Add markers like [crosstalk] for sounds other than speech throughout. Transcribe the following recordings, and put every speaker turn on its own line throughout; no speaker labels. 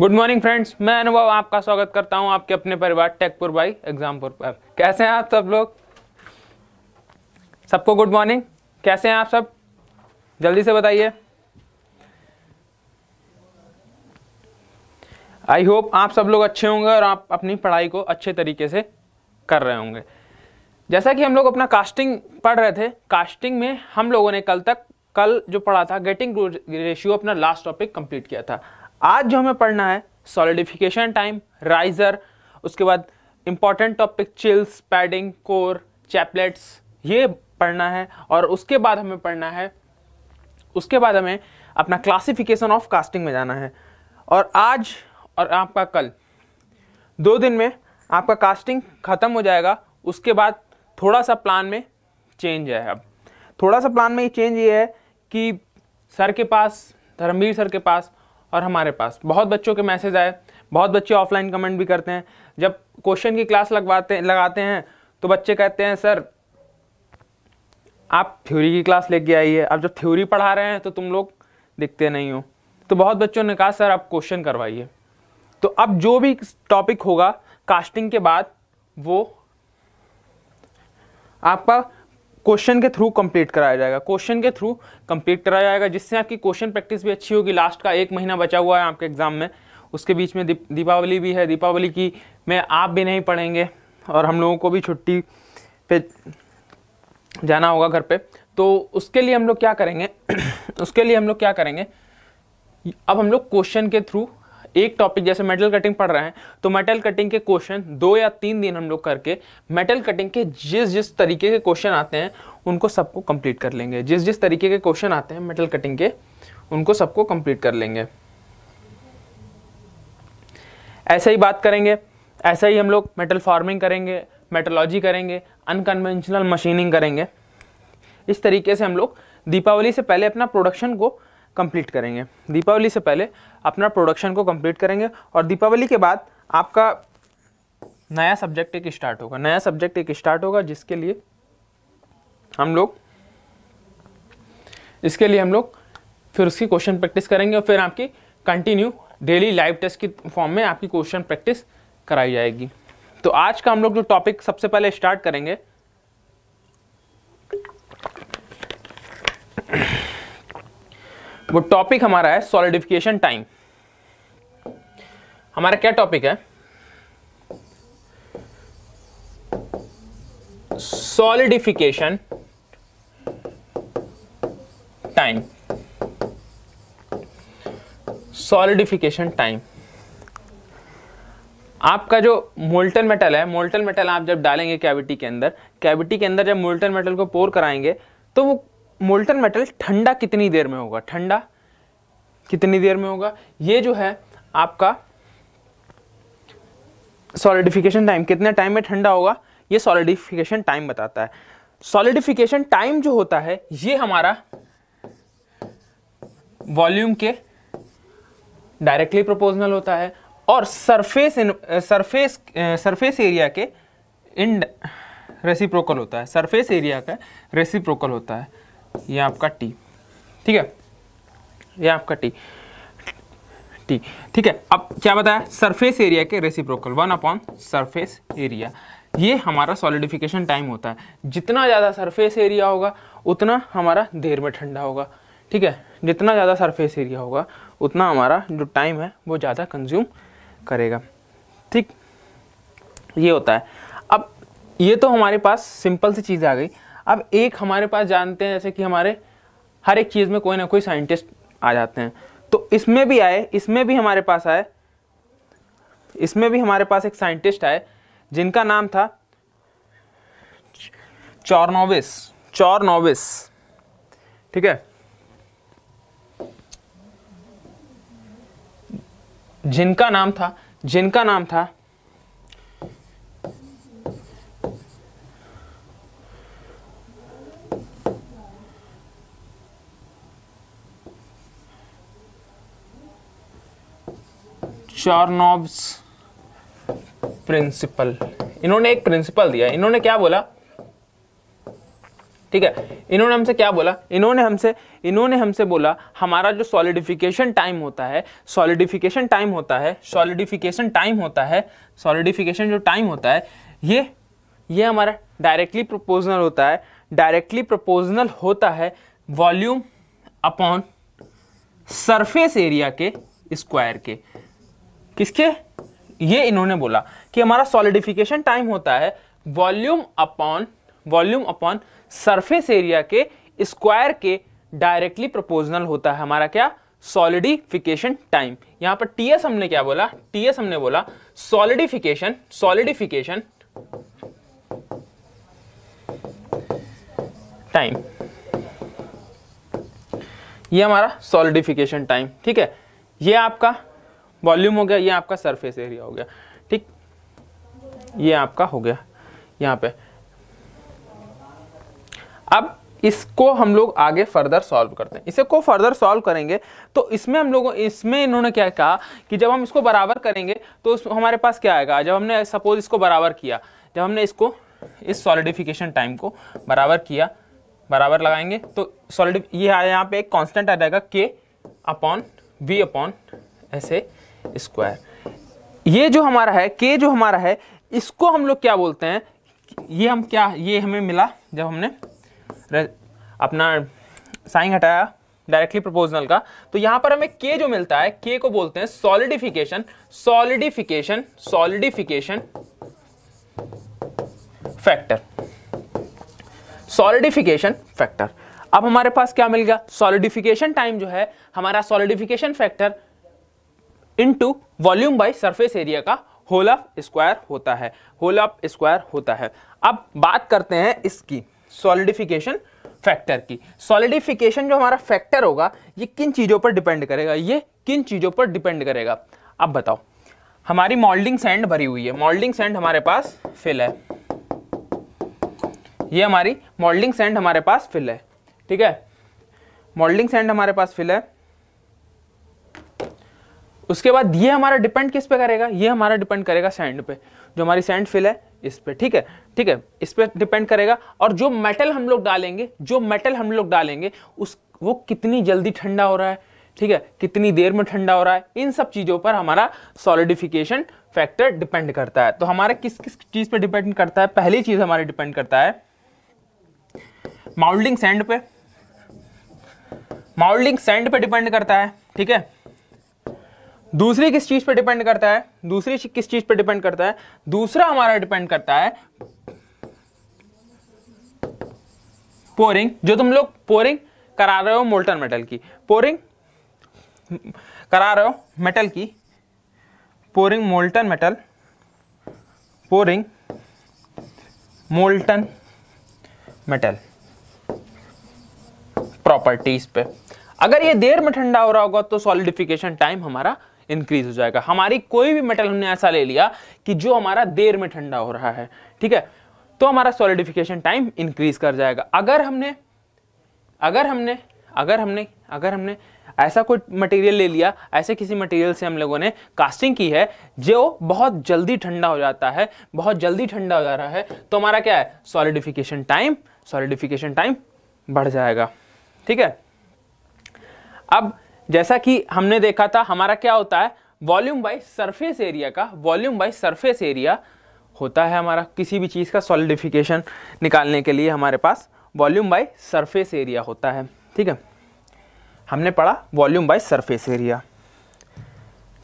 good morning friends मैं अनुभव आपका स्वागत करता हूं आपके अपने परिवार टेकपुर बाई एग्जामपुर पर कैसे हैं आप सब लोग सबको गुड मॉर्निंग कैसे हैं आप सब जल्दी से बताइए आई होप आप सब लोग अच्छे होंगे और आप अपनी पढ़ाई को अच्छे तरीके से कर रहे होंगे जैसा कि हम लोग अपना कास्टिंग पढ़ रहे थे कास्टिंग में हम लोगों ने कल तक कल जो पढ़ा था गेटिंग रेशियो अपना लास्ट टॉपिक कंप्लीट किया था आज जो हमें पढ़ना है सॉलिडिफिकेशन टाइम राइजर उसके बाद important topic chills padding core chaplets ये पढ़ना है और उसके बाद हमें पढ़ना है उसके बाद हमें अपना क्लासिफिकेशन ऑफ कास्टिंग में जाना है और आज और आपका कल दो दिन में आपका कास्टिंग ख़त्म हो जाएगा उसके बाद थोड़ा सा प्लान में चेंज है अब थोड़ा सा प्लान में ये चेंज ये है कि सर के पास धर्मवीर सर के पास और हमारे पास बहुत बच्चों के मैसेज आए बहुत बच्चे ऑफलाइन कमेंट भी करते हैं जब क्वेश्चन की क्लास लगवाते लगाते हैं तो बच्चे कहते हैं सर आप थ्योरी की क्लास लेके आइए आप जब थ्योरी पढ़ा रहे हैं तो तुम लोग दिखते नहीं हो तो बहुत बच्चों ने कहा सर आप क्वेश्चन करवाइए तो अब जो भी टॉपिक होगा कास्टिंग के बाद वो आपका क्वेश्चन के थ्रू कंप्लीट कराया जाएगा क्वेश्चन के थ्रू कंप्लीट कराया जाएगा जिससे आपकी क्वेश्चन प्रैक्टिस भी अच्छी होगी लास्ट का एक महीना बचा हुआ है आपके एग्ज़ाम में उसके बीच में दीपावली भी है दीपावली की में आप भी नहीं पढ़ेंगे और हम लोगों को भी छुट्टी पे जाना होगा घर पे तो उसके लिए हम लोग क्या करेंगे [clears throat] उसके लिए हम लोग क्या करेंगे अब हम लोग क्वेश्चन के थ्रू एक टॉपिक जैसे मेटल कटिंग पढ़ रहे हैं तो मेटल कटिंग के क्वेश्चन दो या तीन दिन हम लोग करके मेटल कटिंग के जिस जिस तरीके के क्वेश्चन आते हैं उनको सबको कंप्लीट कर लेंगे जिस जिस तरीके के क्वेश्चन आते हैं मेटल कटिंग के उनको सबको कंप्लीट कर लेंगे ऐसे ही बात करेंगे ऐसा ही हम लोग मेटल फार्मिंग करेंगे मेटलॉजी करेंगे अनकन्वेंशनल मशीनिंग करेंगे इस तरीके से हम लोग दीपावली से पहले अपना प्रोडक्शन को कंप्लीट करेंगे दीपावली से पहले अपना प्रोडक्शन को कंप्लीट करेंगे और दीपावली के बाद आपका नया सब्जेक्ट एक स्टार्ट होगा नया सब्जेक्ट एक स्टार्ट होगा जिसके लिए हम लोग इसके लिए हम लोग फिर उसकी क्वेश्चन प्रैक्टिस करेंगे और फिर आपकी कंटिन्यू डेली लाइव टेस्ट की फॉर्म में आपकी क्वेश्चन प्रैक्टिस कराई जाएगी तो आज का हम लोग जो टॉपिक सबसे पहले स्टार्ट करेंगे वो टॉपिक हमारा है सॉलिडिफिकेशन टाइम हमारा क्या टॉपिक है सॉलिडिफिकेशन टाइम सॉलिडिफिकेशन टाइम आपका जो मोल्टन मेटल है मोल्टन मेटल आप जब डालेंगे कैविटी के अंदर कैविटी के अंदर जब मोल्टन मेटल को पोर कराएंगे तो वो मोल्टन मेटल ठंडा कितनी देर में होगा ठंडा कितनी देर में होगा ये जो है आपका सॉलिडिफिकेशन टाइम कितने टाइम में ठंडा होगा ये सॉलिडिफिकेशन टाइम बताता है सॉलिडिफिकेशन टाइम जो होता है ये हमारा वॉल्यूम के डायरेक्टली प्रोपोर्शनल होता है और सरफेस सरफेस सरफेस एरिया के इन रेसिप्रोकल होता है सरफेस एरिया का रेसिप्रोकल होता है ये आपका टी ठीक है ये आपका टी टी ठीक है अब क्या बताया सरफेस एरिया के reciprocal one upon surface area ये हमारा सॉलिडिफिकेशन टाइम होता है जितना ज़्यादा सरफेस एरिया होगा उतना हमारा देर में ठंडा होगा ठीक है जितना ज़्यादा सरफेस एरिया होगा उतना हमारा जो टाइम है वो ज़्यादा कंज्यूम करेगा ठीक ये होता है अब ये तो हमारे पास सिंपल सी चीज़ आ गई अब एक हमारे पास जानते हैं जैसे कि हमारे हर एक चीज़ में कोई ना कोई साइंटिस्ट आ जाते हैं तो इसमें भी आए इसमें भी हमारे पास आए इसमें भी हमारे पास एक साइंटिस्ट आए जिनका नाम था चौरनोविस चौरनोविस ठीक है जिनका नाम था जिनका नाम था चार्नॉब्स प्रिंसिपल इन्होंने एक प्रिंसिपल दिया इन्होंने क्या बोला ठीक है इन्होंने हमसे क्या बोला इन्होंने हमसे इन्होंने हमसे बोला हमारा जो सॉलिडिफिकेशन टाइम होता है सॉलिडिफिकेशन टाइम होता है सॉलिडिफिकेशन टाइम होता है सॉलिडिफिकेशन जो टाइम होता है ये ये हमारा डायरेक्टली प्रोपोजनल होता है डायरेक्टली प्रोपोजनल होता है वॉल्यूम अपॉन सरफेस एरिया के स्क्वायर के किसके ये इन्होंने बोला कि हमारा सॉलिडिफिकेशन टाइम होता है volume upon volume upon surface area के स्क्वायर के डायरेक्टली प्रोपोर्शनल होता है हमारा क्या सॉलिडिफिकेशन टाइम यहां पर टीएस हमने क्या बोला टीएस हमने बोला सॉलिडिफिकेशन सॉलिडिफिकेशन टाइम ये हमारा सॉलिडिफिकेशन टाइम ठीक है ये आपका वॉल्यूम हो गया ये आपका सरफेस एरिया हो गया ठीक ये आपका हो गया यहाँ पे अब इसको हम लोग आगे फर्दर सॉल्व करते हैं इसे को फर्दर सॉल्व करेंगे तो इसमें हम लोगों इसमें इन्होंने क्या कहा कि जब हम इसको बराबर करेंगे तो हमारे पास क्या आएगा जब हमने सपोज इसको बराबर किया जब हमने इसको इस सॉलिडिफिकेशन टाइम को बराबर किया बराबर लगाएंगे तो सॉलिड ये यहाँ पे एक कांस्टेंट आ जाएगा के अपॉन वी अपॉन ऐसे स्क्वायर ये जो हमारा है के जो हमारा है इसको हम लोग क्या बोलते हैं ये हम क्या ये हमें मिला जब हमने अपना साइन हटाया डायरेक्टली प्रोपोजनल का तो यहां पर हमें के जो मिलता है के को बोलते हैं solidification solidification solidification factor solidification factor अब हमारे पास क्या मिल गया सॉलिडिफिकेशन टाइम जो है हमारा solidification factor to volume by surface area का होल ऑफ स्क्वायर होता है होल ऑफ स्क्वायर होता है अब बात करते हैं इसकी सॉलिडिफिकेशन फैक्टर की सॉलिडिफिकेशन जो हमारा फैक्टर होगा ये किन चीज़ों पर डिपेंड करेगा ये किन चीज़ों पर डिपेंड करेगा अब बताओ हमारी मोल्डिंग सैंड भरी हुई है मोल्डिंग सैंड हमारे पास फिल है ये हमारी मोल्डिंग सैंड हमारे पास फिल है ठीक है मोल्डिंग सैंड हमारे पास फिल है उसके बाद ये हमारा डिपेंड किस पे करेगा ये हमारा डिपेंड करेगा सैंड पे जो हमारी सैंड फिल है इस पे ठीक है ठीक है इस पे डिपेंड करेगा और जो मेटल हम लोग डालेंगे जो मेटल हम लोग डालेंगे उस वो कितनी जल्दी ठंडा हो रहा है ठीक है कितनी देर में ठंडा हो रहा है इन सब चीज़ों पर हमारा सॉलिडिफिकेशन फैक्टर डिपेंड करता है तो हमारा किस किस चीज़ पर डिपेंड करता है पहली चीज़ हमारे डिपेंड करता है माउल्डिंग सैंड पे माउल्डिंग सैंड पे डिपेंड करता है ठीक है दूसरी किस चीज़ पर डिपेंड करता है दूसरी किस चीज़ पर डिपेंड करता है दूसरा हमारा डिपेंड करता है पोरिंग जो तुम लोग पोरिंग करा रहे हो मोल्टन मेटल की पोरिंग करा रहे हो मेटल की pouring molten metal pouring molten metal properties पे अगर ये देर में ठंडा हो रहा होगा तो सॉलिडिफिकेशन टाइम हमारा इंक्रीज हो जाएगा हमारी कोई भी मेटल हमने ऐसा ले लिया कि जो हमारा देर में ठंडा हो रहा है ठीक है तो हमारा सॉलिडिफिकेशन टाइम इंक्रीज कर जाएगा अगर हमने अगर हमने अगर हमने अगर हमने ऐसा कोई मटेरियल ले लिया ऐसे किसी मटेरियल से हम लोगों ने कास्टिंग की है जो बहुत जल्दी ठंडा हो जाता है बहुत जल्दी ठंडा हो जा रहा है तो हमारा क्या है सॉलिडिफिकेशन टाइम सॉलिडिफिकेशन टाइम बढ़ जाएगा ठीक है अब जैसा कि हमने देखा था हमारा क्या होता है वॉल्यूम बाई सरफेस एरिया का वॉल्यूम बाई सरफेस एरिया होता है हमारा किसी भी चीज़ का सॉलिडिफिकेशन निकालने के लिए हमारे पास वॉल्यूम बाई सरफेस एरिया होता है ठीक है हमने पढ़ा वॉल्यूम बाई सरफेस एरिया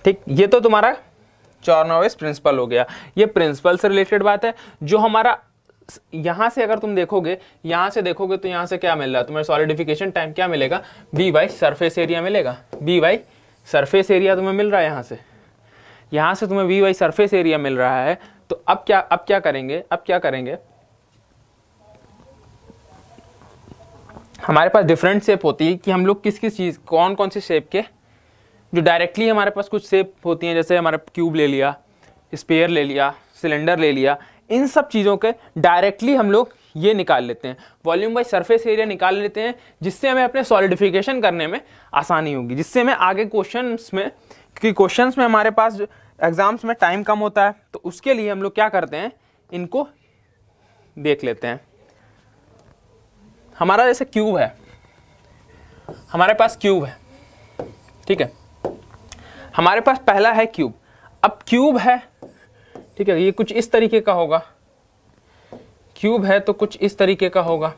ठीक ये तो तुम्हारा चौरनावेस प्रिंसिपल हो गया ये प्रिंसिपल से रिलेटेड बात है जो हमारा यहां से अगर तुम देखोगे यहां से देखोगे तो यहां से क्या मिल रहा है तुम्हें सॉलिडिफिकेशन टाइम क्या मिलेगा बी बाई सरफेस एरिया मिलेगा बी बाई सरफेस एरिया तुम्हें मिल रहा है यहां से यहां से तुम्हें बी बाई सरफेस एरिया मिल रहा है तो अब क्या अब क्या करेंगे अब क्या करेंगे हमारे पास डिफरेंट शेप होती है कि हम लोग किस किस चीज़ कौन कौन से शेप के जो डायरेक्टली हमारे पास कुछ शेप होती हैं जैसे हमारा क्यूब ले लिया स्पेयर ले लिया सिलेंडर ले लिया इन सब चीज़ों के डायरेक्टली हम लोग ये निकाल लेते हैं वॉल्यूम बाई सरफेस एरिया निकाल लेते हैं जिससे हमें अपने सॉलिडिफिकेशन करने में आसानी होगी जिससे हमें आगे क्वेश्चन में क्योंकि क्वेश्चन में हमारे पास एग्ज़ाम्स में टाइम कम होता है तो उसके लिए हम लोग क्या करते हैं इनको देख लेते हैं हमारा जैसे क्यूब है हमारे पास क्यूब है ठीक है हमारे पास पहला है क्यूब अब क्यूब है ठीक है ये कुछ इस तरीके का होगा क्यूब है तो कुछ इस तरीके का होगा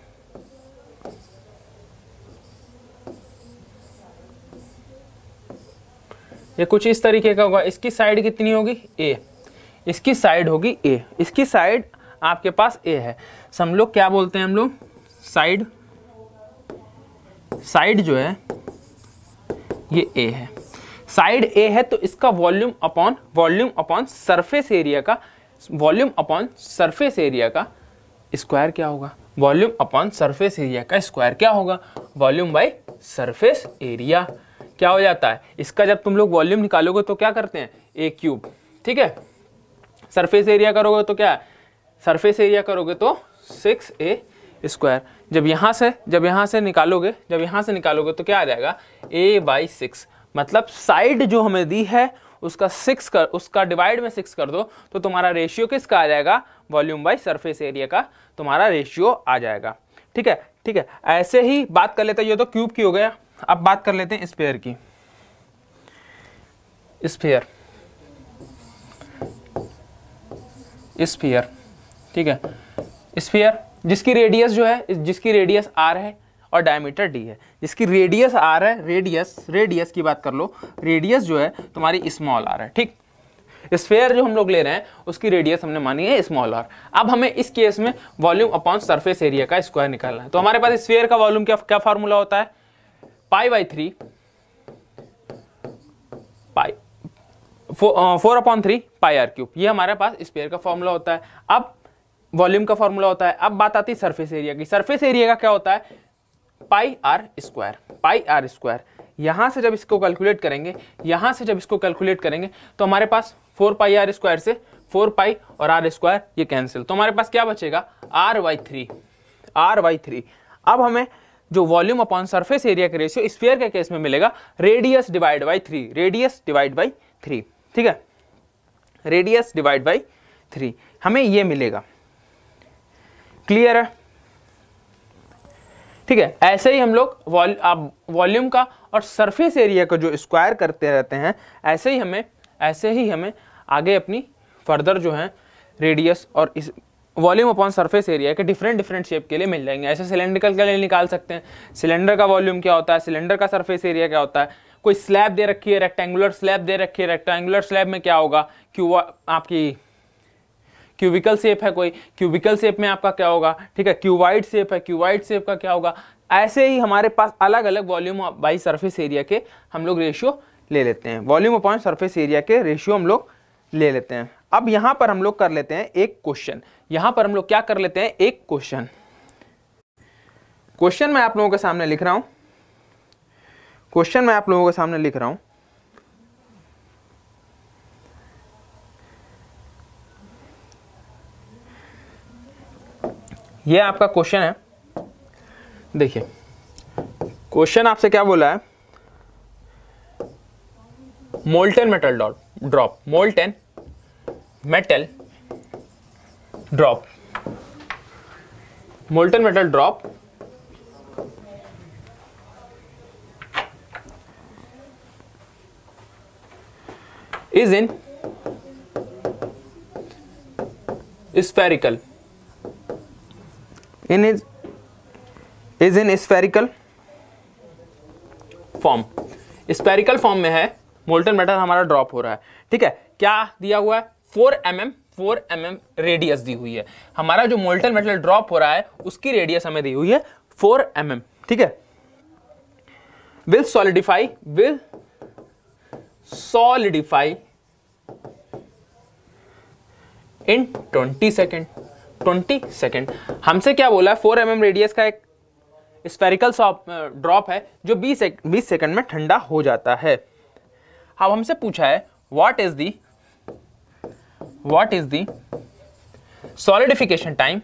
ये कुछ इस तरीके का होगा इसकी साइड कितनी होगी ए इसकी साइड होगी ए इसकी साइड आपके पास ए है हम लोग क्या बोलते हैं हम लोग साइड साइड जो है ये ए है साइड ए है तो इसका volume upon volume upon surface area का वॉल्यूम अपॉन सरफेस एरिया का स्क्वायर क्या होगा वॉल्यूम अपॉन सरफेस एरिया का स्क्वायर क्या होगा वॉल्यूम बाई सरफेस एरिया क्या हो जाता है इसका जब तुम लोग वॉल्यूम निकालोगे तो क्या करते हैं ए क्यूब ठीक है सरफेस एरिया करोगे तो क्या है सरफेस एरिया करोगे तो सिक्स ए स्क्वायर जब यहाँ से जब यहाँ से निकालोगे जब यहाँ से निकालोगे तो क्या आ जाएगा ए बाई सिक्स मतलब साइड जो हमें दी है उसका सिक्स कर उसका डिवाइड में सिक्स कर दो तो तुम्हारा रेशियो किसका आ जाएगा वॉल्यूम बाई सरफेस एरिया का तुम्हारा रेशियो आ जाएगा ठीक है ठीक है ऐसे ही बात कर लेते हैं ये तो क्यूब की हो गया अब बात कर लेते हैं स्पेयर की स्पेयर स्पीयर ठीक है स्पीयर जिसकी रेडियस जो है जिसकी रेडियस आर है और डायमीटर डी है जिसकी रेडियस आर है रेडियस रेडियस की बात कर लो रेडियस जो है तुम्हारी स्मॉल आर है ठीक स्फेयर जो हम लोग ले रहे हैं उसकी रेडियस हमने मानी है स्मॉल आर अब हमें इस केस में वॉल्यूम अपॉन सरफेस एरिया का स्क्वायर निकालना है तो हमारे पास स्फेयर का वॉल्यूम क्या क्या फार्मूला होता है pi by three pi four upon three pi R cube ये हमारे पास स्पेयर का फॉर्मूला होता है अब वॉल्यूम का फॉर्मूला होता है अब बात आती है सरफेस एरिया की सरफेस एरिया का क्या होता है pi R square pi R square यहाँ से जब इसको कैलकुलेट करेंगे यहाँ से जब इसको कैलकुलेट करेंगे तो हमारे पास फोर पाई आर स्क्वायर से फोर पाई और आर स्क्वायर ये कैंसिल तो हमारे पास क्या बचेगा R by three R by three अब हमें जो वॉल्यूम अपॉन सरफेस एरिया का रेशियो स्पेयर के केस में मिलेगा radius divide by three radius divide by three ठीक है रेडियस डिवाइड बाई थ्री हमें ये मिलेगा क्लियर है ठीक है ऐसे ही हम लोग वॉल आप वॉल्यूम का और सरफेस एरिया का जो स्क्वायर करते रहते हैं ऐसे ही हमें ऐसे ही हमें आगे अपनी फर्दर जो है रेडियस और इस वॉल्यूम अपॉन सरफेस एरिया के डिफरेंट डिफरेंट शेप के लिए मिल जाएंगे ऐसे सिलेंड्रिकल के लिए निकाल सकते हैं सिलेंडर का वॉल्यूम क्या होता है सिलेंडर का सरफेस एरिया क्या होता है कोई स्लैब दे रखी है रेक्टेंगुलर स्लैब दे रखी है रेक्टेंगुलर स्लैब में क्या होगा कि वो आपकी क्यूबिकल सेप है कोई क्यूबिकल सेप में आपका क्या होगा ठीक है क्यूवाइट सेप है क्यूबाइट सेप का क्या होगा ऐसे ही हमारे पास अलग अलग वॉल्यूम बाई सरफेस एरिया के हम लोग रेशियो ले लेते हैं वॉल्यूम अपॉन सरफेस एरिया के रेशियो हम लोग ले लेते हैं अब यहाँ पर हम लोग कर लेते हैं एक क्वेश्चन यहाँ पर हम लोग क्या कर लेते हैं एक क्वेश्चन क्वेश्चन मैं आप लोगों के सामने लिख रहा हूँ क्वेश्चन मैं आप लोगों के सामने लिख रहा हूँ ये आपका क्वेश्चन है देखिए क्वेश्चन आपसे क्या बोला है molten metal dot drop molten metal drop molten metal drop is in spherical in is is in spherical form spherical form में है मोल्टन मेटल हमारा ड्रॉप हो रहा है ठीक है क्या दिया हुआ है four M M four M M radius दी हुई है हमारा जो मोल्टन मेटल ड्रॉप हो रहा है उसकी रेडियस हमें दी हुई है फोर एम एम ठीक है will solidify will solidify in twenty second twenty second हमसे क्या बोला है फोर एम रेडियस का एक स्पेरिकल ड्रॉप है जो बीस बीस सेकेंड में ठंडा हो जाता है अब हमसे पूछा है what is the what is the solidification time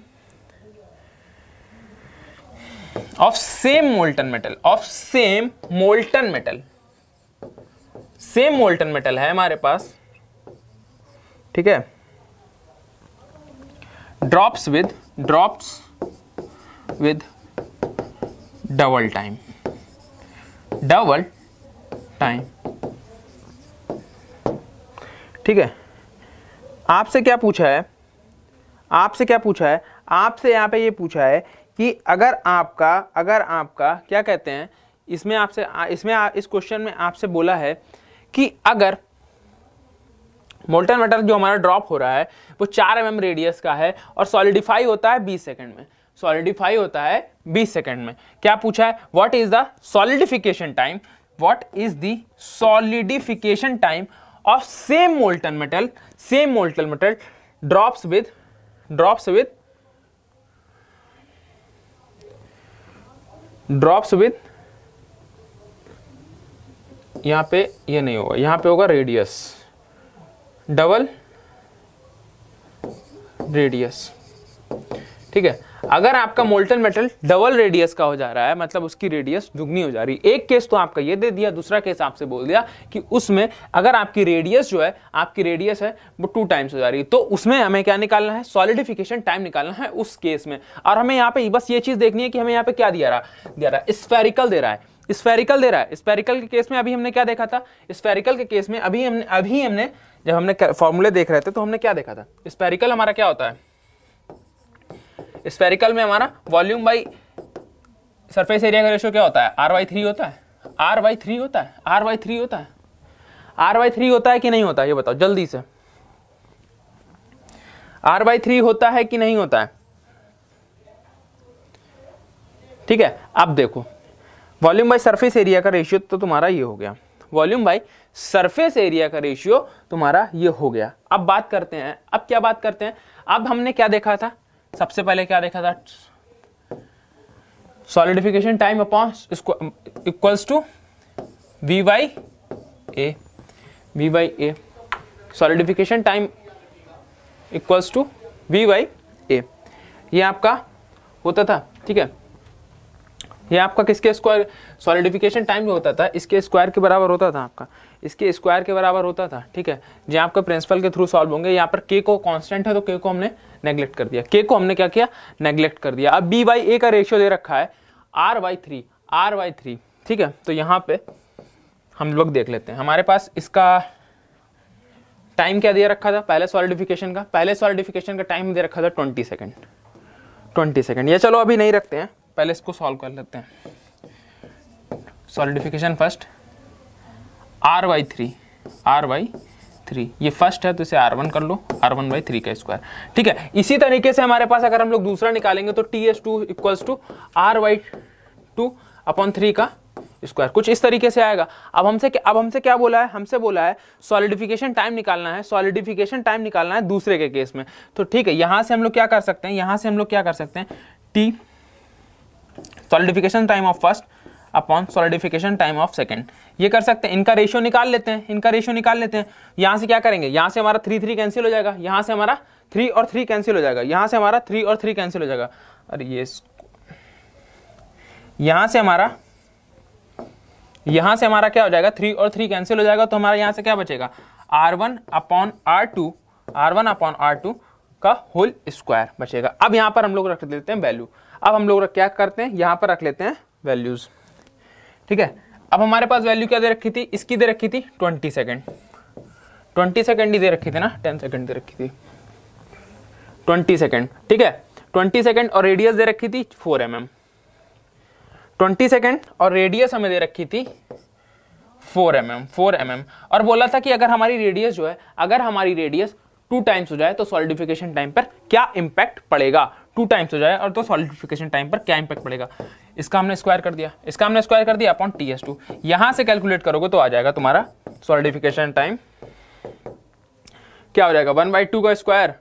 of same molten metal of same molten metal same molten metal है हमारे पास ठीक है drops with drops with double time double time ठीक है आपसे क्या पूछा है आपसे क्या पूछा है आपसे यहाँ पे ये पूछा है कि अगर आपका अगर आपका क्या कहते हैं इसमें आपसे इसमें इस क्वेश्चन में आपसे बोला है कि अगर मोल्टन मेटल जो हमारा ड्रॉप हो रहा है वो चार एम रेडियस का है और सॉलिडिफाई होता है बीस सेकेंड में सॉलिडिफाई होता है बीस सेकेंड में क्या पूछा है what is the solidification time what is the solidification time of same molten metal same molten metal drops with drops with drops with यहां पे ये यह नहीं होगा यहां पे होगा रेडियस डबल रेडियस ठीक है अगर आपका मोल्टन मेटल डबल रेडियस का हो जा रहा है मतलब उसकी रेडियस दुगनी हो जा रही है एक केस तो आपका ये दे दिया दूसरा केस आपसे बोल दिया कि उसमें अगर आपकी रेडियस जो है आपकी रेडियस है वो टू टाइम्स हो जा रही है तो उसमें हमें क्या निकालना है सॉलिडिफिकेशन टाइम निकालना है उस केस में और हमें यहाँ पे बस ये चीज़ देखनी है कि हमें यहाँ पे क्या दिया रहा दिया रहा स्पेरिकल दे रहा है स्पेरिकल दे रहा है स्पेरिकल के केस में अभी हमने क्या देखा था स्पेरिकल के केस में अभी हमने अभी हमने जब हमने फॉर्मूले देख रहे थे तो हमने क्या देखा था स्पेरिकल हमारा क्या होता है स्पेरिकल में हमारा वॉल्यूम बाई सरफेस एरिया का रेशियो क्या होता है आर वाई थ्री होता है आर वाई थ्री होता है आर वाई थ्री होता है आर वाई थ्री होता है कि नहीं होता ये बताओ जल्दी से आर बाई थ्री होता है कि नहीं होता है ठीक है अब देखो वॉल्यूम बाई सरफेस एरिया का रेशियो तो तुम्हारा ये हो गया वॉल्यूम बाई सरफेस एरिया का रेशियो तुम्हारा ये हो गया अब बात करते हैं अब क्या बात करते हैं अब हमने क्या देखा था सबसे पहले क्या देखा था solidification time upon equals to V by A V by A solidification time equals to V by A ये आपका होता था ठीक है ये आपका किसके स्क्वायर सॉलिडिफिकेशन टाइम जो होता था इसके स्क्वायर के बराबर होता था आपका इसके स्क्वायर के बराबर होता था ठीक है जो आपका प्रिंसिपल के थ्रू सॉल्व होंगे यहाँ पर के को कांस्टेंट है तो के को हमने नेग्लेक्ट कर दिया के को हमने क्या किया नेग्लेक्ट कर दिया अब बी बाई ए का रेशियो दे रखा है R by three R by three ठीक है तो यहाँ पे हम लोग देख लेते हैं हमारे पास इसका टाइम क्या दे रखा था पहले सॉलिडिफिकेशन का पहले सॉलिडिफिकेशन का टाइम दे रखा था ट्वेंटी सेकेंड ट्वेंटी सेकेंड ये चलो अभी नहीं रखते हैं पहले इसको सॉल्व कर लेते हैं solidification first R by three R by three ये फर्स्ट है तो इसे आर वन कर लो आर वन बाई थ्री का स्क्वायर ठीक है इसी तरीके से हमारे पास अगर हम लोग दूसरा निकालेंगे तो T S two equals to R by two upon three का स्क्वायर कुछ इस तरीके से आएगा अब हमसे अब हमसे क्या बोला है हमसे बोला है सॉलिडिफिकेशन टाइम निकालना है सॉलिडिफिकेशन टाइम निकालना है दूसरे के केस में तो ठीक है यहाँ से हम लोग क्या कर सकते हैं यहाँ से हम लोग क्या कर सकते हैं T solidification time of first upon solidification time of second ये कर सकते हैं इनका रेशियो निकाल लेते हैं इनका रेशियो निकाल लेते हैं यहाँ से क्या करेंगे यहाँ से हमारा थ्री थ्री कैंसिल हो जाएगा यहाँ से हमारा थ्री और थ्री कैंसिल हो जाएगा यहाँ से हमारा थ्री और थ्री कैंसिल हो जाएगा और ये यहाँ से हमारा यहाँ से हमारा क्या हो जाएगा थ्री और थ्री कैंसिल हो जाएगा तो हमारा यहाँ से क्या बचेगा R one upon R two R one upon R two का होल स्क्वायर बचेगा अब यहाँ पर हम लोग रख देते हैं वैल्यू अब हम लोग क्या करते हैं यहां पर रख लेते हैं वैल्यूज ठीक है अब हमारे पास वैल्यू क्या दे रखी थी इसकी दे रखी थी ट्वेंटी सेकेंड ट्वेंटी सेकेंड ही दे रखी थी ना टेन सेकेंड दे रखी थी ट्वेंटी सेकेंड ठीक है ट्वेंटी सेकेंड और रेडियस दे रखी थी four M M twenty second और रेडियस हमें दे रखी थी four M M four M M और बोला था कि अगर हमारी रेडियस जो है अगर हमारी रेडियस टू टाइम्स हो जाए तो सॉलिडिफिकेशन टाइम पर क्या इंपैक्ट पड़ेगा टू टाइम्स हो जाए और तो सॉलिडिफिकेशन टाइम पर क्या इंपैक्ट पड़ेगा इसका हमने स्क्वायर कर दिया इसका हमने स्क्वायर कर दिया अपॉन टी एस टू यहां से कैलकुलेट करोगे तो आ जाएगा तुम्हारा सॉलिडिफिकेशन टाइम क्या हो जाएगा वन बाई टू का स्क्वायर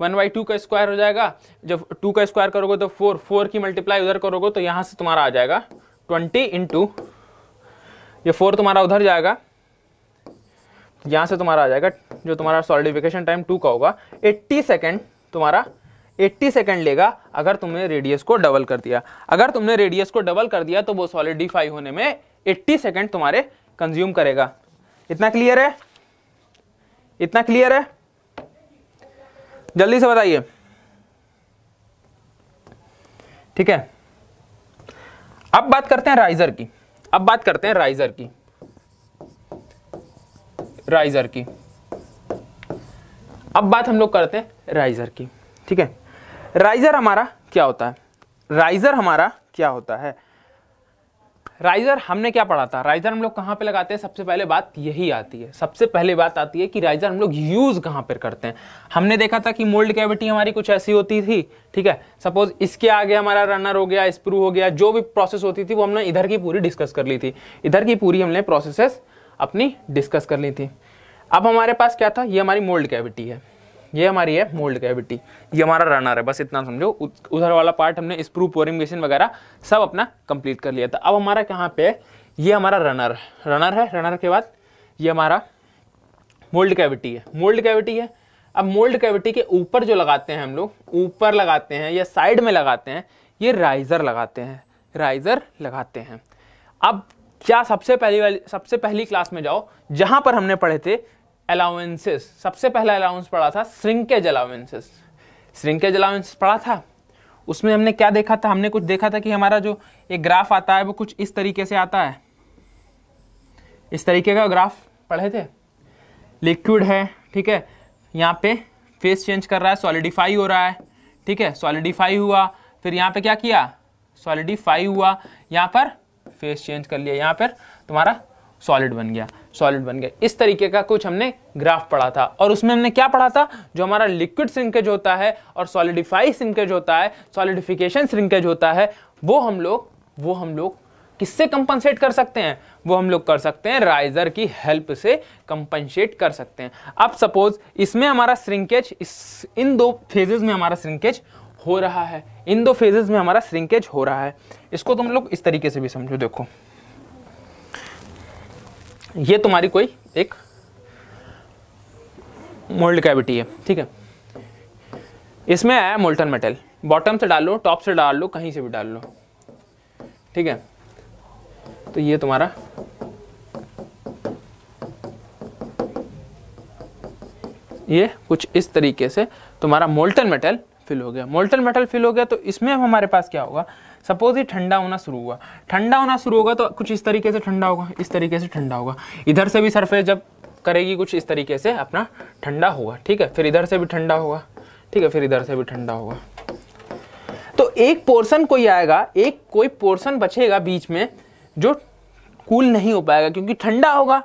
वन बाई टू का स्क्वायर हो जाएगा जब टू का स्क्वायर करोगे तो फोर फोर की मल्टीप्लाई उधर करोगे तो यहां से तुम्हारा आ जाएगा ट्वेंटी इंटू ये फोर तुम्हारा उधर जाएगा यहां से तुम्हारा आ जाएगा जो तुम्हारा सॉलिडिफिकेशन टाइम टू का होगा एट्टी सेकेंड तुम्हारा 80 सेकंड लेगा अगर तुमने रेडियस को डबल कर दिया अगर तुमने रेडियस को डबल कर दिया तो वो सॉलिडिफाई होने में 80 सेकेंड तुम्हारे कंज्यूम करेगा इतना क्लियर है इतना क्लियर है जल्दी से बताइए ठीक है अब बात करते हैं राइजर की अब बात करते हैं राइजर की राइजर की अब बात हम लोग करते हैं राइजर की ठीक है राइजर हमारा क्या होता है राइजर हमारा क्या होता है राइजर हमने क्या पढ़ा था राइजर हम लोग कहाँ पे लगाते हैं सबसे पहले बात यही आती है सबसे पहले बात आती है कि राइजर हम लोग यूज़ कहाँ पर करते हैं हमने देखा था कि मोल्ड कैविटी हमारी कुछ ऐसी होती थी ठीक है सपोज इसके आगे हमारा रनर हो गया स्प्रू हो गया जो भी प्रोसेस होती थी वो हमने इधर की पूरी डिस्कस कर ली थी इधर की पूरी हमने प्रोसेसेस अपनी डिस्कस कर ली थी अब हमारे पास क्या था ये हमारी मोल्ड कैविटी है ये हमारी है मोल्ड कैविटी ये हमारा रनर है बस इतना समझो उधर वाला पार्ट हमने स्प्रू पोरिंग मशीन वगैरह सब अपना कंप्लीट कर लिया था अब हमारा कहाँ पे ये हमारा रनर रनर है रनर के बाद ये हमारा मोल्ड कैविटी है मोल्ड कैविटी है अब मोल्ड कैविटी के ऊपर जो लगाते हैं हम लोग ऊपर लगाते हैं या साइड में लगाते हैं ये राइज़र लगाते हैं राइज़र लगाते हैं अब क्या सबसे पहली वाली सबसे पहली क्लास में जाओ जहाँ पर हमने पढ़े थे अलाउंसेस सबसे पहला अलाउंस पढ़ा था श्रिंकेज अलाउंसेस श्रिंकेज अलाउंसेस पढ़ा था उसमें हमने क्या देखा था हमने कुछ देखा था कि हमारा जो एक ग्राफ आता है वो कुछ इस तरीके से आता है इस तरीके का ग्राफ पढ़े थे लिक्विड है ठीक है यहाँ पे फेस चेंज कर रहा है सॉलिडिफाई हो रहा है ठीक है सॉलिडिफाई हुआ फिर यहाँ पे क्या किया सॉलिडिफाई हुआ यहाँ पर फेस चेंज कर लिया यहाँ पर तुम्हारा सॉलिड बन गया सॉलिड बन गए इस तरीके का कुछ हमने ग्राफ पढ़ा था और उसमें हमने क्या पढ़ा था जो हमारा लिक्विड सिंकेज होता है और सॉलिडिफाई सिंकेज होता है सॉलिडिफिकेशन सिंकेज होता है वो हम लोग वो हम लोग किससे कंपनसेट कर सकते हैं वो हम लोग कर सकते हैं राइजर की हेल्प से कंपनसेट कर सकते हैं अब सपोज इसमें हमारा श्रिंकेज इस इन दो फेजेज में हमारा श्रिंकेज हो रहा है इन दो फेजेज में हमारा श्रिंकेज हो रहा है इसको तुम लोग इस तरीके से भी समझो देखो ये तुम्हारी कोई एक मोल्ड कैविटी है ठीक है इसमें आया मोल्टन मेटल बॉटम से डाल लो टॉप से डाल लो कहीं से भी डाल लो ठीक है तो ये तुम्हारा ये कुछ इस तरीके से तुम्हारा मोल्टन मेटल फिल हो गया मोल्टन मेटल फिल हो गया तो इसमें अब हमारे पास क्या होगा सपोज ये ठंडा होना शुरू हुआ ठंडा होना शुरू होगा तो कुछ इस तरीके से ठंडा होगा इस तरीके से ठंडा होगा इधर से भी सरफेस जब करेगी कुछ इस तरीके से अपना ठंडा होगा ठीक है फिर इधर से भी ठंडा होगा ठीक है फिर इधर से भी ठंडा होगा तो एक पोर्सन कोई आएगा एक कोई पोर्सन बचेगा बीच में जो कूल नहीं हो पाएगा क्योंकि ठंडा होगा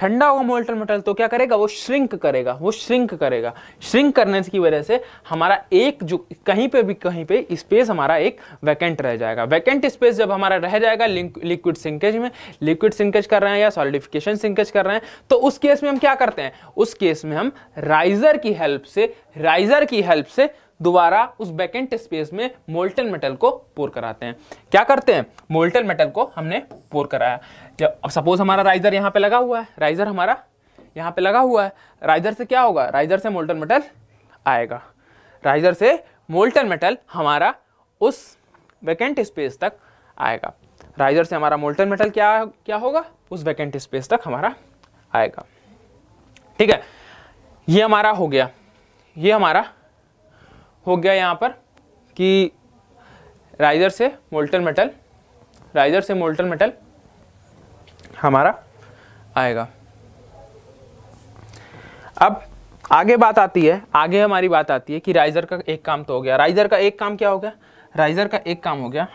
ठंडा होगा मोल्टन मेटल तो क्या करेगा वो श्रिंक करेगा वो श्रिंक करेगा श्रिंक करने की वजह से हमारा एक जो कहीं पे भी कहीं पे स्पेस हमारा एक वैकेंट रह जाएगा वैकेंट स्पेस जब हमारा रह जाएगा लिक्विड सिंकेज में लिक्विड सिंकेज कर रहे हैं या सॉलिडिफिकेशन सिंकेज कर रहे हैं तो उस केस में हम क्या करते हैं उस केस में हम राइजर की हेल्प से राइजर की हेल्प से दोबारा उस वैकेंट स्पेस में मोल्टन मेटल को पोर कराते हैं क्या करते हैं मोल्टन मेटल को हमने पोर कराया अब सपोज हमारा राइजर यहाँ पे लगा हुआ है राइजर हमारा यहाँ पे लगा हुआ है राइजर से क्या होगा राइजर से मोल्टन मेटल आएगा राइजर से मोल्टन मेटल हमारा उस वैकेंट स्पेस तक आएगा राइजर से हमारा मोल्टन मेटल क्या क्या होगा उस वैकेंट स्पेस तक हमारा आएगा ठीक है ये हमारा हो गया ये हमारा हो गया यहाँ पर कि राइजर से मोल्टन मेटल राइजर से मोल्टन मेटल हमारा आएगा अब आगे बात आती है आगे हमारी बात आती है कि राइजर का एक काम तो हो गया राइजर का एक काम क्या हो गया राइजर का एक काम हो गया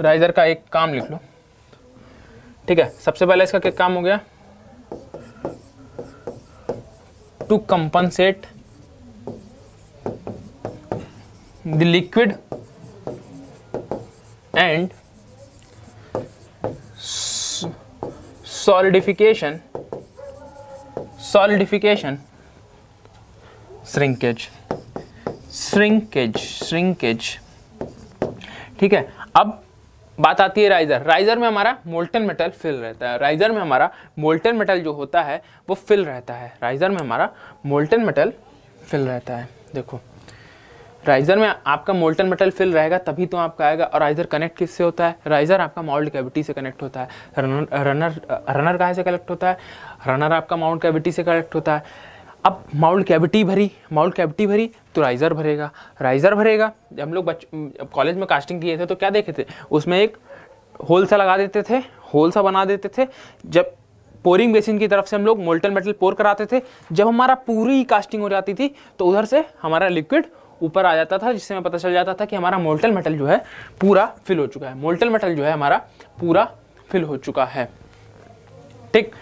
राइजर का एक काम लिख लो ठीक है सबसे पहले इसका क्या काम हो गया to compensate the liquid and solidification solidification shrinkage shrinkage shrinkage ठीक है अब बात आती है राइजर राइजर में हमारा मोल्टन मेटल फिल रहता है राइजर में हमारा मोल्टन मेटल जो होता है वो फिल रहता है राइजर में हमारा मोल्टन मेटल फिल रहता है देखो राइजर में आपका मोल्टन मेटल फिल रहेगा तभी तो आपका आएगा और राइजर कनेक्ट किससे होता है राइजर आपका माउंट कैविटी से कनेक्ट होता है रनर रनर रनर कहाँ से कनेक्ट होता है रनर आपका माउंट कैविटी से कनेक्ट होता है अब माउल कैविटी भरी माउल कैविटी भरी तो राइजर भरेगा राइजर भरेगा जब हम लोग बच कॉलेज में कास्टिंग किए थे तो क्या देखे थे उसमें एक होल सा लगा देते थे होल सा बना देते थे जब पोरिंग बेसिन की तरफ से हम लोग मोल्टन मेटल पोर कराते थे जब हमारा पूरी कास्टिंग हो जाती थी तो उधर से हमारा लिक्विड ऊपर आ जाता था जिससे हमें पता चल जाता था कि हमारा मोल्टल मेटल जो है पूरा फिल हो चुका है मोल्टल मेटल जो है हमारा पूरा फिल हो चुका है ठीक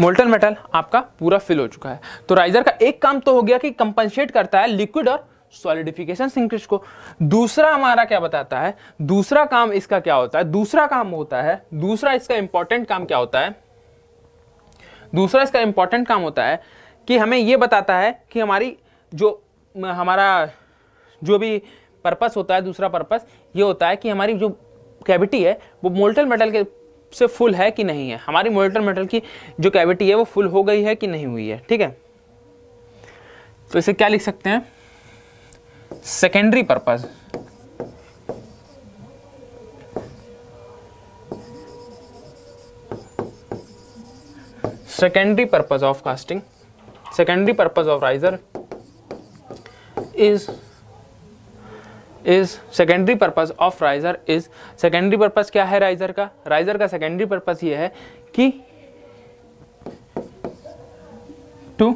मोल्टन मेटल आपका पूरा फिल हो चुका है तो राइजर का एक काम तो हो गया कि कंपनसेट करता है लिक्विड और सॉलिडिफिकेशन सिंक्रिज को दूसरा हमारा क्या बताता है दूसरा काम इसका क्या होता है दूसरा काम होता है दूसरा इसका इंपॉर्टेंट काम क्या होता है दूसरा इसका इंपॉर्टेंट काम होता है कि हमें यह बताता है कि हमारी जो हमारा जो भी पर्पस होता है दूसरा पर्पस ये होता है कि हमारी जो कैविटी है वो मोल्टल मेटल के से फुल है कि नहीं है हमारी मोल्टल मेटल की जो कैविटी है वो फुल हो गई है कि नहीं हुई है ठीक है तो इसे क्या लिख सकते हैं secondary purpose secondary purpose of casting secondary purpose of riser is is secondary purpose of riser is secondary purpose क्या है राइज़र का राइज़र का सेकेंडरी पर्पज़ ये है कि to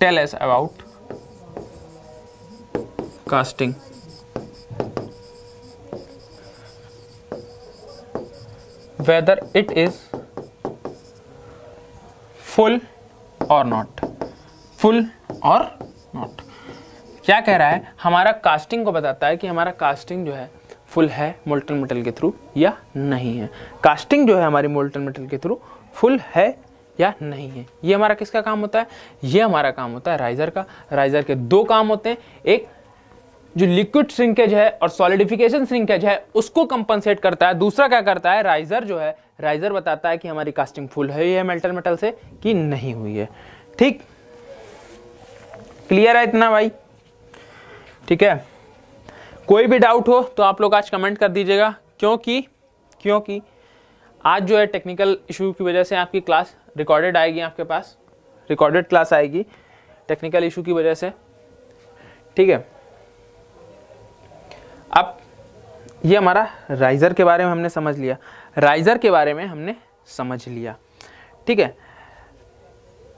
tell us about casting whether it is full और not full और not क्या कह रहा है हमारा कास्टिंग को बताता है कि हमारा कास्टिंग जो है फुल है मोल्टन मेटल के थ्रू या नहीं है कास्टिंग जो है हमारी मोल्टन मेटल के थ्रू फुल है या नहीं है ये हमारा किसका काम होता है ये हमारा काम होता है राइजर का राइजर के दो काम होते हैं एक जो लिक्विड श्रिंकेज है और सॉलिडिफिकेशन श्रिंकेज है उसको कंपनसेट करता है दूसरा क्या करता है राइजर जो है राइजर बताता है कि हमारी कास्टिंग फुल है है मेटल मेटल से कि नहीं हुई है ठीक क्लियर है इतना भाई ठीक है कोई भी डाउट हो तो आप लोग आज कमेंट कर दीजिएगा क्योंकि क्योंकि आज जो है टेक्निकल इशू की वजह से आपकी क्लास रिकॉर्डेड आएगी आपके पास रिकॉर्डेड क्लास आएगी टेक्निकल इशू की वजह से ठीक है अब ये हमारा राइज़र के बारे में हमने समझ लिया राइज़र के बारे में हमने समझ लिया ठीक है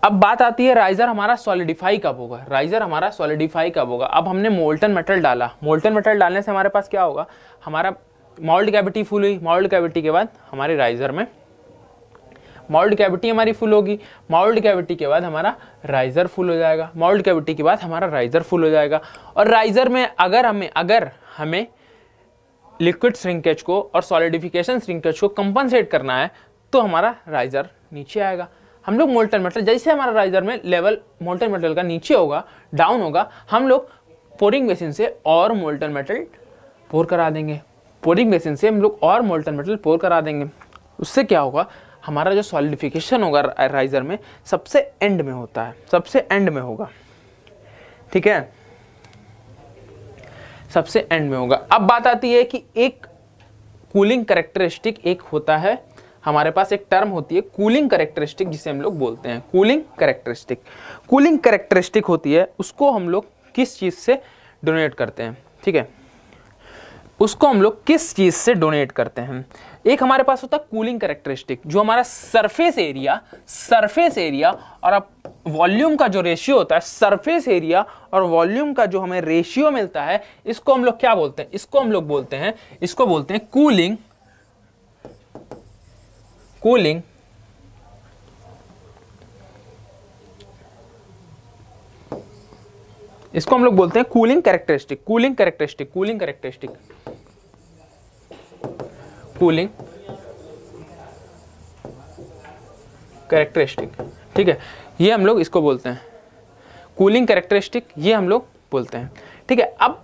अब बात आती है राइजर हमारा सॉलिडिफाई कब होगा राइजर हमारा सॉलिडिफाई कब होगा अब हमने मोल्टन मेटल डाला मोल्टन मेटल डालने से हमारे पास क्या होगा हमारा मॉल्ड कैविटी फुल हुई मॉल्ड कैविटी के बाद हमारे राइजर में मॉल्ड कैविटी हमारी फुल होगी मॉल्ड कैविटी के बाद हमारा राइजर फुल हो जाएगा मॉल्ड कैविटी के बाद हमारा राइजर फुल हो जाएगा और राइजर में अगर हमें अगर हमें लिक्विड श्रिंकेज को और सॉलिडिफिकेशन श्रिंकेज को कंपनसेट करना है तो हमारा राइजर नीचे आएगा हम लोग मोल्टन मेटल जैसे हमारा राइजर में लेवल मोल्टन मेटल का नीचे होगा डाउन होगा हम लोग पोरिंग मशीन से और मोल्टन मेटल पोर करा देंगे पोरिंग मशीन से हम लोग और मोल्टन मेटल पोर करा देंगे उससे क्या होगा हमारा जो सॉलिडिफिकेशन होगा राइजर में सबसे एंड में होता है सबसे एंड में होगा ठीक है सबसे एंड में होगा अब बात आती है कि एक कूलिंग करेक्टरिस्टिक एक होता है हमारे पास एक टर्म होती है कूलिंग करेक्टरिस्टिक जिसे हम लोग बोलते हैं कूलिंग करेक्टरिस्टिक कूलिंग करेक्टरिस्टिक होती है उसको हम लोग किस चीज़ से डोनेट करते हैं ठीक है उसको हम लोग किस चीज़ से डोनेट करते हैं एक हमारे पास होता है कूलिंग करेक्टरिस्टिक जो हमारा सरफेस एरिया सरफेस एरिया और अब वॉल्यूम का जो रेशियो होता है सरफेस एरिया और वॉल्यूम का जो हमें रेशियो मिलता है इसको हम लोग क्या बोलते हैं इसको हम लोग बोलते हैं इसको बोलते हैं कूलिंग cooling इसको हम लोग बोलते हैं cooling characteristic cooling characteristic cooling characteristic cooling characteristic ठीक है ये हम लोग इसको बोलते हैं कूलिंग कैरेक्टरिस्टिक ये हम लोग बोलते हैं ठीक है अब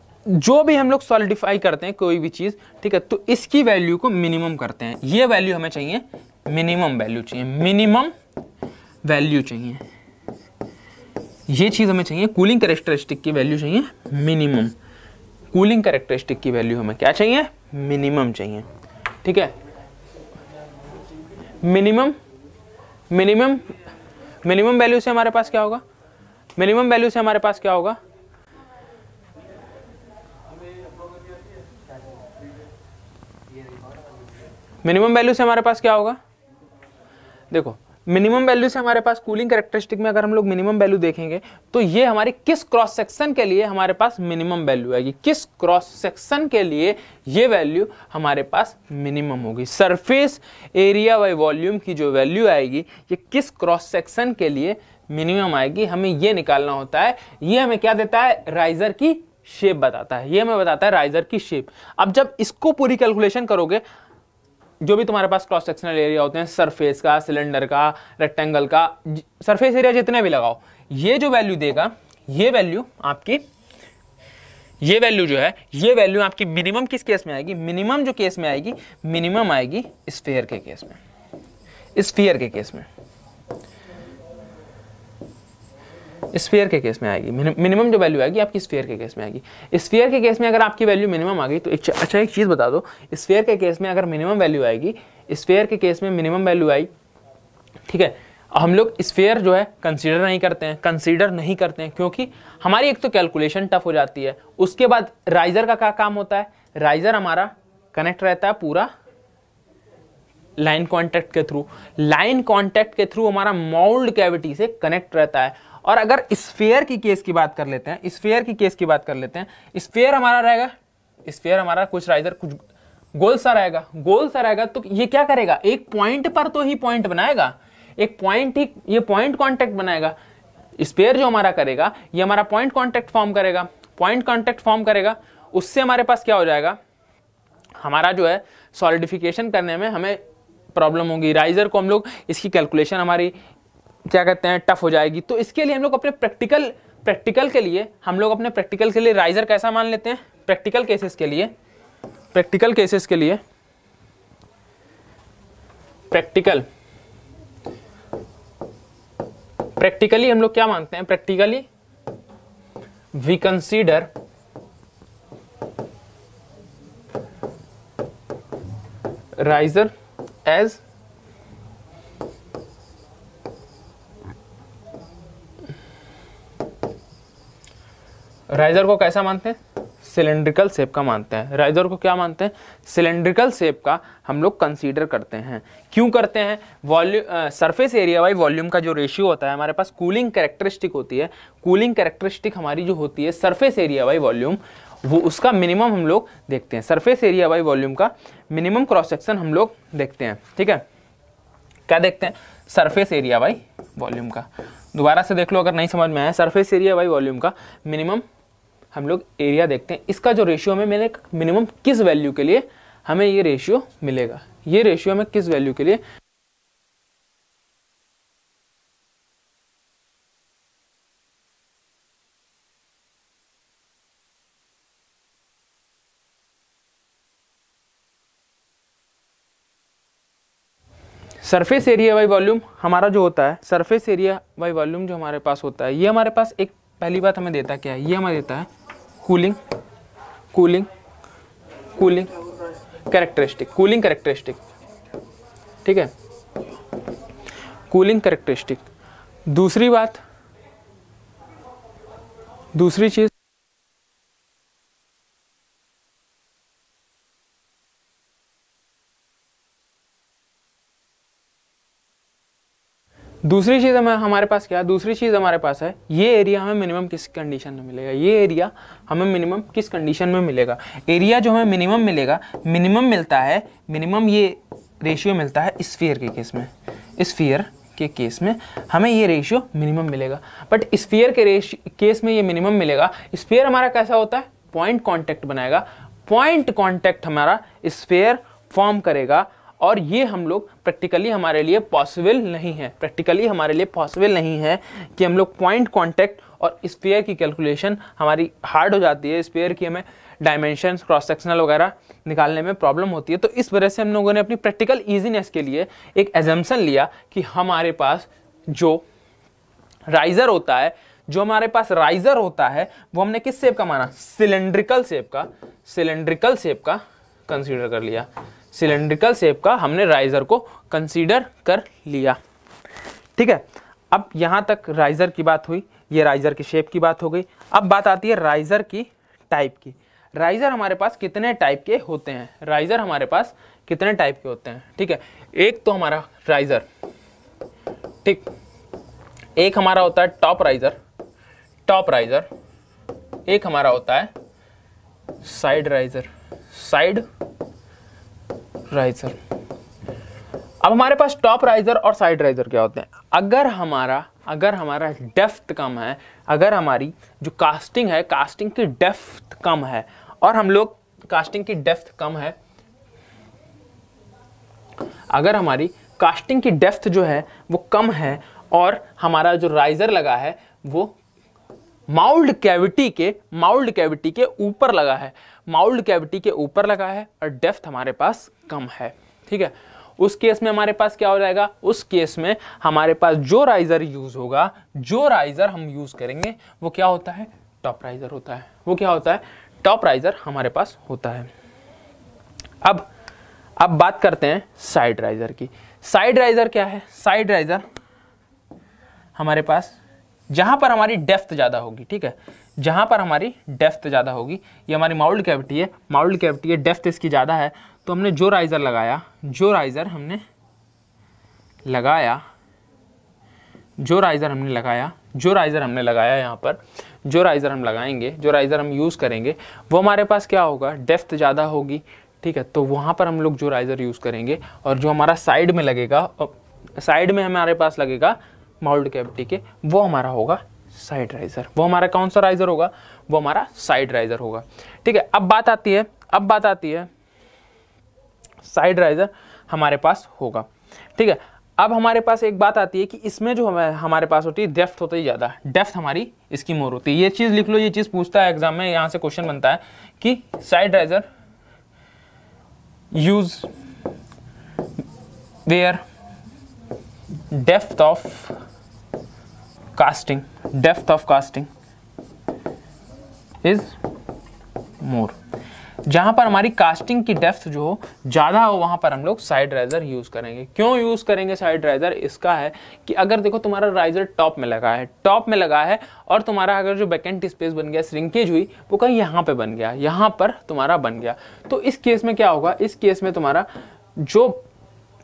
जो भी हम लोग सॉलिडिफाई करते हैं कोई भी चीज़ ठीक है तो इसकी वैल्यू को मिनिमम करते हैं ये वैल्यू हमें चाहिए मिनिमम वैल्यू चाहिए मिनिमम वैल्यू चाहिए ये चीज़ हमें चाहिए कूलिंग करेक्टरिस्टिक की वैल्यू चाहिए मिनिमम कूलिंग करेक्टरिस्टिक की वैल्यू हमें क्या चाहिए मिनिमम चाहिए ठीक है मिनिमम मिनिमम मिनिमम वैल्यू से हमारे पास क्या होगा मिनिमम वैल्यू से हमारे पास क्या होगा मिनिमम वैल्यू से हमारे पास क्या होगा देखो मिनिमम वैल्यू से हमारे पास कूलिंग करेक्टरिस्टिक में अगर हम लोग मिनिमम वैल्यू देखेंगे तो ये हमारे किस क्रॉस सेक्शन के लिए हमारे पास मिनिमम वैल्यू आएगी किस क्रॉस सेक्शन के लिए ये वैल्यू हमारे पास मिनिमम होगी सरफेस एरिया बाई वॉल्यूम की जो वैल्यू आएगी ये किस क्रॉस सेक्शन के लिए मिनिमम आएगी हमें ये निकालना होता है ये हमें क्या देता है राइजर की शेप बताता है ये हमें बताता है राइजर की शेप अब जब इसको पूरी कैलकुलेशन करोगे जो भी तुम्हारे पास क्रॉस सेक्शनल एरिया होते हैं सरफेस का सिलेंडर का रेक्टेंगल का सरफेस एरिया जितने भी लगाओ ये जो वैल्यू देगा ये वैल्यू आपकी ये वैल्यू जो है ये वैल्यू आपकी मिनिमम किस केस में आएगी मिनिमम जो केस में आएगी मिनिमम आएगी स्फेयर के केस में स्फेयर के केस में स्पेयर के केस में आएगी मिनिमम जो वैल्यू आएगी आपकी स्पेयर के केस में आएगी स्पेयर के केस में अगर आपकी वैल्यू मिनिमम आ गई तो एक अच्छा एक चीज़ बता दो स्फेयर के केस में अगर मिनिमम वैल्यू आएगी स्पेयर के केस में मिनिमम वैल्यू आई ठीक है हम लोग स्पेयर जो है कंसीडर नहीं करते हैं कंसीडर नहीं करते हैं क्योंकि हमारी एक तो कैलकुलेशन टफ हो जाती है उसके बाद राइजर का क्या काम होता है राइजर हमारा कनेक्ट रहता है पूरा लाइन कॉन्टैक्ट के थ्रू लाइन कॉन्टैक्ट के थ्रू हमारा माउल्ड कैविटी से कनेक्ट रहता है और अगर स्फेयर की केस की बात कर लेते हैं स्फेयर की केस की बात कर लेते हैं स्फेयर हमारा रहेगा स्फेयर हमारा कुछ राइजर कुछ गोल सा रहेगा गोल सा रहेगा तो ये क्या करेगा एक पॉइंट पर तो ही पॉइंट बनाएगा एक पॉइंट ही ये पॉइंट कॉन्टेक्ट बनाएगा स्पेयर जो हमारा करेगा ये हमारा पॉइंट कॉन्टेक्ट फॉर्म करेगा पॉइंट कॉन्टेक्ट फॉर्म करेगा उससे हमारे पास क्या हो जाएगा हमारा जो है सॉलिडिफिकेशन करने में हमें प्रॉब्लम होगी राइजर को हम लोग इसकी कैलकुलेशन हमारी क्या कहते हैं टफ हो जाएगी तो इसके लिए हम लोग अपने प्रैक्टिकल प्रैक्टिकल के लिए हम लोग अपने प्रैक्टिकल के लिए राइजर कैसा मान लेते हैं प्रैक्टिकल केसेस के लिए प्रैक्टिकल केसेस के लिए प्रैक्टिकल प्रैक्टिकली हम लोग क्या मानते हैं practically we consider riser as riser को कैसा मानते हैं सिलेंड्रिकल सेप का मानते हैं राइजर को क्या मानते हैं सिलेंड्रिकल सेप का हम लोग कंसीडर करते हैं क्यों करते हैं volume surface area by volume का जो रेशियो होता है हमारे पास कूलिंग कैरेक्टरिस्टिक होती है कूलिंग कैरेक्टरिस्टिक हमारी जो होती है सरफेस एरिया वाई वॉल्यूम वो उसका मिनिमम हम लोग देखते हैं सरफेस एरिया वाई वॉल्यूम का मिनिमम क्रॉस सेक्शन हम लोग देखते हैं ठीक है क्या देखते हैं सरफेस एरिया वाई वॉल्यूम का दोबारा से देख लो अगर नहीं समझ में आया सरफेस एरिया वाई वॉल्यूम का मिनिमम हम लोग एरिया देखते हैं इसका जो रेशियो हमें मैंने मिनिमम किस वैल्यू के लिए हमें ये रेशियो मिलेगा ये रेशियो हमें किस वैल्यू के लिए सरफेस एरिया बाई वॉल्यूम हमारा जो होता है सरफेस एरिया बाई वॉल्यूम जो हमारे पास होता है ये हमारे पास एक पहली बात हमें देता क्या है ये हमें देता है cooling cooling cooling characteristic cooling characteristic ठीक है कूलिंग कैरेक्टरिस्टिक दूसरी बात दूसरी चीज़ दूसरी चीज़ हमें हमारे पास क्या है दूसरी चीज़ हमारे पास है ये एरिया हमें मिनिमम किस कंडीशन में मिलेगा ये एरिया हमें मिनिमम किस कंडीशन में मिलेगा एरिया जो हमें मिनिमम मिलेगा मिनिमम मिलता है मिनिमम ये रेशियो मिलता है स्फीयर के केस में स्फीयर के केस में हमें ये रेशियो मिनिमम मिलेगा बट स्फीयर के रेश केस में ये मिनिमम मिलेगा स्फीयर हमारा कैसा होता है पॉइंट कॉन्टैक्ट बनाएगा पॉइंट कॉन्टैक्ट हमारा स्फेयर फॉर्म करेगा और ये हम लोग प्रैक्टिकली हमारे लिए पॉसिबल नहीं है प्रैक्टिकली हमारे लिए पॉसिबल नहीं है कि हम लोग पॉइंट कॉन्टैक्ट और स्पेयर की कैलकुलेशन हमारी हार्ड हो जाती है स्पेयर की हमें डायमेंशन क्रॉस सेक्शनल वगैरह निकालने में प्रॉब्लम होती है तो इस वजह से हम लोगों ने अपनी प्रैक्टिकल ईजीनेस के लिए एक एजम्सन लिया कि हमारे पास जो राइज़र होता है जो हमारे पास राइज़र होता है वो हमने किस सेप का माना सिलेंड्रिकल सेप का सिलेंड्रिकल सेप का कंसीडर कर लिया सिलेंड्रिकल शेप का हमने राइजर को कंसीडर कर लिया ठीक है अब यहाँ तक राइजर की बात हुई ये राइजर की शेप की बात हो गई अब बात आती है राइजर की टाइप की राइजर हमारे पास कितने टाइप के होते हैं राइजर हमारे पास कितने टाइप के होते हैं ठीक है एक तो हमारा राइजर ठीक एक हमारा होता है टॉप राइजर टॉप राइजर एक हमारा होता है साइड राइजर साइड राइजर अब हमारे पास टॉप राइजर और साइड राइजर क्या होते हैं अगर हमारा अगर हमारा डेफ्थ कम है अगर हमारी जो कास्टिंग है कास्टिंग की डेफ्थ कम है और हम लोग कास्टिंग की डेफ्थ कम है अगर हमारी कास्टिंग की डेफ्थ जो है वो कम है और हमारा जो राइजर लगा है वो माउल्ड कैविटी के माउल्ड कैविटी के ऊपर लगा है माउल्ड कैविटी के ऊपर लगा है और डेफ्थ हमारे पास कम है ठीक है उस केस में हमारे पास क्या हो जाएगा उस केस में हमारे पास जो राइजर यूज होगा जो राइजर हम यूज करेंगे वो क्या होता है टॉप राइजर होता है वो क्या होता है टॉप राइजर हमारे पास होता है अब अब बात करते हैं साइड राइजर की साइड राइजर क्या है साइड राइजर हमारे पास जहां पर हमारी डेफ्थ ज्यादा होगी ठीक है जहाँ पर हमारी डेफ्थ ज़्यादा होगी ये हमारी माउल्ड कैविटी है माउल्ड कैविटी है डेफ्थ इसकी ज़्यादा है तो हमने जो राइज़र लगाया जो राइज़र हमने लगाया जो राइज़र हमने लगाया जो राइज़र हमने लगाया यहाँ पर जो राइज़र हम लगाएंगे जो राइज़र हम यूज़ करेंगे वो हमारे पास क्या होगा डेफ्थ ज़्यादा होगी ठीक है तो वहाँ पर हम लोग जो राइज़र यूज़ करेंगे और जो हमारा साइड में लगेगा साइड में हमारे पास लगेगा माउल्ड कैविटी के वो हमारा होगा साइड राइजर वो हमारा कौन सा राइजर होगा वो हमारा साइड राइजर होगा ठीक है अब बात आती है अब बात आती है साइड राइजर हमारे पास होगा ठीक है अब हमारे पास एक बात आती है कि इसमें जो हमें हमारे पास होती है डेफ्थ होती है ज़्यादा डेफ्थ हमारी इसकी मोर होती है ये चीज़ लिख लो ये चीज़ पूछता है एग्जाम में यहाँ से क्वेश्चन बनता है कि side riser use where depth of casting depth of casting is more जहां पर हमारी कास्टिंग की डेप्थ जो हो ज़्यादा हो वहाँ पर हम लोग साइड राइजर यूज़ करेंगे क्यों यूज़ करेंगे साइड राइजर इसका है कि अगर देखो तुम्हारा राइजर टॉप में लगा है टॉप में लगा है और तुम्हारा अगर जो बैकेंट स्पेस बन गया श्रिंकेज हुई वो कहीं यहां पे बन गया यहां पर तुम्हारा बन गया तो इस केस में क्या होगा इस केस में तुम्हारा जो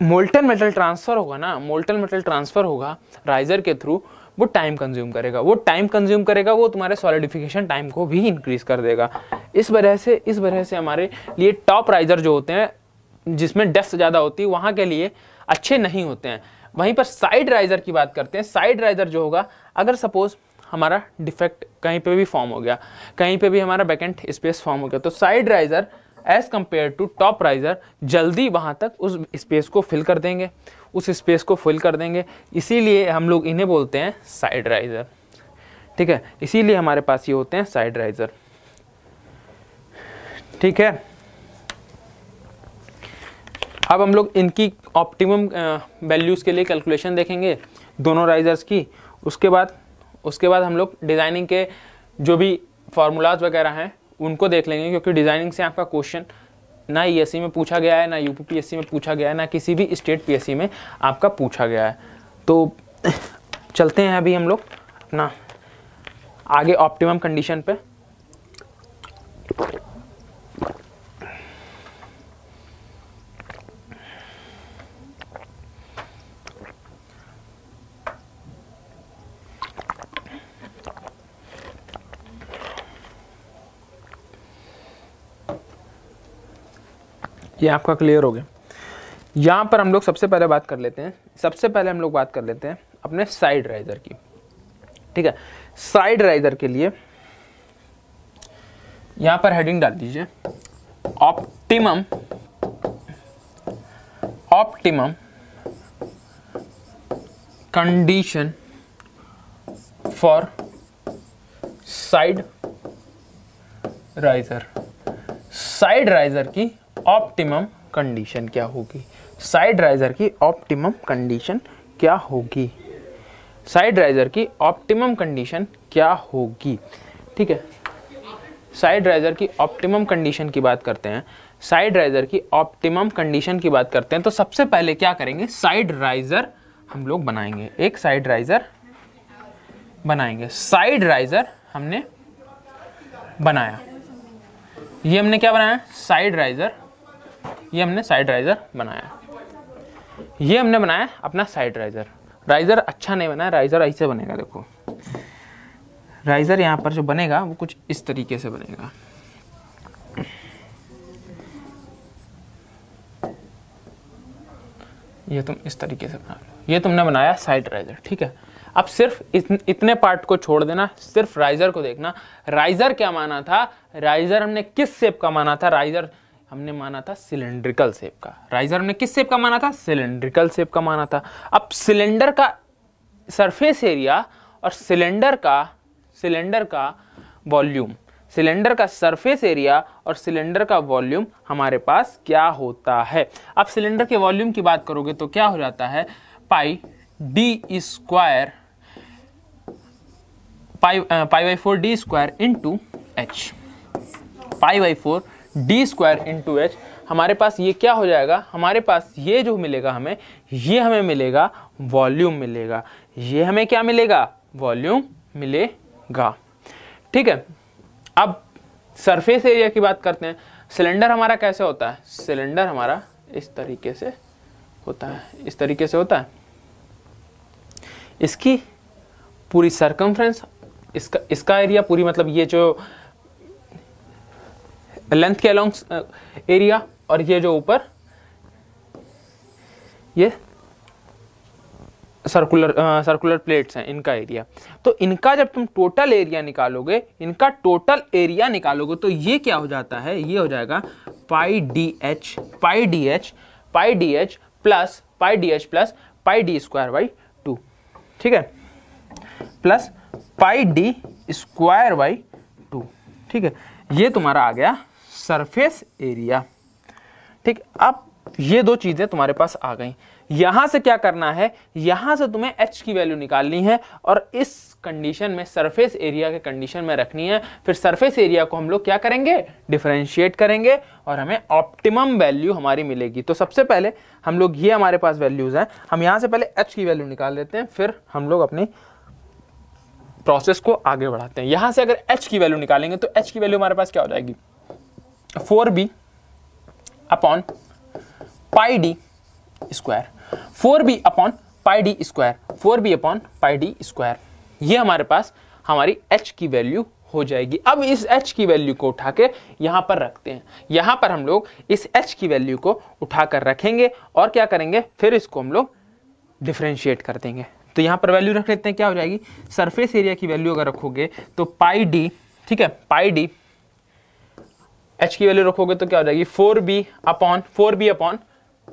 मोल्टन मेटल ट्रांसफ़र होगा ना मोल्टन मेटल ट्रांसफ़र होगा राइजर के थ्रू वो टाइम कंज्यूम करेगा वो टाइम कंज्यूम करेगा वो तुम्हारे सॉलिडिफिकेशन टाइम को भी इंक्रीज कर देगा इस वजह से इस वजह से हमारे लिए टॉप राइजर जो होते हैं जिसमें डेस्क ज़्यादा होती है वहाँ के लिए अच्छे नहीं होते हैं वहीं पर साइड राइजर की बात करते हैं साइड राइजर जो होगा अगर सपोज़ हमारा डिफेक्ट कहीं पे भी फॉर्म हो गया कहीं पे भी हमारा बैकेंड स्पेस फॉर्म हो गया तो side riser as compare to top riser जल्दी वहाँ तक उस स्पेस को फिल कर देंगे उस स्पेस को फिल कर देंगे इसीलिए हम लोग इन्हें बोलते हैं साइड राइज़र ठीक है इसीलिए हमारे पास ये होते हैं साइड राइज़र ठीक है अब हम लोग इनकी ऑप्टिमम वैल्यूज़ के लिए कैलकुलेशन देखेंगे दोनों राइजर्स की उसके बाद उसके बाद हम लोग डिज़ाइनिंग के जो भी फार्मूलाज वगैरह हैं उनको देख लेंगे क्योंकि डिज़ाइनिंग से आपका क्वेश्चन ना सी e में पूछा गया है ना सी में पूछा गया है ना किसी भी स्टेट सी में आपका पूछा गया है तो चलते हैं अभी हम लोग अपना आगे ऑप्टिमम कंडीशन पे ये आपका क्लियर हो गया यहाँ पर हम लोग सबसे पहले बात कर लेते हैं सबसे पहले हम लोग बात कर लेते हैं अपने साइड राइजर की ठीक है साइड राइजर के लिए यहाँ पर हेडिंग डाल दीजिए optimum optimum condition for side riser side riser की ऑप्टिमम कंडीशन क्या होगी साइड राइजर की ऑप्टिमम कंडीशन क्या होगी साइड राइजर की ऑप्टिमम कंडीशन क्या होगी ठीक है साइड राइजर की ऑप्टिमम कंडीशन की बात करते हैं साइड राइजर की ऑप्टिमम कंडीशन की बात करते हैं तो सबसे पहले क्या करेंगे साइड राइजर हम लोग बनाएंगे एक साइड राइजर बनाएंगे साइड राइजर हमने बनाया ये हमने क्या बनाया साइड राइजर ये हमने साइड राइज़र बनाया ये हमने बनाया अपना साइड राइज़र राइज़र अच्छा नहीं बनाया राइज़र ऐसे बनेगा देखो राइज़र यहाँ पर जो बनेगा वो कुछ इस तरीके से बनेगा ये तुम इस तरीके से बना लो ये तुमने बनाया साइड राइज़र ठीक है अब सिर्फ इतने पार्ट को छोड़ देना सिर्फ राइज़र को देखना राइज़र क्या माना था राइज़र हमने किस शेप का माना था राइज़र हमने माना था सिलेंड्रिकल सेप का राइजर हमने किस सेप का माना था सिलेंड्रिकल सेप का माना था अब सिलेंडर का सरफेस एरिया और सिलेंडर का सिलेंडर का वॉल्यूम सिलेंडर का सरफेस एरिया और सिलेंडर का वॉल्यूम हमारे पास क्या होता है अब सिलेंडर के वॉल्यूम की बात करोगे तो क्या हो जाता है pi D square pi pi by four D square into H pi by four D square into H हमारे पास ये क्या हो जाएगा हमारे पास ये जो मिलेगा हमें ये हमें मिलेगा वॉल्यूम मिलेगा ये हमें क्या मिलेगा वॉल्यूम मिलेगा ठीक है अब सरफेस एरिया की बात करते हैं सिलेंडर हमारा कैसे होता है सिलेंडर हमारा इस तरीके से होता है इस तरीके से होता है इसकी पूरी सरकमफ्रेंस इसका इसका एरिया पूरी मतलब ये जो लेंथ के अलॉन्ग एरिया uh, और ये जो ऊपर ये सर्कुलर सर्कुलर प्लेट्स हैं इनका एरिया तो इनका जब तुम टोटल एरिया निकालोगे इनका टोटल एरिया निकालोगे तो ये क्या हो जाता है ये हो जाएगा pi D H pi D H pi D H plus pi D H plus pi D square by two ठीक है plus pi D square by two ठीक है ये तुम्हारा आ गया सरफेस एरिया ठीक अब ये दो चीज़ें तुम्हारे पास आ गई यहां से क्या करना है यहां से तुम्हें h की वैल्यू निकालनी है और इस कंडीशन में सरफेस एरिया के कंडीशन में रखनी है फिर सरफेस एरिया को हम लोग क्या करेंगे डिफ्रेंशिएट करेंगे और हमें ऑप्टिमम वैल्यू हमारी मिलेगी तो सबसे पहले हम लोग ये हमारे पास वैल्यूज़ हैं हम यहाँ से पहले h की वैल्यू निकाल लेते हैं फिर हम लोग अपनी प्रोसेस को आगे बढ़ाते हैं यहाँ से अगर एच की वैल्यू निकालेंगे तो एच की वैल्यू हमारे पास क्या हो जाएगी four B upon pi D square four B upon pi D square four B upon pi D square ये हमारे पास हमारी एच की वैल्यू हो जाएगी अब इस एच की वैल्यू को उठा के यहाँ पर रखते हैं यहाँ पर हम लोग इस एच की वैल्यू को उठा कर रखेंगे और क्या करेंगे फिर इसको हम लोग डिफ्रेंशिएट कर देंगे तो यहाँ पर वैल्यू रख लेते हैं क्या हो जाएगी सरफेस एरिया की वैल्यू अगर रखोगे तो पाई डी ठीक है पाई डी एच की वैल्यू रखोगे तो क्या हो जाएगी four B upon four B upon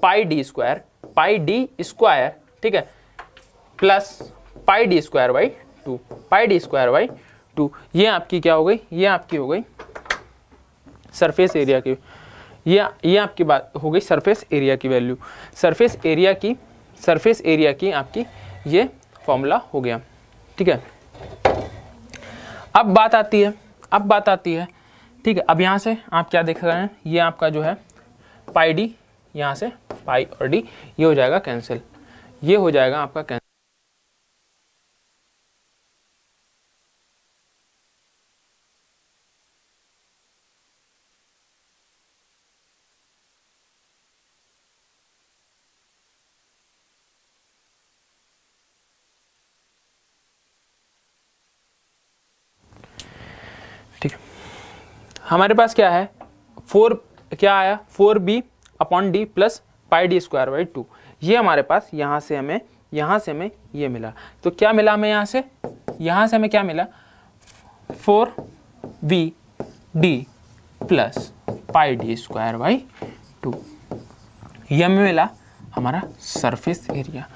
pi D square pi D square ठीक है plus pi D square by two pi D square by two ये आपकी क्या हो गई ये आपकी हो गई सरफेस एरिया की ये ये आपकी बात हो गई सरफेस एरिया की वैल्यू सरफेस एरिया की सरफेस एरिया की आपकी ये फॉर्मूला हो गया ठीक है अब बात आती है अब बात आती है ठीक है अब यहाँ से आप क्या देख रहे हैं ये आपका जो है पाई डी यहाँ से पाई और डी ये हो जाएगा कैंसिल ये हो जाएगा आपका कैंसिल हमारे पास क्या है फोर क्या आया four B upon D plus pi D square by two ये हमारे पास यहाँ से हमें यहाँ से हमें ये मिला तो क्या मिला हमें यहाँ से यहाँ से हमें क्या मिला four B D plus pi D square by two ये हमें मिला हमारा सरफेस एरिया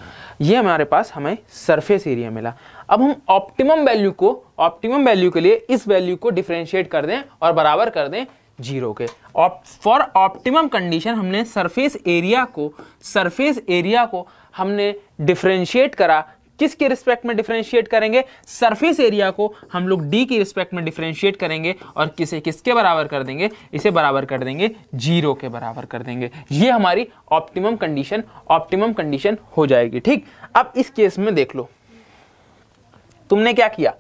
ये हमारे पास हमें सरफेस एरिया मिला अब हम ऑप्टिमम वैल्यू को ऑप्टिमम वैल्यू के लिए इस वैल्यू को डिफ्रेंशिएट कर दें और बराबर कर दें जीरो के फॉर ऑप्टिमम कंडीशन हमने सरफेस एरिया को सरफेस एरिया को हमने डिफ्रेंशिएट करा किसके रिस्पेक्ट में डिफ्रेंशिएट करेंगे सरफेस एरिया को हम लोग डी की रिस्पेक्ट में डिफ्रेंशिएट करेंगे और किसे किसके बराबर कर देंगे इसे बराबर कर देंगे जीरो के बराबर कर देंगे ये हमारी ऑप्टिमम कंडीशन ऑप्टिमम कंडीशन हो जाएगी ठीक अब इस केस में देख लो तुमने क्या किया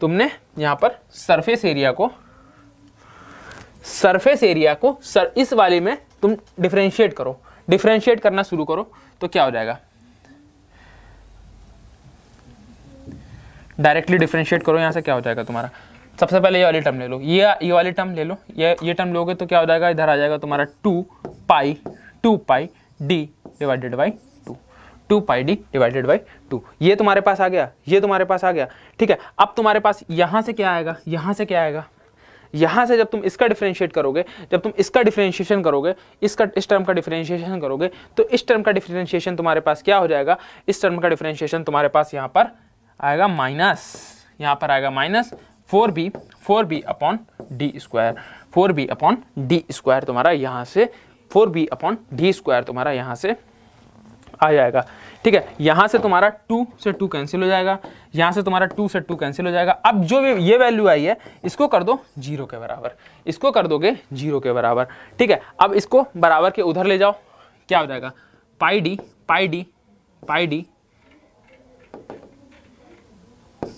तुमने यहां पर सरफेस एरिया को सरफेस एरिया को सर इस वाले में तुम डिफ्रेंशिएट करो डिफ्रेंशिएट करना शुरू करो तो क्या हो जाएगा डायरेक्टली डिफ्रेंशिएट करो यहां से क्या हो जाएगा तुम्हारा सबसे पहले ये वाली टर्म ले लो ये ये वाली टर्म ले लो ये ये टर्म लोगे तो क्या हो जाएगा इधर आ जाएगा तुम्हारा two pi two pi D divided by two pi D divided by two ये तुम्हारे पास आ गया ये तुम्हारे पास आ गया ठीक है अब तुम्हारे पास यहाँ से क्या आएगा यहाँ से क्या आएगा यहाँ से जब तुम इसका डिफ्रेंशिएट करोगे जब तुम इसका डिफ्रेंशिएशन करोगे इसका इस टर्म का डिफ्रेंशिएशन करोगे तो इस टर्म का डिफ्रेंशिएशन तुम्हारे पास क्या हो जाएगा इस टर्म का डिफ्रेंशिएशन तुम्हारे पास यहाँ पर आएगा माइनस यहाँ पर आएगा minus four B four B upon D square four B upon D square तुम्हारा यहाँ से four B upon D square तुम्हारा यहाँ से आ जाएगा ठीक है यहां से तुम्हारा टू से टू कैंसिल हो जाएगा यहां से तुम्हारा टू से टू कैंसिल हो जाएगा अब जो ये वैल्यू आई है इसको कर दो जीरो के बराबर इसको कर दोगे जीरो के बराबर ठीक है अब इसको बराबर के उधर ले जाओ क्या हो जाएगा pi D pi D pi D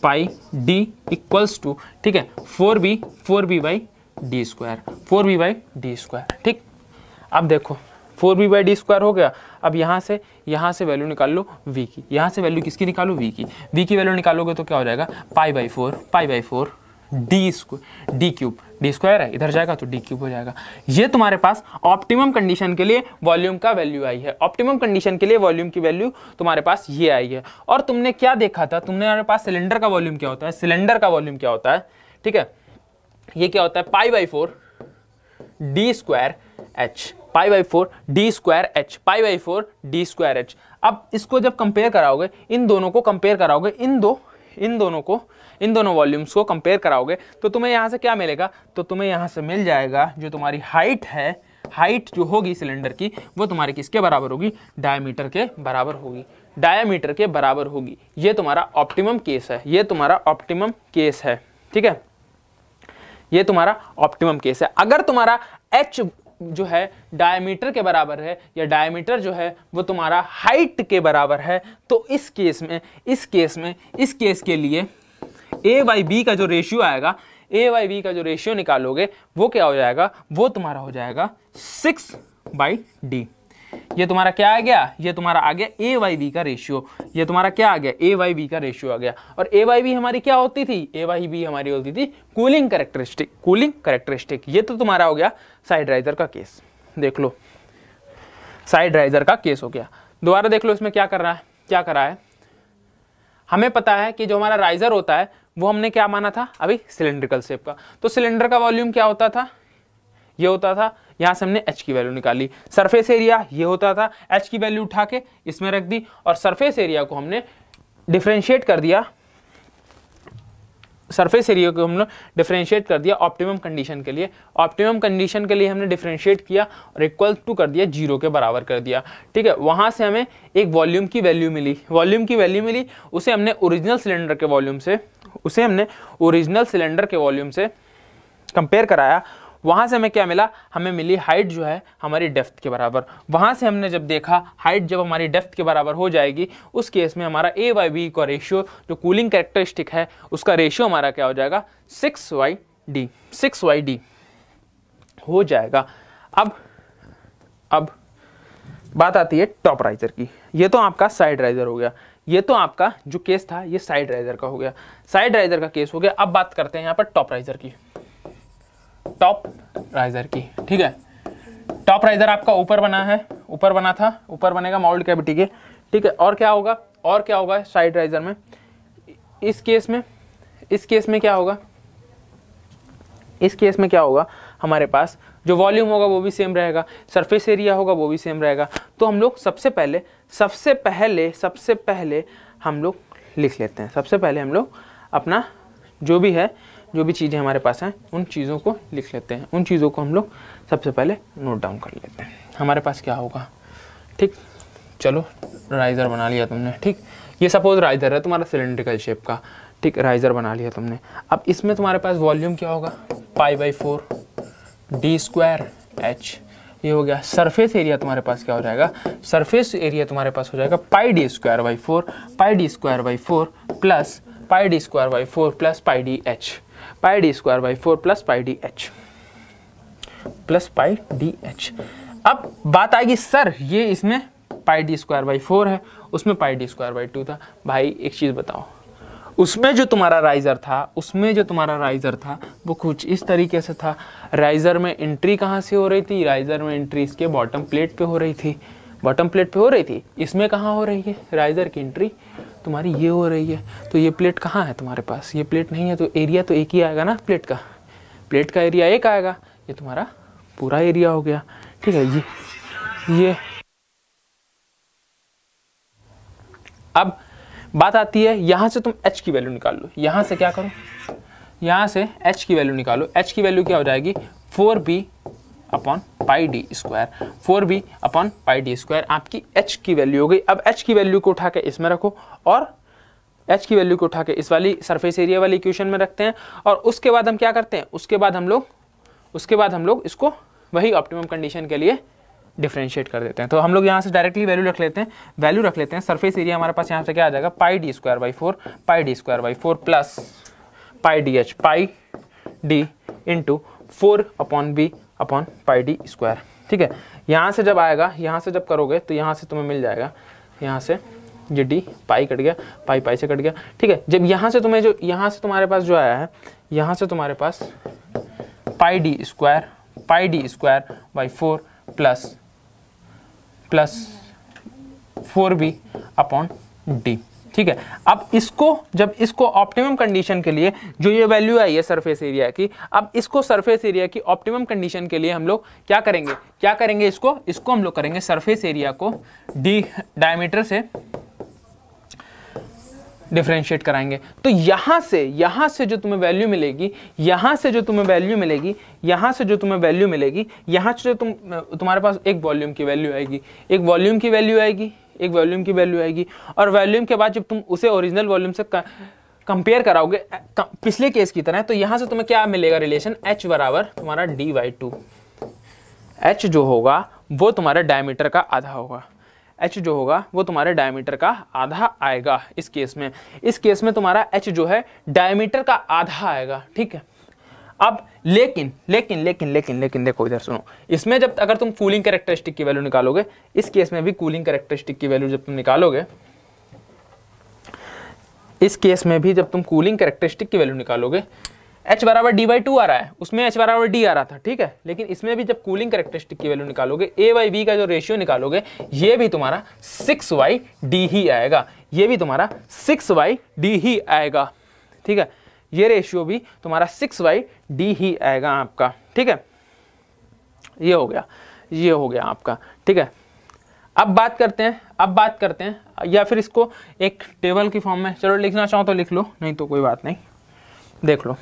pi D equals to ठीक है four B four B by D square four B by D square ठीक अब देखो four B by D square हो गया अब यहाँ से यहाँ से वैल्यू निकाल लो v की यहाँ से वैल्यू किसकी निकालो v की v की वैल्यू निकालोगे तो क्या हो जाएगा pi by four pi by four D square D cube D square है इधर जाएगा तो डी क्यूब हो जाएगा ये तुम्हारे पास ऑप्टिमम कंडीशन के लिए वॉल्यूम का वैल्यू आई है ऑप्टिमम कंडीशन के लिए वॉल्यूम की वैल्यू तुम्हारे पास ये आई है और तुमने क्या देखा था तुमने हमारे पास सिलेंडर का वॉल्यूम क्या होता है सिलेंडर का वॉल्यूम क्या होता है ठीक है ये क्या होता है pi by four D square H pi by four D square H pi by four D square H अब इसको जब कंपेयर कराओगे इन दोनों को कंपेयर कराओगे इन दो इन दोनों को इन दोनों वॉल्यूम्स को कंपेयर कराओगे तो तुम्हें यहाँ से क्या मिलेगा तो तुम्हें यहाँ से मिल जाएगा जो तुम्हारी हाइट है हाइट जो होगी सिलेंडर की वो तुम्हारी किसके बराबर होगी डायमीटर के बराबर होगी डायमीटर के बराबर होगी ये तुम्हारा ऑप्टिमम केस है ये तुम्हारा ऑप्टिमम केस है ठीक है ये तुम्हारा ऑप्टिमम केस है अगर तुम्हारा एच जो है डायमीटर के बराबर है या डायमीटर जो है वो तुम्हारा हाइट के बराबर है तो इस केस में इस केस में इस केस के लिए ए बाई बी का जो रेशियो आएगा ए बाई बी का जो रेशियो निकालोगे वो क्या हो जाएगा वो तुम्हारा हो जाएगा सिक्स बाई डी ये तुम्हारा क्या आ गया ये तुम्हारा आ गया ए वाई बी का रेशियो ये तुम्हारा क्या आ गया ए वाई बी का रेशियो आ गया और ए वाई बी हमारी क्या होती थी ए वाई बी हमारी होती थी कूलिंग करेक्टरिस्टिक कूलिंग करेक्टरिस्टिक ये तो तुम्हारा हो गया साइड राइजर का केस देख लो साइड राइजर का केस हो गया दोबारा देख लो इसमें क्या कर रहा है क्या करा है हमें पता है कि जो हमारा राइजर होता है वो हमने क्या माना था अभी सिलेंड्रिकल शेप का तो सिलेंडर का वॉल्यूम क्या होता था ये होता था यहाँ से हमने एच की वैल्यू निकाली सरफेस एरिया ये होता था एच की वैल्यू उठा के इसमें रख दी और सरफेस एरिया को हमने डिफ्रेंशिएट कर दिया सरफेस एरिया को हमने डिफ्रेंशिएट कर दिया ऑप्टिमम कंडीशन के लिए ऑप्टिमम कंडीशन के लिए हमने डिफ्रेंशिएट किया और इक्वल टू कर दिया जीरो के बराबर कर दिया ठीक है वहाँ से हमें एक वॉल्यूम की वैल्यू मिली वॉल्यूम की वैल्यू मिली उसे हमने ओरिजिनल सिलेंडर के वॉल्यूम से उसे हमने ओरिजिनल सिलेंडर के वॉल्यूम से कंपेयर कराया वहाँ से हमें क्या मिला हमें मिली हाइट जो है हमारी डेफ्थ के बराबर वहाँ से हमने जब देखा हाइट जब हमारी डेफ्थ के बराबर हो जाएगी उस केस में हमारा ए वाई बी का रेशियो जो कूलिंग कैरेक्टरिस्टिक है उसका रेशियो हमारा क्या हो जाएगा six by D six by D हो जाएगा अब अब बात आती है टॉप राइजर की ये तो आपका साइड राइजर हो गया ये तो आपका जो केस था ये साइड राइजर का हो गया साइड राइजर का केस हो गया अब बात करते हैं यहाँ पर टॉप राइजर की टॉप राइजर की ठीक है टॉप राइजर आपका ऊपर बना है ऊपर बना था ऊपर बनेगा माउल्ड कैविटी के ठीक है और क्या होगा और क्या होगा साइड राइजर में इस केस में इस केस में क्या होगा इस केस में क्या होगा हमारे पास जो वॉल्यूम होगा वो भी सेम रहेगा सरफेस एरिया होगा वो भी सेम रहेगा तो हम लोग सबसे पहले सबसे पहले सबसे पहले हम लोग लिख लेते हैं सबसे पहले हम लोग अपना जो भी है जो भी चीज़ें हमारे पास हैं उन चीज़ों को लिख लेते हैं उन चीज़ों को हम लोग सबसे पहले नोट डाउन कर लेते हैं हमारे पास क्या होगा ठीक चलो राइज़र बना लिया तुमने ठीक ये सपोज राइज़र है तुम्हारा सिलेंड्रिकल शेप का ठीक राइज़र बना लिया तुमने अब इसमें तुम्हारे पास वॉल्यूम क्या होगा pi by four D square H ये हो गया सरफेस एरिया तुम्हारे पास क्या हो जाएगा सरफेस एरिया तुम्हारे पास हो जाएगा pi D square by four pi D square by four plus pi D square by four plus pi D H pi D square by four plus pi D H plus pi D H अब बात आएगी sir ये इसमें pi D square by four है उसमें pi D square by two था भाई एक चीज़ बताओ उसमें जो तुम्हारा राइज़र था उसमें जो तुम्हारा राइज़र था वो कुछ इस तरीके से था राइज़र में एंट्री कहाँ से हो रही थी राइज़र में एंट्री इसके बॉटम प्लेट पे हो रही थी बॉटम प्लेट पे हो रही थी इसमें कहाँ हो रही है राइज़र की एंट्री तुम्हारी ये हो रही है तो ये प्लेट कहाँ है तुम्हारे पास ये प्लेट नहीं है तो एरिया तो एक ही आएगा ना प्लेट का प्लेट का एरिया एक आएगा ये तुम्हारा पूरा एरिया हो गया ठीक है ये ये अब बात आती है यहाँ से तुम h की वैल्यू निकाल लो यहाँ से क्या करो यहाँ से h की वैल्यू निकालो h की वैल्यू क्या हो जाएगी four B upon pi D square four B upon pi D square आपकी एच की वैल्यू हो गई अब एच की वैल्यू को उठा के इसमें रखो और एच की वैल्यू को उठा के इस वाली सरफेस एरिया वाली इक्वेशन में रखते हैं और उसके बाद हम क्या करते हैं उसके बाद हम लोग उसके बाद हम लोग इसको वही ऑप्टिमम कंडीशन के लिए डिफ्रेंशिएट कर देते हैं तो हम लोग यहाँ से डायरेक्टली वैल्यू रख लेते हैं वैल्यू रख लेते हैं सरफेस एरिया हमारे पास यहाँ से क्या आ जाएगा pi D square by four pi D square by four plus pi D H pi D into four upon B upon pi D square ठीक है यहाँ से जब आएगा यहाँ से जब करोगे तो यहाँ से तुम्हें मिल जाएगा यहाँ से ये डी पाई कट गया पाई पाई से कट गया ठीक है जब यहाँ से तुम्हें जो यहाँ से तुम्हारे पास जो आया है यहाँ से तुम्हारे पास pi D square pi D square by four plus plus four B upon D ठीक है अब इसको जब इसको ऑप्टिमम कंडीशन के लिए जो ये वैल्यू आई है सरफेस एरिया की अब इसको सरफेस एरिया की ऑप्टिमम कंडीशन के लिए हम लोग क्या करेंगे क्या करेंगे इसको इसको हम लोग करेंगे सरफेस एरिया को डी डायमीटर से डिफ्रेंशिएट कराएंगे तो यहाँ से यहाँ से जो तुम्हें वैल्यू मिलेगी यहाँ से जो तुम्हें वैल्यू मिलेगी यहाँ से जो तुम्हें वैल्यू मिलेगी यहाँ से जो तुम तुम्हारे पास एक वॉल्यूम की वैल्यू आएगी एक वॉल्यूम की वैल्यू आएगी एक वॉल्यूम की वैल्यू आएगी और वॉल्यूम के बाद जब तुम उसे ओरिजिनल वॉल्यूम से कंपेयर कराओगे पिछले केस की तरह तो यहां से तुम्हें क्या मिलेगा रिलेशन एच बराबर तुम्हारा डी वाई टू एच जो होगा वो तुम्हारे डायमीटर का आधा होगा एच जो होगा वो तुम्हारे डायमीटर का आधा आएगा इस केस में इस केस में तुम्हारा एच जो है डायमीटर का आधा आएगा ठीक है अब लेकिन लेकिन लेकिन लेकिन लेकिन देखो इधर सुनो इसमें जब अगर तुम कूलिंग करेक्टरिस्टिक की वैल्यू निकालोगे इस केस में भी कूलिंग करेक्टरिस्टिक की वैल्यू जब तुम निकालोगे इस केस में भी जब तुम कूलिंग करेक्टरिस्टिक की वैल्यू निकालोगे एच बराबर डी बाई टू आ रहा है उसमें एच बराबर डी आ रहा था ठीक है लेकिन इसमें भी जब कूलिंग करेक्टरिस्टिक की वैल्यू निकालोगे ए वाई बी का जो रेशियो निकालोगे ये भी तुम्हारा सिक्स वाई डी ही आएगा ये भी तुम्हारा सिक्स वाई डी ही आएगा ठीक है ये रेशियो भी तुम्हारा सिक्स बाई डी ही आएगा आपका ठीक है ये हो गया ये हो गया आपका ठीक है अब बात करते हैं अब बात करते हैं या फिर इसको एक टेबल की फॉर्म में चलो लिखना चाहो तो लिख लो नहीं तो कोई बात नहीं देख लो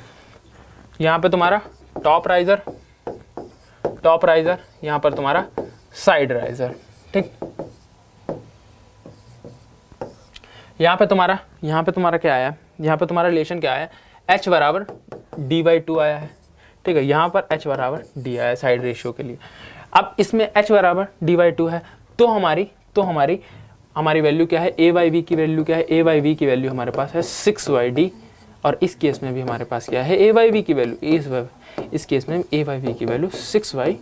यहाँ पे तुम्हारा टॉप राइजर टॉप राइजर यहाँ पर तुम्हारा साइड राइजर ठीक यहाँ पे तुम्हारा यहाँ पे तुम्हारा क्या आया यहाँ पे तुम्हारा रिलेशन क्या आया एच बराबर डी बाई टू आया है ठीक है यहाँ पर एच बराबर डी आया साइड रेशियो के लिए अब इसमें एच बराबर डी बाई टू है तो हमारी तो हमारी हमारी वैल्यू क्या है ए बाई वी की वैल्यू क्या है ए बाई वी की वैल्यू हमारे पास है सिक्स वाई डी और इस केस में भी हमारे पास क्या है ए बाई वी की वैल्यू इस इस केस में ए बाई वी की वैल्यू सिक्स वाई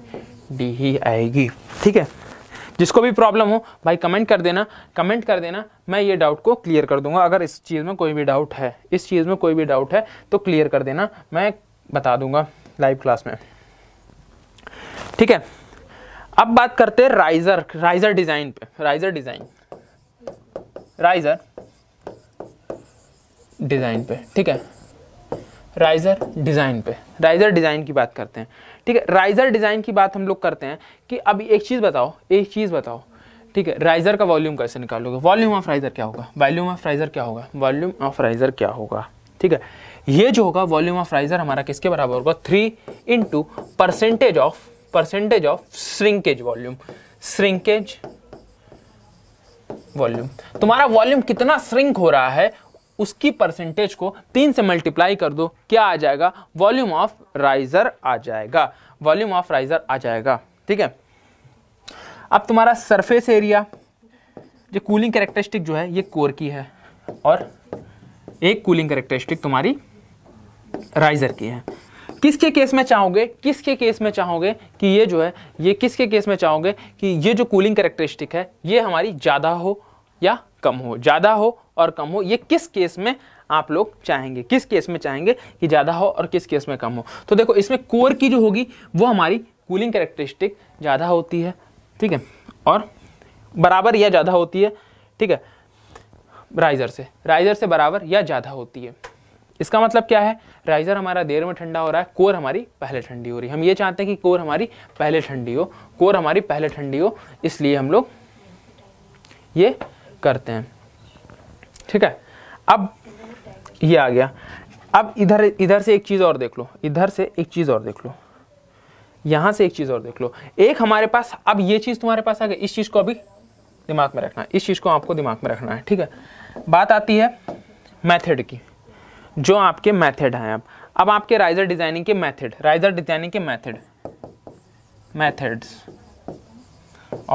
डी ही आएगी ठीक है जिसको भी प्रॉब्लम हो भाई कमेंट कर देना कमेंट कर देना मैं ये डाउट को क्लियर कर दूंगा अगर इस चीज़ में कोई भी डाउट है इस चीज़ में कोई भी डाउट है तो क्लियर कर देना मैं बता दूंगा लाइव क्लास में ठीक है अब बात करते हैं राइजर राइजर डिज़ाइन पे राइजर डिज़ाइन राइजर डिज़ाइन पे ठीक है राइजर डिज़ाइन पे राइजर डिज़ाइन की बात करते हैं ठीक है राइजर डिज़ाइन की बात हम लोग करते हैं कि अब एक चीज़ बताओ एक चीज़ बताओ ठीक है राइजर का वॉल्यूम कैसे निकालोगे वॉल्यूम ऑफ राइजर क्या होगा वॉल्यूम ऑफ राइजर क्या होगा वॉल्यूम ऑफ राइजर क्या होगा ठीक है ये जो होगा वॉल्यूम ऑफ राइजर हमारा किसके बराबर होगा three into percentage of percentage of shrinkage volume shrinkage volume तुम्हारा वॉल्यूम कितना श्रिंक हो रहा है उसकी परसेंटेज को तीन से मल्टीप्लाई कर दो क्या आ जाएगा वॉल्यूम ऑफ राइजर आ जाएगा वॉल्यूम ऑफ राइजर आ जाएगा ठीक है अब तुम्हारा सरफेस एरिया जो कूलिंग कैरेक्टरिस्टिक जो है ये कोर की है और एक कूलिंग कैरेक्टरिस्टिक तुम्हारी राइजर की है किसके केस में चाहोगे किसके केस में चाहोगे कि ये जो है ये किसके केस में चाहोगे कि ये जो कूलिंग कैरेक्टरिस्टिक है ये हमारी ज़्यादा हो या कम हो ज़्यादा हो और कम हो ये किस केस में आप लोग चाहेंगे किस केस में चाहेंगे कि ज़्यादा हो और किस केस में कम हो तो देखो इसमें कोर की जो होगी वो हमारी कूलिंग करेक्टरिस्टिक ज़्यादा होती है ठीक है और बराबर या ज़्यादा होती है ठीक है राइजर से राइजर से बराबर या ज़्यादा होती है इसका मतलब क्या है राइजर हमारा देर में ठंडा हो रहा है कोर हमारी पहले ठंडी हो रही है हम ये चाहते हैं कि कोर हमारी पहले ठंडी हो कोर हमारी पहले ठंडी हो इसलिए हम लोग ये करते हैं ठीक है अब ये आ गया अब इधर इधर से एक चीज़ और देख लो इधर से एक चीज़ और देख लो यहाँ से एक चीज़ और देख लो एक हमारे पास अब ये चीज़ तुम्हारे पास आ गई इस चीज़ को अभी दिमाग में रखना है इस चीज़ को आपको दिमाग में रखना है ठीक है बात आती है मैथड की जो आपके मैथड हैं अब अब आपके राइजर डिजाइनिंग के मैथड राइजर डिजाइनिंग के method methods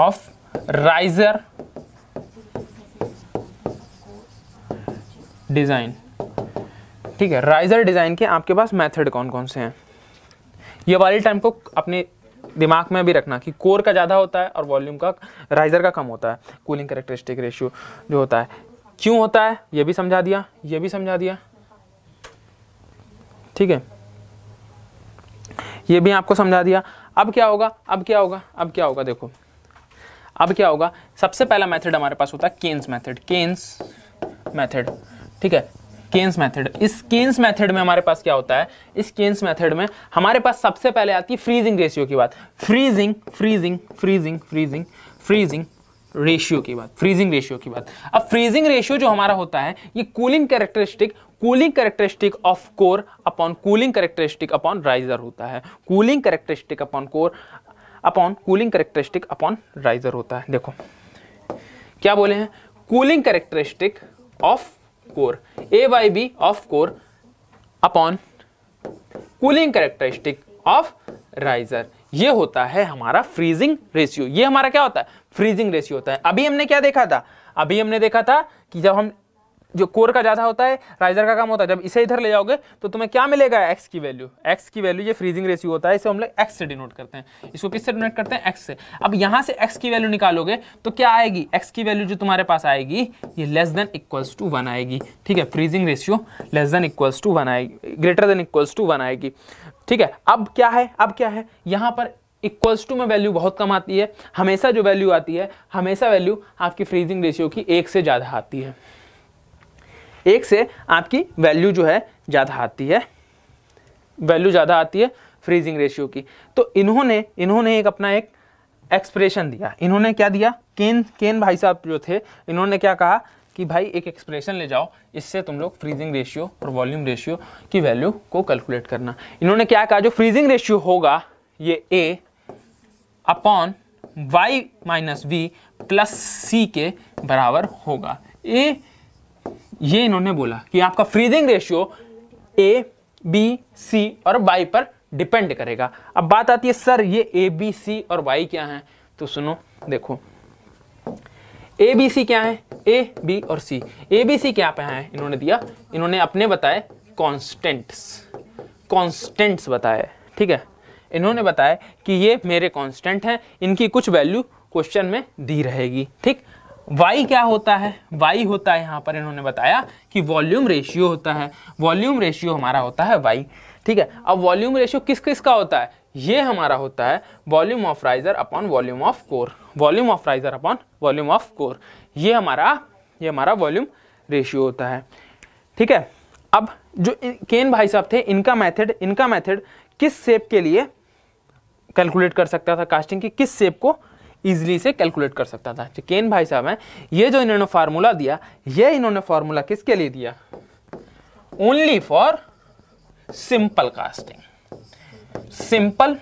of riser design ठीक है राइजर डिज़ाइन के आपके पास मेथड कौन कौन से हैं ये वाली टाइम को अपने दिमाग में भी रखना कि कोर का ज़्यादा होता है और वॉल्यूम का राइजर का कम होता है कूलिंग करेक्टरिस्टिक रेशियो जो होता है क्यों होता है ये भी समझा दिया ये भी समझा दिया ठीक है ये भी आपको समझा दिया अब क्या होगा अब क्या होगा अब क्या होगा देखो अब क्या होगा सबसे पहला मेथड हमारे पास होता है केन्स मेथड केन्स मेथड ठीक है केन्स मेथड इस केन्स मेथड में हमारे पास क्या होता है इस केन्स मेथड में हमारे पास सबसे पहले आती है फ्रीजिंग रेशियो की बात freezing freezing freezing freezing freezing ratio की बात फ्रीजिंग रेशियो की बात अब फ्रीजिंग रेशियो जो हमारा होता है ये cooling characteristic cooling characteristic of core upon cooling characteristic upon riser होता है cooling characteristic upon core upon cooling characteristic upon riser होता है देखो क्या बोले हैं cooling characteristic of core A by B of core upon cooling characteristic of riser ये होता है हमारा फ्रीजिंग रेशियो ये हमारा क्या होता है फ्रीजिंग रेशियो होता है अभी हमने क्या देखा था अभी हमने देखा था कि जब हम जो कोर का ज़्यादा होता है राइजर का कम होता है जब इसे इधर ले जाओगे तो तुम्हें क्या मिलेगा एक्स की वैल्यू एक्स की वैल्यू ये फ्रीजिंग रेशियो होता है इसे हम लोग एक्स से डिनोट करते हैं इसको किससे डिनोट करते हैं एक्स से अब यहाँ से एक्स की वैल्यू निकालोगे तो क्या आएगी एक्स की वैल्यू जो तुम्हारे पास आएगी ये less than equals to one आएगी ठीक है freezing ratio less than equals to one आएगी greater than equals to one आएगी ठीक है अब क्या है अब क्या है यहाँ पर इक्वल्स टू में वैल्यू बहुत कम आती है हमेशा जो वैल्यू आती है हमेशा वैल्यू आपकी फ्रीजिंग रेशियो की एक से ज़्यादा आती है एक से आपकी वैल्यू जो है ज़्यादा आती है वैल्यू ज़्यादा आती है फ्रीजिंग रेशियो की तो इन्होंने इन्होंने एक अपना एक एक्सप्रेशन दिया इन्होंने क्या दिया केन केन भाई साहब जो थे इन्होंने क्या कहा कि भाई एक एक्सप्रेशन ले जाओ इससे तुम लोग फ्रीजिंग रेशियो और वॉल्यूम रेशियो की वैल्यू को कैलकुलेट करना इन्होंने क्या कहा जो फ्रीजिंग रेशियो होगा ये A upon Y minus V plus C के बराबर होगा ए ये इन्होंने बोला कि आपका freezing ratio A B C और वाई पर डिपेंड करेगा अब बात आती है सर ये ए बी सी और वाई क्या है तो सुनो देखो ए बी सी क्या है ए बी और सी ए बी सी क्या है इन्होंने दिया इन्होंने अपने बताए कॉन्स्टेंट्स कॉन्स्टेंट्स बताए ठीक है इन्होंने बताया कि ये मेरे कॉन्स्टेंट हैं इनकी कुछ वैल्यू क्वेश्चन में दी रहेगी ठीक वाई क्या होता है वाई होता है यहाँ पर इन्होंने बताया कि वॉल्यूम रेशियो होता है वॉल्यूम रेशियो हमारा होता है वाई ठीक है अब वॉल्यूम रेशियो किस किस का होता है ये हमारा होता है volume of riser upon volume of core volume of riser upon volume of core ये हमारा ये हमारा वॉल्यूम रेशियो होता है ठीक है अब जो केन भाई साहब थे इनका मैथड इनका मैथड किस सेप के लिए कैलकुलेट कर सकता था कास्टिंग की किस सेप को ईजिली से कैलकुलेट कर सकता था केन भाई साहब हैं ये जो इन्होंने फार्मूला दिया ये इन्होंने फार्मूला किसके लिए दिया only for simple casting simple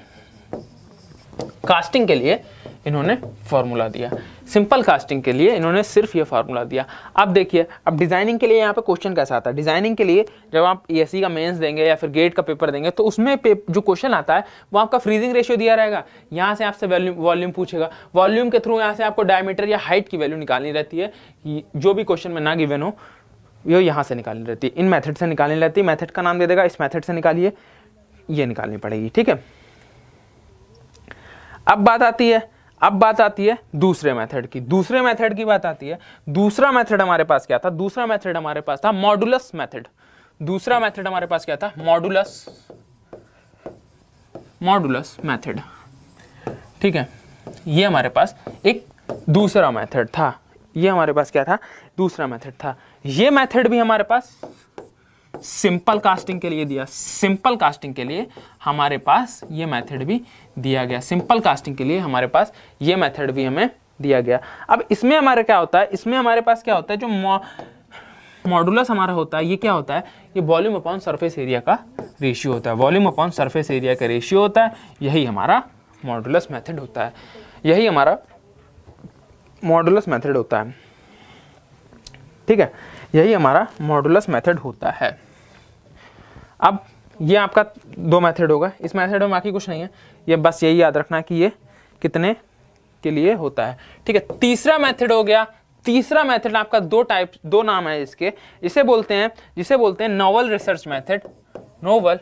casting के लिए इन्होंने फॉर्मूला दिया सिंपल कास्टिंग के लिए इन्होंने सिर्फ ये फार्मूला दिया अब देखिए अब डिज़ाइनिंग के लिए यहाँ पे क्वेश्चन कैसा आता है डिज़ाइनिंग के लिए जब आप ई e का मेंस देंगे या फिर गेट का पेपर देंगे तो उसमें जो क्वेश्चन आता है वो आपका फ्रीजिंग रेशियो दिया रहेगा यहाँ से आपसे वैल्यू वॉल्यूम पूछेगा वॉल्यूम के थ्रू यहाँ से आपको डायमीटर या हाइट की वैल्यू निकालनी रहती है जो भी क्वेश्चन में ना गिवन हो ये यहाँ से निकालनी रहती है इन मेथड से निकालनी रहती है मेथड का नाम दे देगा इस मेथड से निकालिए ये निकालनी पड़ेगी ठीक है अब बात आती है अब बात आती है दूसरे मेथड की दूसरे मेथड की बात आती है दूसरा मेथड हमारे पास क्या था दूसरा मेथड हमारे पास था मॉडुलस मेथड दूसरा मेथड हमारे पास क्या था मॉडुलस मॉडुलस मेथड ठीक है ये हमारे पास एक दूसरा मेथड था ये हमारे पास क्या था दूसरा मेथड था ये मेथड भी हमारे पास सिंपल कास्टिंग के लिए दिया सिंपल कास्टिंग के लिए हमारे पास ये मेथड भी दिया गया सिंपल कास्टिंग के लिए हमारे पास ये मेथड भी हमें दिया गया अब इसमें हमारे क्या होता है इसमें हमारे पास क्या होता है जो मॉडुलस हमारा होता है ये क्या होता है ये वॉल्यूम अपॉन सरफेस एरिया का रेशियो होता है वॉल्यूम अपॉन सरफेस एरिया का रेशियो होता है यही हमारा मॉडुलस मेथड होता है यही हमारा मॉडुलस मेथड होता है ठीक है यही हमारा मॉडुलस मेथड होता है अब ये आपका दो मेथड होगा इस मेथड में बाकी कुछ नहीं है ये बस यही याद रखना कि ये कितने के लिए होता है ठीक है तीसरा मेथड हो गया तीसरा मेथड आपका दो टाइप दो नाम है इसके इसे बोलते हैं जिसे बोलते हैं novel research method novel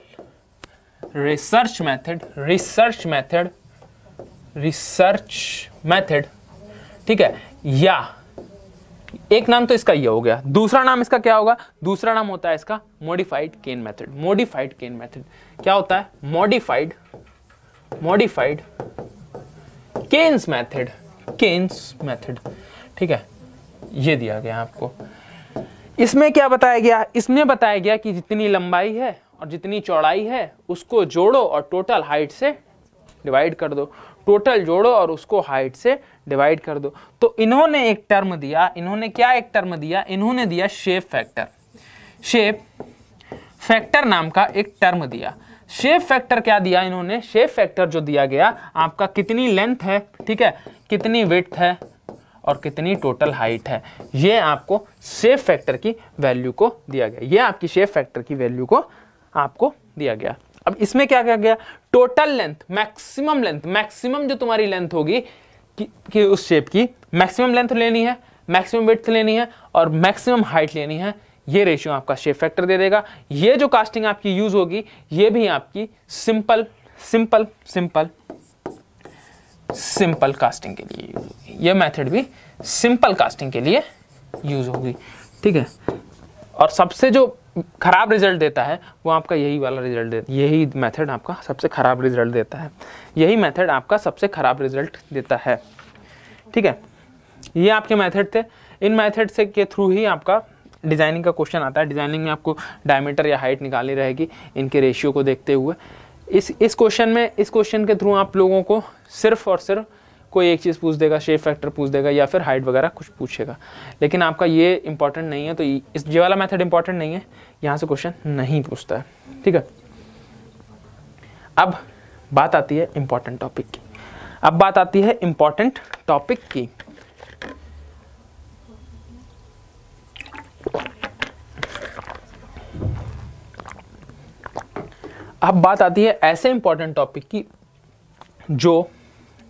research method research method research method ठीक है या एक नाम तो इसका ये हो गया दूसरा नाम इसका क्या होगा दूसरा नाम होता है इसका modified Caine method modified Caine method क्या होता है modified modified Caine's method Caine's method ठीक है ये दिया गया आपको इसमें क्या बताया गया इसमें बताया गया कि जितनी लंबाई है और जितनी चौड़ाई है उसको जोड़ो और टोटल हाइट से डिवाइड कर दो टोटल जोड़ो और उसको हाइट से डिवाइड कर दो तो इन्होंने एक टर्म दिया इन्होंने क्या एक टर्म दिया इन्होंने दिया शेप फैक्टर शेप फैक्टर नाम का एक टर्म दिया शेप फैक्टर क्या दिया इन्होंने शेप फैक्टर जो दिया गया आपका कितनी लेंथ है ठीक है कितनी विथ है और कितनी टोटल हाइट है ये आपको शेप फैक्टर की वैल्यू को दिया गया ये आपकी शेप फैक्टर की वैल्यू को आपको दिया गया अब इसमें क्या क्या गया total length maximum length maximum जो तुम्हारी लेंथ होगी कि, कि उस शेप की मैक्सिमम लेंथ लेनी है मैक्सिमम वेथ लेनी है और मैक्सिमम हाइट लेनी है ये रेशियो आपका शेप फैक्टर दे देगा ये जो कास्टिंग आपकी यूज होगी ये भी आपकी simple simple simple simple casting के लिए यह ये मेथड भी सिंपल कास्टिंग के लिए यूज होगी ठीक है और सबसे जो ख़राब रिजल्ट देता है वो आपका यही वाला रिजल्ट देता यही मेथड आपका सबसे ख़राब रिजल्ट देता है यही मेथड आपका सबसे ख़राब रिजल्ट देता है ठीक है ये आपके मेथड थे इन मेथड से के थ्रू ही आपका डिज़ाइनिंग का क्वेश्चन आता है डिज़ाइनिंग में आपको डायमीटर या हाइट निकालनी रहेगी इनके रेशियो को देखते हुए इस इस क्वेश्चन में इस क्वेश्चन के थ्रू आप लोगों को सिर्फ़ और सिर्फ कोई एक चीज़ पूछ देगा शेप फैक्टर पूछ देगा या फिर हाइट वगैरह कुछ पूछेगा लेकिन आपका ये इंपॉर्टेंट नहीं है तो इस ये वाला मेथड इंपॉर्टेंट नहीं है यहाँ से क्वेश्चन नहीं पूछता है ठीक है अब बात आती है इंपॉर्टेंट टॉपिक की अब बात आती है इंपॉर्टेंट टॉपिक की अब बात आती है ऐसे इंपॉर्टेंट टॉपिक की जो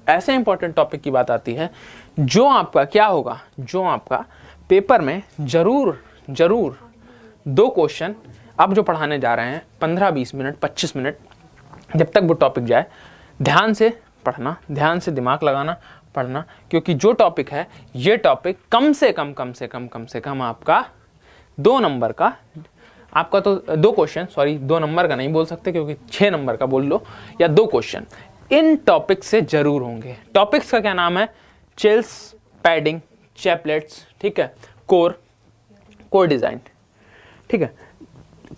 ऐसे इंपॉर्टेंट टॉपिक की बात आती है जो आपका क्या होगा जो आपका पेपर में ज़रूर ज़रूर दो क्वेश्चन आप जो पढ़ाने जा रहे हैं पंद्रह बीस मिनट पच्चीस मिनट जब तक वो टॉपिक जाए ध्यान से पढ़ना ध्यान से दिमाग लगाना पढ़ना क्योंकि जो टॉपिक है ये टॉपिक कम से कम कम से कम कम से कम आपका दो नंबर का आपका तो दो क्वेश्चन सॉरी दो नंबर का नहीं बोल सकते क्योंकि छः नंबर का बोल लो या दो क्वेश्चन इन टॉपिक्स से जरूर होंगे टॉपिक्स का क्या नाम है चिल्स पैडिंग चैपलेट्स ठीक है कोर कोर डिज़ाइन ठीक है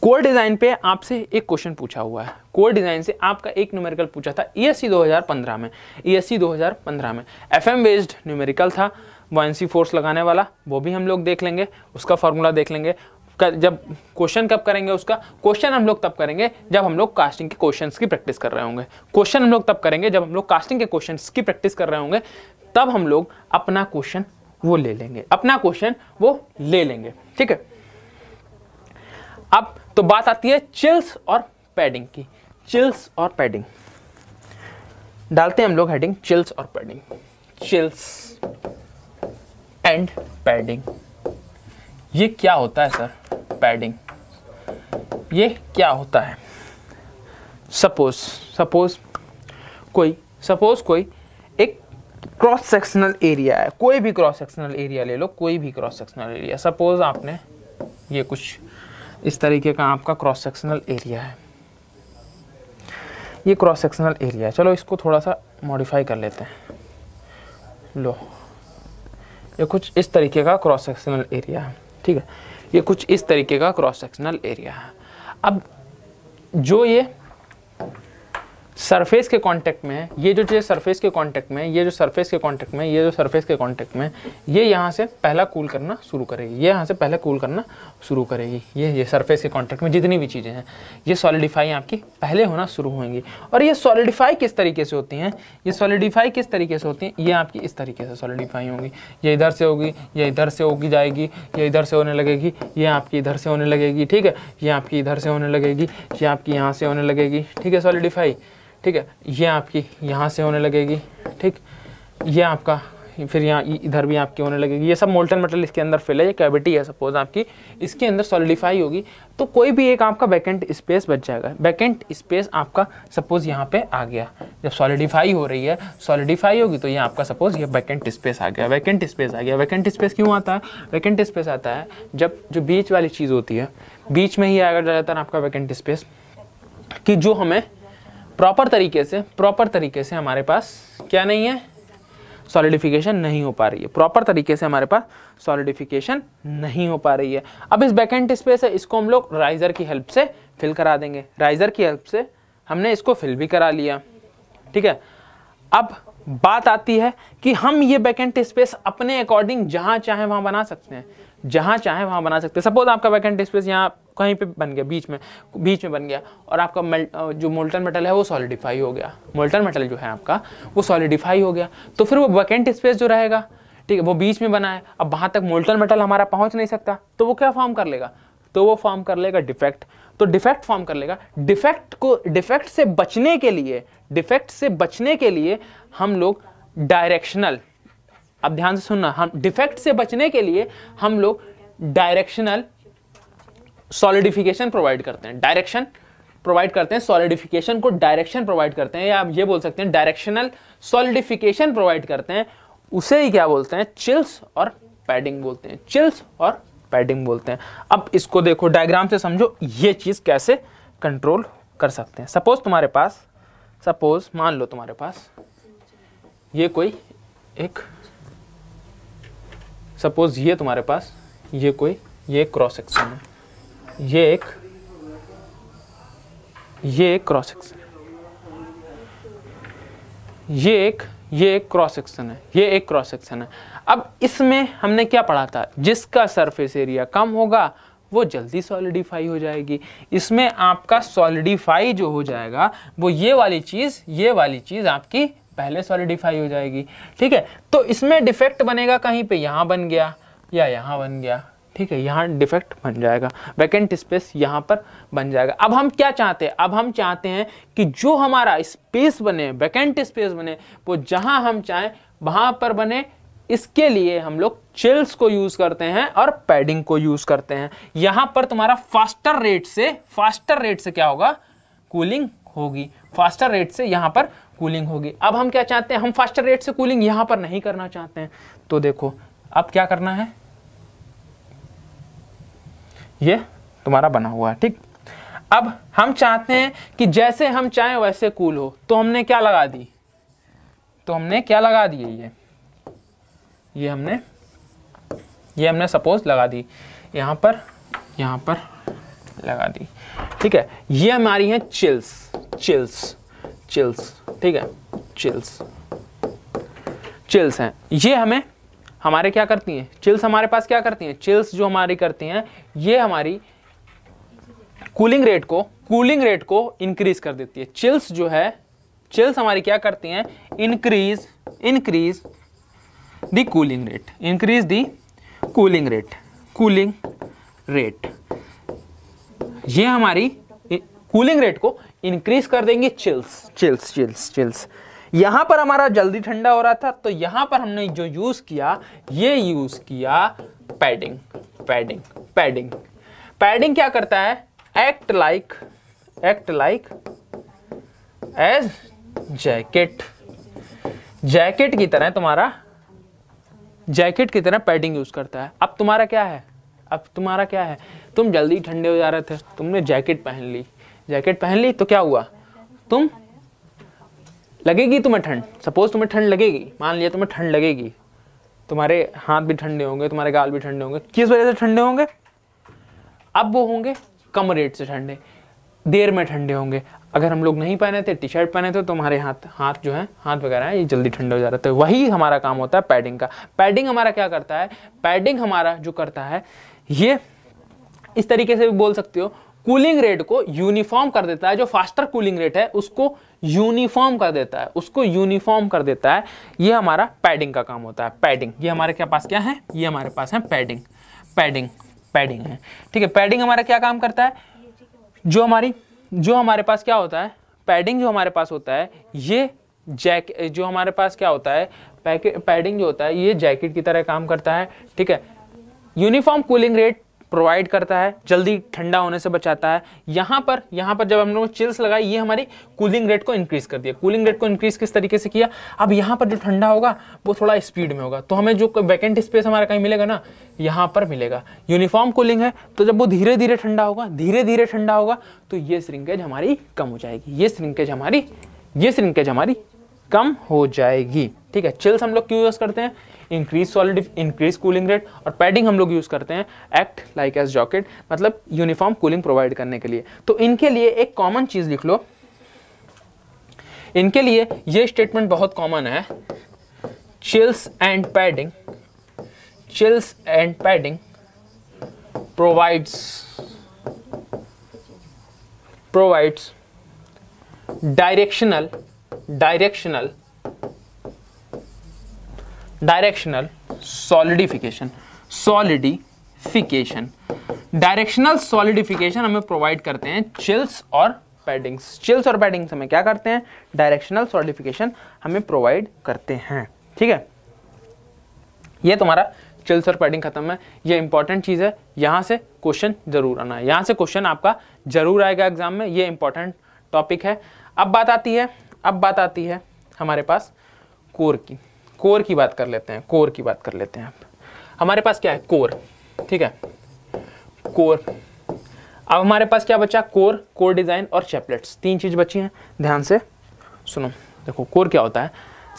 कोर डिज़ाइन पे आपसे एक क्वेश्चन पूछा हुआ है कोर डिज़ाइन से आपका एक न्यूमेरिकल पूछा था ईएससी e 2015 में ईएससी e 2015 में एफएम बेस्ड न्यूमेरिकल था वन फोर्स लगाने वाला वो भी हम लोग देख लेंगे उसका फॉर्मूला देख लेंगे कर, जब क्वेश्चन कब करेंगे उसका क्वेश्चन हम लोग तब करेंगे जब हम लोग कास्टिंग के क्वेश्चन की प्रैक्टिस कर रहे होंगे क्वेश्चन हम लोग तब करेंगे जब हम लोग कास्टिंग के क्वेश्चन की प्रैक्टिस कर रहे होंगे तब हम लोग अपना क्वेश्चन वो ले लेंगे अपना क्वेश्चन वो ले लेंगे ठीक है अब तो बात आती है चिल्स और पैडिंग की चिल्स और पैडिंग डालते हैं हम लोग हेडिंग चिल्स और पैडिंग चिल्स एंड पैडिंग ये क्या होता है सर पैडिंग ये क्या होता है सपोज सपोज कोई सपोज कोई एक क्रॉस सेक्शनल एरिया है कोई भी क्रॉस सेक्शनल एरिया ले लो कोई भी क्रॉस सेक्शनल एरिया सपोज आपने ये कुछ इस तरीके का आपका क्रॉस सेक्शनल एरिया है ये क्रॉस सेक्शनल एरिया है चलो इसको थोड़ा सा मॉडिफाई कर लेते हैं लो ये कुछ इस तरीके का क्रॉस सेक्शनल एरिया है ठीक है ये कुछ इस तरीके का क्रॉस सेक्शनल एरिया है अब जो ये सरफेस के कांटेक्ट में है ये जो चीज़ सरफेस के कांटेक्ट में ये जो सरफेस के कांटेक्ट में ये जो सरफेस के कांटेक्ट में ये यहाँ से पहला कूल करना शुरू करेगी ये यहाँ से पहले कूल करना शुरू करेगी ये ये सरफेस के कॉन्टेक्ट में जितनी भी चीज़ें हैं ये सॉलिडिफाई आपकी पहले होना शुरू होंगी और ये सॉलिडिफाई किस तरीके से होती हैं ये सॉलिडिफाई किस तरीके से होती हैं ये आपकी इस तरीके से सॉलिडिफाई होंगी ये इधर से होगी ये इधर से होगी जाएगी ये इधर से होने लगेगी ये आपकी इधर से होने लगेगी ठीक है ये आपकी इधर से होने लगेगी ये आपकी यहाँ से होने लगेगी ठीक है सॉलिडिफाई ठीक है ये आपकी यहाँ से होने लगेगी ठीक ये आपका फिर यहाँ इधर भी आपकी होने लगेगी ये सब मोल्टन मेटल इसके अंदर फिल है ये कैविटी है सपोज आपकी इसके अंदर सॉलिडिफाई होगी तो कोई भी एक आपका वैकेंट स्पेस बच जाएगा वैकेंट स्पेस आपका सपोज यहाँ पे आ गया जब सॉलिडिफाई हो रही है सॉलिडिफाई होगी तो ये आपका सपोज ये वैकेंट स्पेस आ गया वैकेंट स्पेस आ गया वैकेंट स्पेस क्यों आता है वैकेंट स्पेस आता है जब जो बीच वाली चीज़ होती है बीच में ही आएगा है आपका वैकेंट स्पेस कि जो हमें प्रॉपर तरीके से प्रॉपर तरीके से हमारे पास क्या नहीं है सॉलिडिफिकेशन नहीं हो पा रही है प्रॉपर तरीके से हमारे पास सॉलिडिफिकेशन नहीं हो पा रही है अब इस बैकेंड स्पेस है इसको हम लोग राइजर की हेल्प से फिल करा देंगे राइजर की हेल्प से हमने इसको फिल भी करा लिया ठीक है अब बात आती है कि हम ये बैकेंड स्पेस अपने अकॉर्डिंग जहाँ चाहें वहाँ बना सकते हैं जहाँ चाहें वहाँ बना सकते हैं सपोज आपका वैकेंट डिस्प्लेस यहाँ कहीं पे बन गया बीच में बीच में बन गया और आपका मल, जो मोल्टन मेटल है वो सॉलिडिफाई हो गया मोल्टन मेटल जो है आपका वो सॉलिडिफाई हो गया तो फिर वो वैकेंट स्पेस जो रहेगा ठीक है वो बीच में बना है अब वहाँ तक मोल्टन मेटल हमारा पहुँच नहीं सकता तो वो क्या फॉर्म कर लेगा तो वो फॉर्म कर लेगा डिफेक्ट तो डिफेक्ट फॉर्म कर लेगा डिफेक्ट को डिफेक्ट से बचने के लिए डिफेक्ट से बचने के लिए हम लोग डायरेक्शनल अब ध्यान से सुनना हम डिफेक्ट से बचने के लिए हम लोग डायरेक्शनल सॉलिडिफिकेशन प्रोवाइड करते हैं डायरेक्शन प्रोवाइड करते हैं सॉलिडिफिकेशन को डायरेक्शन प्रोवाइड करते हैं या आप ये बोल सकते हैं डायरेक्शनल सॉलिडिफिकेशन प्रोवाइड करते हैं उसे ही क्या बोलते हैं चिल्स और पैडिंग बोलते हैं चिल्स और पैडिंग बोलते हैं अब इसको देखो डायग्राम से समझो ये चीज़ कैसे कंट्रोल कर सकते हैं सपोज तुम्हारे पास सपोज मान लो तुम्हारे पास ये कोई एक सपोज ये तुम्हारे पास ये कोई ये क्रॉस सेक्शन है ये एक ये एक क्रॉस सेक्शन ये एक ये एक क्रॉस सेक्शन है ये एक क्रॉस सेक्शन है अब इसमें हमने क्या पढ़ा था जिसका सरफेस एरिया कम होगा वो जल्दी सॉलिडिफाई हो जाएगी इसमें आपका सॉलिडिफाई जो हो जाएगा वो ये वाली चीज़ ये वाली चीज़ आपकी पहले सॉलिडिफाई हो जाएगी ठीक है तो इसमें डिफेक्ट बनेगा कहीं पे यहाँ बन गया या यहाँ बन गया ठीक है यहाँ डिफेक्ट बन जाएगा वैकेंट स्पेस यहाँ पर बन जाएगा अब हम क्या चाहते हैं अब हम चाहते हैं कि जो हमारा स्पेस बने वैकेंट स्पेस बने वो जहाँ हम चाहें वहाँ पर बने इसके लिए हम लोग चिल्स को यूज़ करते हैं और पैडिंग को यूज़ करते हैं यहाँ पर तुम्हारा फास्टर रेट से फास्टर रेट से क्या होगा कूलिंग होगी फास्टर रेट से यहाँ पर कूलिंग होगी अब हम क्या चाहते हैं हम फास्टर रेट से कूलिंग यहां पर नहीं करना चाहते हैं तो देखो अब क्या करना है ये तुम्हारा बना हुआ है ठीक अब हम चाहते हैं कि जैसे हम चाहें वैसे कूल हो तो हमने क्या लगा दी तो हमने क्या लगा दिए ये ये हमने ये हमने सपोज लगा दी यहां पर यहां पर लगा दी ठीक है ये हमारी है चिल्स चिल्स चिल्स ठीक है चिल्स चिल्स हैं ये हमें हमारे क्या करती हैं चिल्स हमारे पास क्या करती हैं चिल्स जो हमारी करती हैं ये हमारी कूलिंग रेट को कूलिंग रेट को इंक्रीज कर देती है चिल्स जो है चिल्स हमारी क्या करती हैं increase increase the cooling rate increase the cooling rate cooling rate ये हमारी कूलिंग रेट को इंक्रीज कर देंगे चिल्स चिल्स चिल्स चिल्स यहां पर हमारा जल्दी ठंडा हो रहा था तो यहां पर हमने जो यूज़ किया ये यूज़ किया पैडिंग पैडिंग पैडिंग पैडिंग क्या करता है act like act like as jacket jacket की तरह तुम्हारा जैकेट की तरह पैडिंग यूज़ करता है अब तुम्हारा क्या है अब तुम्हारा क्या है तुम जल्दी ठंडे हो जा रहे थे तुमने जैकेट पहन ली जैकेट पहन ली तो क्या हुआ तुम लगेगी तुम्हें ठंड सपोज तुम्हें ठंड लगेगी मान लिया तुम्हें ठंड लगेगी तुम्हारे हाथ भी ठंडे होंगे तुम्हारे गाल भी ठंडे होंगे किस वजह से ठंडे होंगे अब वो होंगे कम रेट से ठंडे देर में ठंडे होंगे अगर हम लोग नहीं पहने थे टी शर्ट पहने थे तो हमारे हाथ हाथ जो है हाथ वगैरह है ये जल्दी ठंडे हो जा रहे थे वही हमारा काम होता है पैडिंग का पैडिंग हमारा क्या करता है पैडिंग हमारा जो करता है ये इस तरीके से भी बोल सकते हो कूलिंग रेट को यूनिफॉर्म कर देता है जो फास्टर कूलिंग रेट है उसको यूनिफॉर्म कर देता है उसको यूनिफॉर्म कर देता है ये हमारा पैडिंग का काम होता है पैडिंग ये हमारे क्या पास क्या है ये हमारे पास है पैडिंग पैडिंग पैडिंग है ठीक है पैडिंग हमारा क्या काम करता है जो हमारी जो हमारे पास क्या होता है पैडिंग जो हमारे पास होता है ये जैक जो हमारे पास क्या होता है पैडिंग जो होता है ये जैकेट की तरह काम करता है ठीक है यूनिफॉर्म कूलिंग रेट प्रोवाइड करता है जल्दी ठंडा होने से बचाता है यहाँ पर यहाँ पर जब हम लोगों ने चिल्स लगाई ये हमारी कूलिंग रेट को इंक्रीज कर दिया कूलिंग रेट को इंक्रीज किस तरीके से किया अब यहाँ पर जो ठंडा होगा वो थोड़ा स्पीड में होगा तो हमें जो वैकेंट स्पेस हमारा कहीं मिलेगा ना यहाँ पर मिलेगा यूनिफॉर्म कूलिंग है तो जब वो धीरे धीरे ठंडा होगा धीरे धीरे ठंडा होगा तो ये श्रिंकेज हमारी कम हो जाएगी ये श्रिंकेज हमारी ये श्रिंकेज हमारी कम हो जाएगी ठीक है चिल्स हम लोग क्यों यूज़ करते हैं इंक्रीज सॉलिडि इंक्रीज कूलिंग रेट और पैडिंग हम लोग यूज़ करते हैं एक्ट लाइक एज जॉकेट मतलब यूनिफॉर्म कूलिंग प्रोवाइड करने के लिए तो इनके लिए एक कॉमन चीज़ लिख लो इनके लिए ये स्टेटमेंट बहुत कॉमन है chills and padding chills and padding provides provides directional directional directional solidification solidification directional solidification हमें प्रोवाइड करते हैं चिल्स और पैडिंग्स चिल्स और पैडिंग्स हमें क्या करते हैं डायरेक्शनल सॉलिडिफिकेशन हमें प्रोवाइड करते हैं ठीक है ये तुम्हारा चिल्स और पैडिंग खत्म है ये इंपॉर्टेंट चीज़ है यहाँ से क्वेश्चन जरूर आना है यहाँ से क्वेश्चन आपका जरूर आएगा एग्जाम में ये इंपॉर्टेंट टॉपिक है अब बात आती है अब बात आती है हमारे पास कोर की कोर की बात कर लेते हैं कोर की बात कर लेते हैं हमारे पास क्या है कोर ठीक है कोर अब हमारे पास क्या बचा कोर कोर डिज़ाइन और चैपलेट्स तीन चीज़ बची हैं ध्यान से सुनो देखो कोर क्या होता है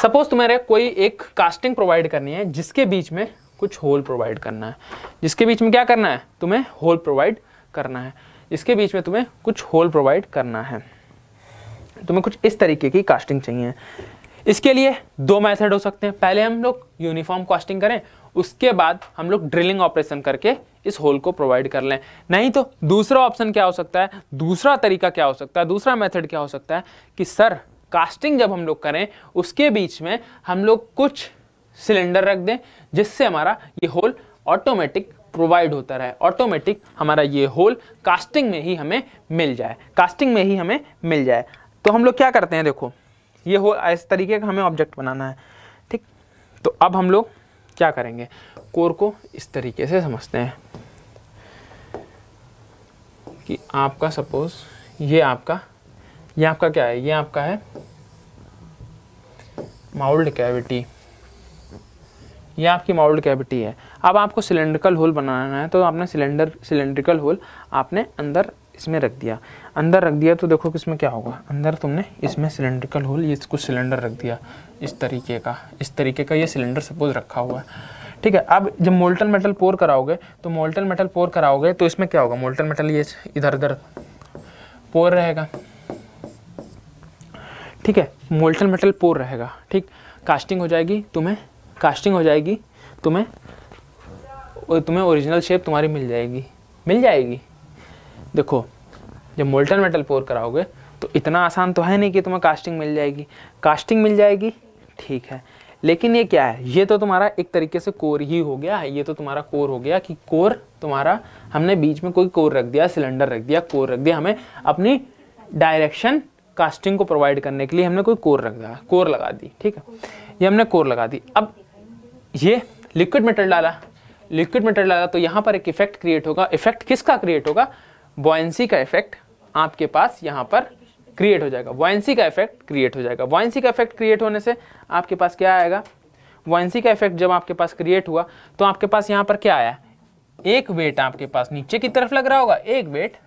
सपोज तुम्हारे कोई एक कास्टिंग प्रोवाइड करनी है जिसके बीच में कुछ होल प्रोवाइड करना है जिसके बीच में क्या करना है तुम्हें होल प्रोवाइड करना है इसके बीच में तुम्हें कुछ होल प्रोवाइड करना है तुम्हें कुछ इस तरीके की कास्टिंग चाहिए इसके लिए दो मेथड हो सकते हैं पहले हम लोग यूनिफॉर्म कॉस्टिंग करें उसके बाद हम लोग ड्रिलिंग ऑपरेशन करके इस होल को प्रोवाइड कर लें नहीं तो दूसरा ऑप्शन क्या हो सकता है दूसरा तरीका क्या हो सकता है दूसरा मेथड क्या हो सकता है कि सर कास्टिंग जब हम लोग करें उसके बीच में हम लोग कुछ सिलेंडर रख दें जिससे हमारा ये होल ऑटोमेटिक प्रोवाइड होता रहे ऑटोमेटिक हमारा ये होल कास्टिंग में ही हमें मिल जाए कास्टिंग में ही हमें मिल जाए तो हम लोग क्या करते हैं देखो ये हो इस तरीके का हमें ऑब्जेक्ट बनाना है ठीक तो अब हम लोग क्या करेंगे कोर को इस तरीके से समझते हैं कि आपका सपोज ये आपका ये आपका क्या है ये आपका है माउल्ड कैविटी ये आपकी माउल्ड कैविटी है अब आपको सिलेंड्रिकल होल बनाना है तो आपने सिलेंडर सिलेंड्रिकल होल आपने अंदर इसमें रख दिया अंदर रख दिया तो देखो कि इसमें क्या होगा अंदर तुमने इसमें सिलेंड्रिकल होल ये इसको सिलेंडर रख दिया इस तरीके का इस तरीके का ये सिलेंडर सपोज रखा हुआ है ठीक है अब जब मोल्टन मेटल पोर कराओगे तो मोल्टन मेटल पोर कराओगे तो इसमें क्या होगा मोल्टन मेटल ये इधर उधर पोर रहेगा ठीक है मोल्टन मेटल पोर रहेगा ठीक कास्टिंग हो जाएगी तुम्हें कास्टिंग हो जाएगी तुम्हें तुम्हें ओरिजिनल शेप तुम्हारी मिल जाएगी मिल जाएगी देखो जब मोल्टन मेटल पोर कराओगे तो इतना आसान तो है नहीं कि तुम्हें कास्टिंग मिल जाएगी कास्टिंग मिल जाएगी ठीक है लेकिन ये क्या है ये तो तुम्हारा एक तरीके से कोर ही हो गया है ये तो तुम्हारा कोर हो गया कि कोर तुम्हारा हमने बीच में कोई कोर रख दिया सिलेंडर रख दिया कोर रख दिया हमें अपनी डायरेक्शन कास्टिंग को प्रोवाइड करने के लिए हमने कोई कोर रख दिया कोर लगा दी ठीक है ये हमने कोर लगा दी अब ये लिक्विड मेटल डाला लिक्विड मेटल डाला तो यहाँ पर एक इफेक्ट क्रिएट होगा इफेक्ट किसका क्रिएट होगा बॉयंसी का इफेक्ट आपके पास यहाँ पर क्रिएट हो जाएगा वॉयंसी का इफेक्ट क्रिएट हो जाएगा वॉयंसी का इफेक्ट क्रिएट होने से आपके पास क्या आएगा वॉयंसी का इफेक्ट जब आपके पास क्रिएट हुआ तो आपके पास यहाँ पर क्या आया एक वेट आपके पास नीचे की तरफ लग रहा होगा एक वेट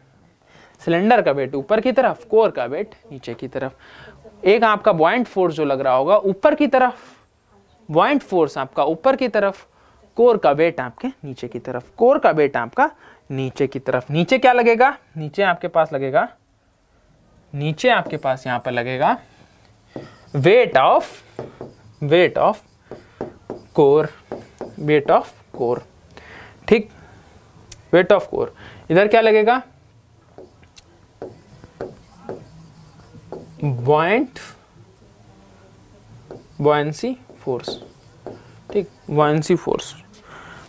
सिलेंडर का वेट ऊपर की तरफ कोर का वेट नीचे की तरफ एक आपका बॉइंट फोर्स जो लग रहा होगा ऊपर की तरफ बॉइंट फोर्स आपका ऊपर की तरफ कोर का वेट आपके नीचे की तरफ कोर का वेट आपका नीचे की तरफ नीचे क्या लगेगा नीचे आपके पास लगेगा नीचे आपके पास यहां पर लगेगा weight of weight of core weight of core ठीक वेट ऑफ कोर इधर क्या लगेगा बॉइंट बॉयसी फोर्स ठीक बॉयसी फोर्स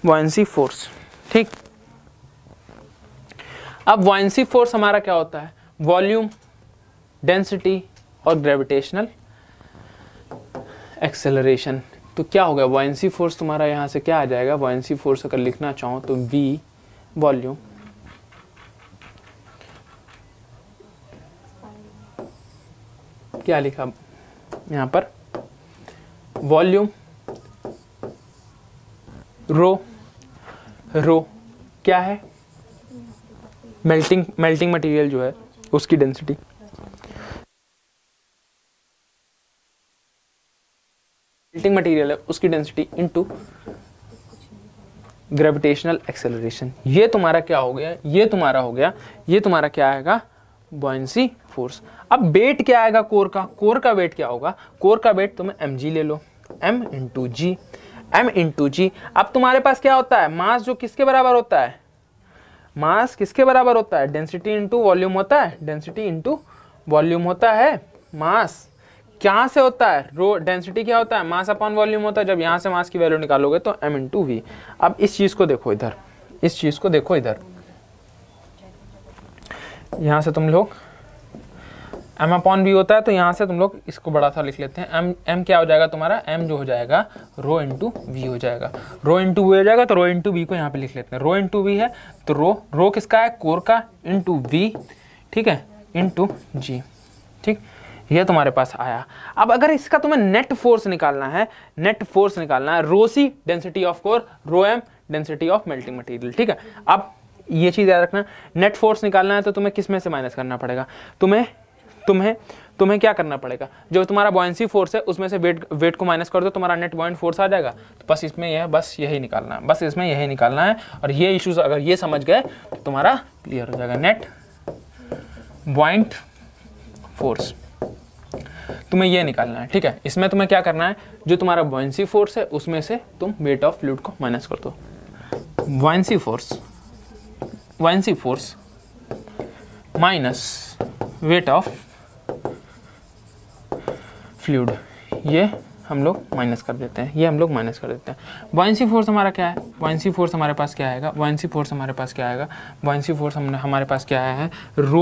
बॉयसी फोर्स ठीक अब वायंसी फोर्स हमारा क्या होता है वॉल्यूम डेंसिटी और ग्रेविटेशनल एक्सेलरेशन तो क्या होगा वायंसी फोर्स तुम्हारा यहाँ से क्या आ जाएगा वायंसी फोर्स अगर लिखना चाहो तो वी वॉल्यूम क्या लिखा यहां पर वॉल्यूम रो रो क्या है मेल्टिंग मेल्टिंग मटेरियल जो है उसकी डेंसिटी मेल्टिंग मटेरियल है उसकी डेंसिटी इनटू ग्रेविटेशनल एक्सेलरेशन ये तुम्हारा क्या हो गया ये तुम्हारा हो गया ये तुम्हारा क्या आएगा बॉयसी फोर्स अब वेट क्या आएगा कोर का कोर का वेट क्या होगा कोर का वेट तुम्हें एम ले लो M into g M into g अब तुम्हारे पास क्या होता है मास जो किसके बराबर होता है मास किसके बराबर होता है डेंसिटी इंटू वॉल्यूम होता है डेंसिटी इंटू वॉल्यूम होता है मास क्या से होता है रो डेंसिटी क्या होता है मास अपॉन वॉल्यूम होता है जब यहाँ से मास की वैल्यू निकालोगे तो एम इंटू वी अब इस चीज़ को देखो इधर इस चीज़ को देखो इधर यहाँ से तुम लोग एम अपॉन भी होता है तो यहाँ से तुम लोग इसको बड़ा सा लिख लेते हैं एम एम क्या हो जाएगा तुम्हारा एम जो हो जाएगा रो इंटू वी हो जाएगा रो इंटू वी हो जाएगा तो रो इंटू वी को यहाँ पे लिख लेते हैं रो इंटू वी है तो रो रो किसका है कोर का इंटू वी ठीक है इंटू जी ठीक यह तुम्हारे पास आया अब अगर इसका तुम्हें नेट फोर्स निकालना है नेट फोर्स निकालना है rho C density of core rho M density of melting material ठीक है अब ये चीज़ याद रखना नेट फोर्स निकालना है तो तुम्हें किस में से माइनस करना पड़ेगा तुम्हें तुम्हें तुम्हें क्या करना पड़ेगा जो तुम्हारा बॉयसी फोर्स है उसमें से वेट वेट को माइनस कर दो तुम्हारा नेट बॉइंट फोर्स आ जाएगा तो बस इसमें यह बस यही निकालना है बस इसमें यही निकालना है और ये इशूज अगर ये समझ गए तो तुम्हारा क्लियर हो जाएगा नेट बॉइंट फोर्स तुम्हें यह निकालना है ठीक है इसमें तुम्हें क्या करना है जो तुम्हारा बॉयसी फोर्स है उसमें से तुम वेट ऑफ फ्लूड को माइनस कर दो buoyancy force buoyancy force minus weight of fluid ये हम लोग माइनस कर देते हैं ये हम लोग माइनस कर देते हैं वाइनसी फोर्स हमारा क्या है वाइनसी फोर्स हमारे पास क्या आएगा वाइनसी फोर्स हमारे पास क्या आएगा वाइनसी फोर्स हमने हमारे पास क्या आया है rho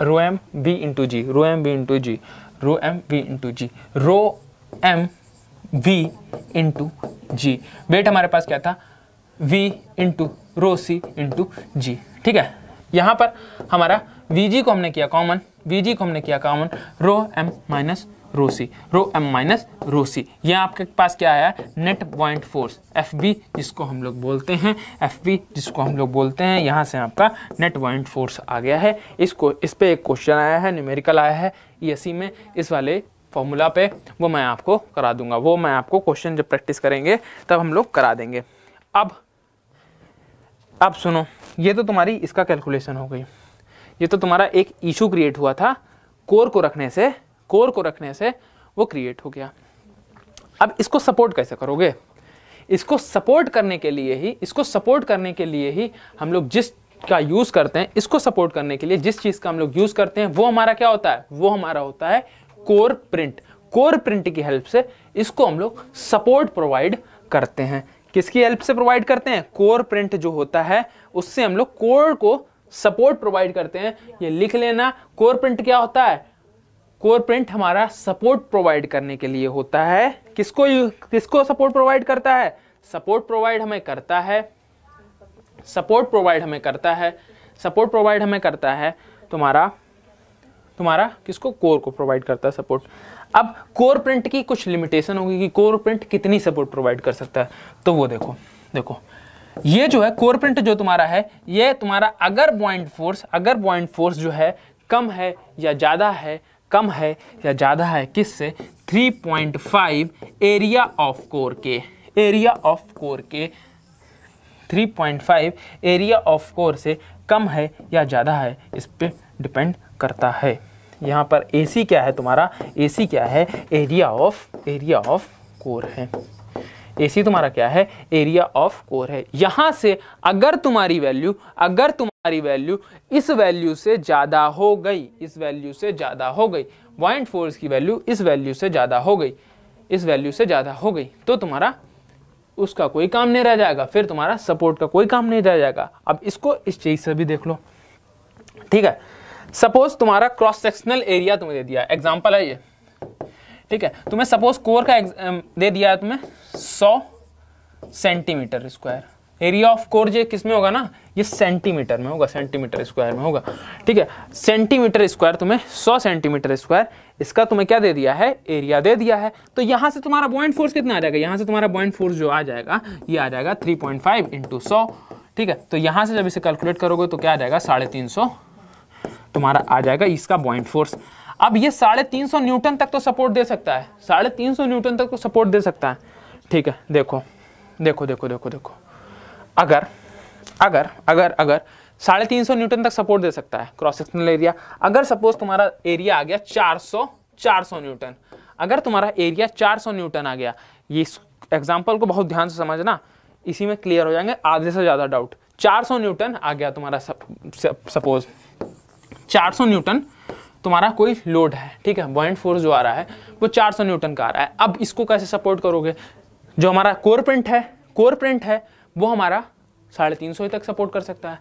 rho M B into g rho M B into g rho M B into g rho M V into g weight हमारे पास क्या था V into rho C into g ठीक है यहाँ पर हमारा वी जी को हमने किया कॉमन वी जी को हमने किया common row M minus row C row M minus row C आपके पास क्या आया net point force F B जिसको हम लोग बोलते हैं एफ बी जिसको हम लोग बोलते हैं यहाँ से आपका नेट पॉइंट फोर्स आ गया है इसको इस पर एक क्वेश्चन आया है न्यूमेरिकल आया है ई में इस वाले फॉर्मूला पे वो मैं आपको करा दूंगा वो मैं आपको क्वेश्चन जब प्रैक्टिस करेंगे तब हम लोग करा देंगे अब अब सुनो ये तो तुम्हारी इसका कैलकुलेशन हो गई ये तो तुम्हारा एक इशू क्रिएट हुआ था कोर को रखने से कोर को रखने से वो क्रिएट हो गया अब इसको सपोर्ट कैसे करोगे इसको सपोर्ट करने के लिए ही इसको सपोर्ट करने के लिए ही हम लोग जिस का यूज़ करते हैं इसको सपोर्ट करने के लिए जिस चीज़ का हम लोग यूज़ करते हैं वो हमारा क्या होता है वो हमारा होता है कोर प्रिंट कोर प्रिंट की हेल्प से इसको हम लोग सपोर्ट प्रोवाइड करते हैं किसकी हेल्प से प्रोवाइड करते हैं कोर प्रिंट जो होता है उससे हम लोग कोर को सपोर्ट प्रोवाइड करते हैं ये लिख लेना कोर प्रिंट क्या होता है कोर प्रिंट हमारा सपोर्ट प्रोवाइड करने के लिए होता है किसको किसको सपोर्ट प्रोवाइड करता है सपोर्ट प्रोवाइड हमें करता है सपोर्ट प्रोवाइड हमें करता है सपोर्ट प्रोवाइड हमें करता है तुम्हारा तुम्हारा किसको कोर को प्रोवाइड करता है सपोर्ट अब कोर प्रिंट की कुछ लिमिटेशन होगी कि कोर प्रिंट कितनी सपोर्ट प्रोवाइड कर सकता है तो वो देखो देखो ये जो है कोर प्रिंट जो तुम्हारा है ये तुम्हारा अगर बॉइंट फोर्स अगर बॉइंट फोर्स जो है कम है या ज़्यादा है कम है या ज़्यादा है किससे 3.5 एरिया ऑफ कोर के एरिया ऑफ कोर के 3.5 एरिया ऑफ कोर से कम है या ज़्यादा है इस पर डिपेंड करता है यहाँ पर सी क्या है तुम्हारा सी क्या है area of area of core है सी तुम्हारा क्या है एरिया ऑफ कोर है यहाँ से अगर तुम्हारी वैल्यू अगर तुम हमारी वैल्यू इस वैल्यू से ज़्यादा हो गई इस वैल्यू से ज़्यादा हो गई वाइंट फोर्स की वैल्यू इस वैल्यू से ज़्यादा हो गई इस वैल्यू से ज़्यादा हो गई तो तुम्हारा उसका कोई काम नहीं रह जाएगा फिर तुम्हारा सपोर्ट का कोई काम नहीं रह जाएगा अब इसको इस चीज़ से भी देख लो ठीक है सपोज तुम्हारा क्रॉस सेक्शनल एरिया तुम्हें दे दिया एग्जाम्पल है ये ठीक है तुम्हें सपोज कोर का दे दिया है तुम्हें सौ centimetre square area of core जो किस में होगा ना ये सेंटीमीटर में होगा सेंटीमीटर स्क्वायर में होगा ठीक है सेंटीमीटर स्क्वायर तुम्हें सौ सेंटीमीटर स्क्वायर इसका तुम्हें क्या दे दिया है एरिया दे दिया है तो यहाँ से तुम्हारा बॉइंट फोर्स कितना आ जाएगा यहाँ से तुम्हारा बॉइंट फोर्स जो आ जाएगा ये आ जाएगा थ्री पॉइंट ठीक है तो यहाँ से जब इसे कैलकुलेट करोगे तो क्या आ जाएगा साढ़े तीन सौ तुम्हारा आ जाएगा इसका बॉइंट फोर्स अब ये साढ़े तीन सौ न्यूटन तक तो सपोर्ट दे सकता है साढ़े तीन सौ न्यूटन तक तो सपोर्ट दे सकता है ठीक है देखो देखो देखो देखो देखो अगर अगर अगर अगर साढ़े तीन सौ न्यूटन तक सपोर्ट दे सकता है क्रॉस सेक्शनल एरिया अगर सपोज तुम्हारा एरिया आ गया चार सौ चार सौ न्यूटन अगर तुम्हारा एरिया चार सौ न्यूटन आ गया ये एग्जाम्पल को बहुत ध्यान से समझना इसी में क्लियर हो जाएंगे आधे से ज़्यादा डाउट 400 न्यूटन आ गया तुम्हारा सपोज सौ न्यूटन तुम्हारा कोई लोड है ठीक है बॉइंट फोर्स जो आ रहा है वो सौ न्यूटन का आ रहा है अब इसको कैसे सपोर्ट करोगे जो हमारा कोर प्रिंट है कोर प्रिंट है वो हमारा साढ़े तीन सौ तक सपोर्ट कर सकता है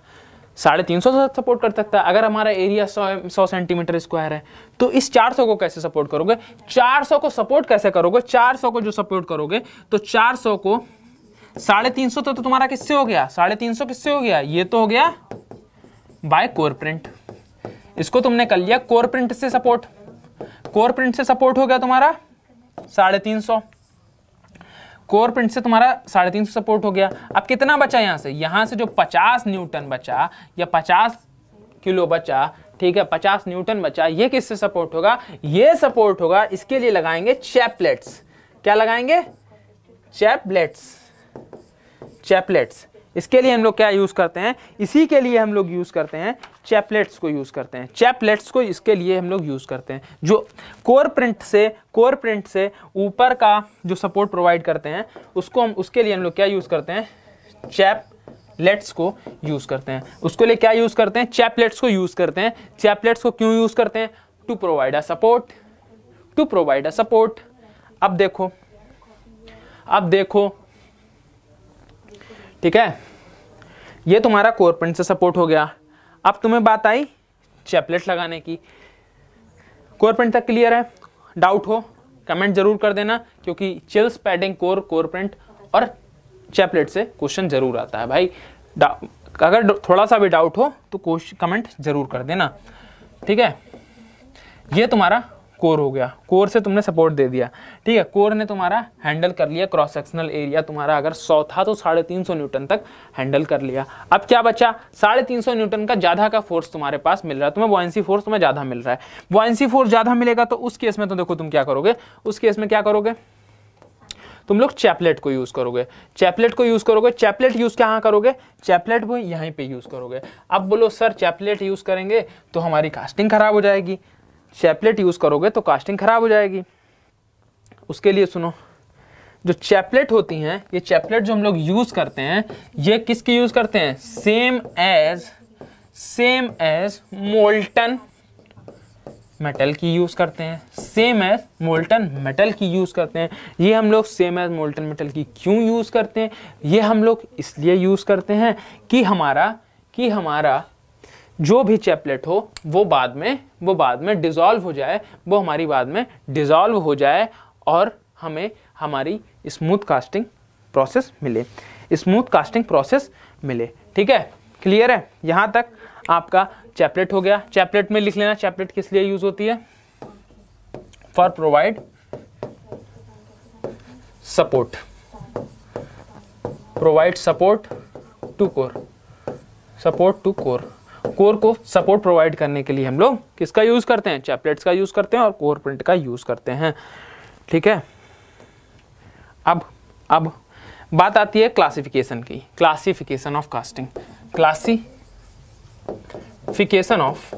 साढ़े तीन सौ तक सपोर्ट कर सकता है अगर हमारा एरिया सौ सौ सेंटीमीटर स्क्वायर है तो इस चार सौ को कैसे सपोर्ट करोगे चार सौ को सपोर्ट कैसे करोगे चार सौ को जो सपोर्ट करोगे तो चार सौ को साढ़े तीन सौ तो, तो, तुम्हारा किससे हो गया साढ़े तीन सौ किससे हो गया ये तो हो गया बाय कोर प्रिंट इसको तुमने कर लिया कोर प्रिंट से सपोर्ट कोर प्रिंट से सपोर्ट हो गया तुम्हारा साढ़े तीन सौ कोर प्रिंट से तुम्हारा साढ़े तीन सौ सपोर्ट हो गया अब कितना बचा यहाँ से यहाँ से जो पचास न्यूटन बचा या पचास किलो बचा ठीक है पचास न्यूटन बचा ये किससे सपोर्ट होगा ये सपोर्ट होगा इसके लिए लगाएंगे चैपलेट्स क्या लगाएंगे चैपलेट्स चैपलेट्स इसके लिए हम लोग क्या यूज़ करते हैं इसी के लिए हम लोग यूज़ करते हैं चैपलेट्स को यूज़ करते हैं चैपलेट्स को इसके लिए हम लोग यूज़ करते हैं जो कोर प्रिंट से कोर प्रिंट से ऊपर का जो सपोर्ट प्रोवाइड करते हैं उसको हम उसके लिए हम लोग क्या यूज़ करते हैं चैप लेट्स को यूज़ करते हैं उसके लिए क्या यूज़ करते हैं चैपलेट्स को यूज़ करते हैं चैपलेट्स को क्यों यूज़ करते हैं to provide a support to provide a support अब देखो अब देखो ठीक है ये तुम्हारा कोर पॉइंट से सपोर्ट हो गया अब तुम्हें बात आई चैपलेट लगाने की कोर प्रिंट तक क्लियर है डाउट हो कमेंट जरूर कर देना क्योंकि chills padding core core print और चैपलेट से क्वेश्चन जरूर आता है भाई अगर थोड़ा सा भी डाउट हो तो कमेंट जरूर कर देना ठीक है ये तुम्हारा कोर हो गया कोर से तुमने सपोर्ट दे दिया ठीक है कोर ने तुम्हारा हैंडल कर लिया क्रॉस सेक्शनल एरिया तुम्हारा अगर सौ था तो साढ़े तीन सौ न्यूटन तक हैंडल कर लिया अब क्या बचा साढ़े तीन सौ न्यूटन का ज़्यादा का फोर्स तुम्हारे पास मिल रहा है तुम्हें वॉयसी फोर्स तुम्हें ज़्यादा मिल रहा है वॉयसी फोर्स ज़्यादा मिलेगा तो उस केस में तो देखो तुम क्या करोगे उस केस में क्या करोगे तुम लोग चैपलेट को यूज़ करोगे चैपलेट को यूज़ करोगे चैपलेट यूज़ कहाँ करोगे चैपलेट को यहीं पे यूज़ करोगे अब बोलो सर चैपलेट यूज़ करेंगे तो हमारी कास्टिंग खराब हो जाएगी चैपलेट यूज़ करोगे तो कास्टिंग खराब हो जाएगी उसके लिए सुनो जो चैपलेट होती हैं ये चैपलेट जो हम लोग यूज़ करते हैं ये किसकी यूज़ करते हैं same as same as molten metal की यूज़ करते हैं सेम एज मोल्टन मेटल की यूज़ करते हैं ये हम लोग सेम एज मोल्टन मेटल की क्यों यूज़ करते हैं ये हम लोग इसलिए यूज़ करते हैं कि हमारा कि हमारा जो भी चैपलेट हो वो बाद में वो बाद में डिज़ोल्व हो जाए वो हमारी बाद में डिज़ोल्व हो जाए और हमें हमारी स्मूथ कास्टिंग प्रोसेस मिले स्मूथ कास्टिंग प्रोसेस मिले ठीक है क्लियर है यहाँ तक आपका चैपलेट हो गया चैपलेट में लिख लेना चैपलेट किस लिए यूज़ होती है for provide support provide support to core support to core core को सपोर्ट प्रोवाइड करने के लिए हम लोग किसका यूज़ करते हैं चैपलेट्स का यूज़ करते हैं और कोर प्रिंट का यूज़ करते हैं ठीक है अब अब बात आती है क्लासिफिकेशन की classification of casting classification of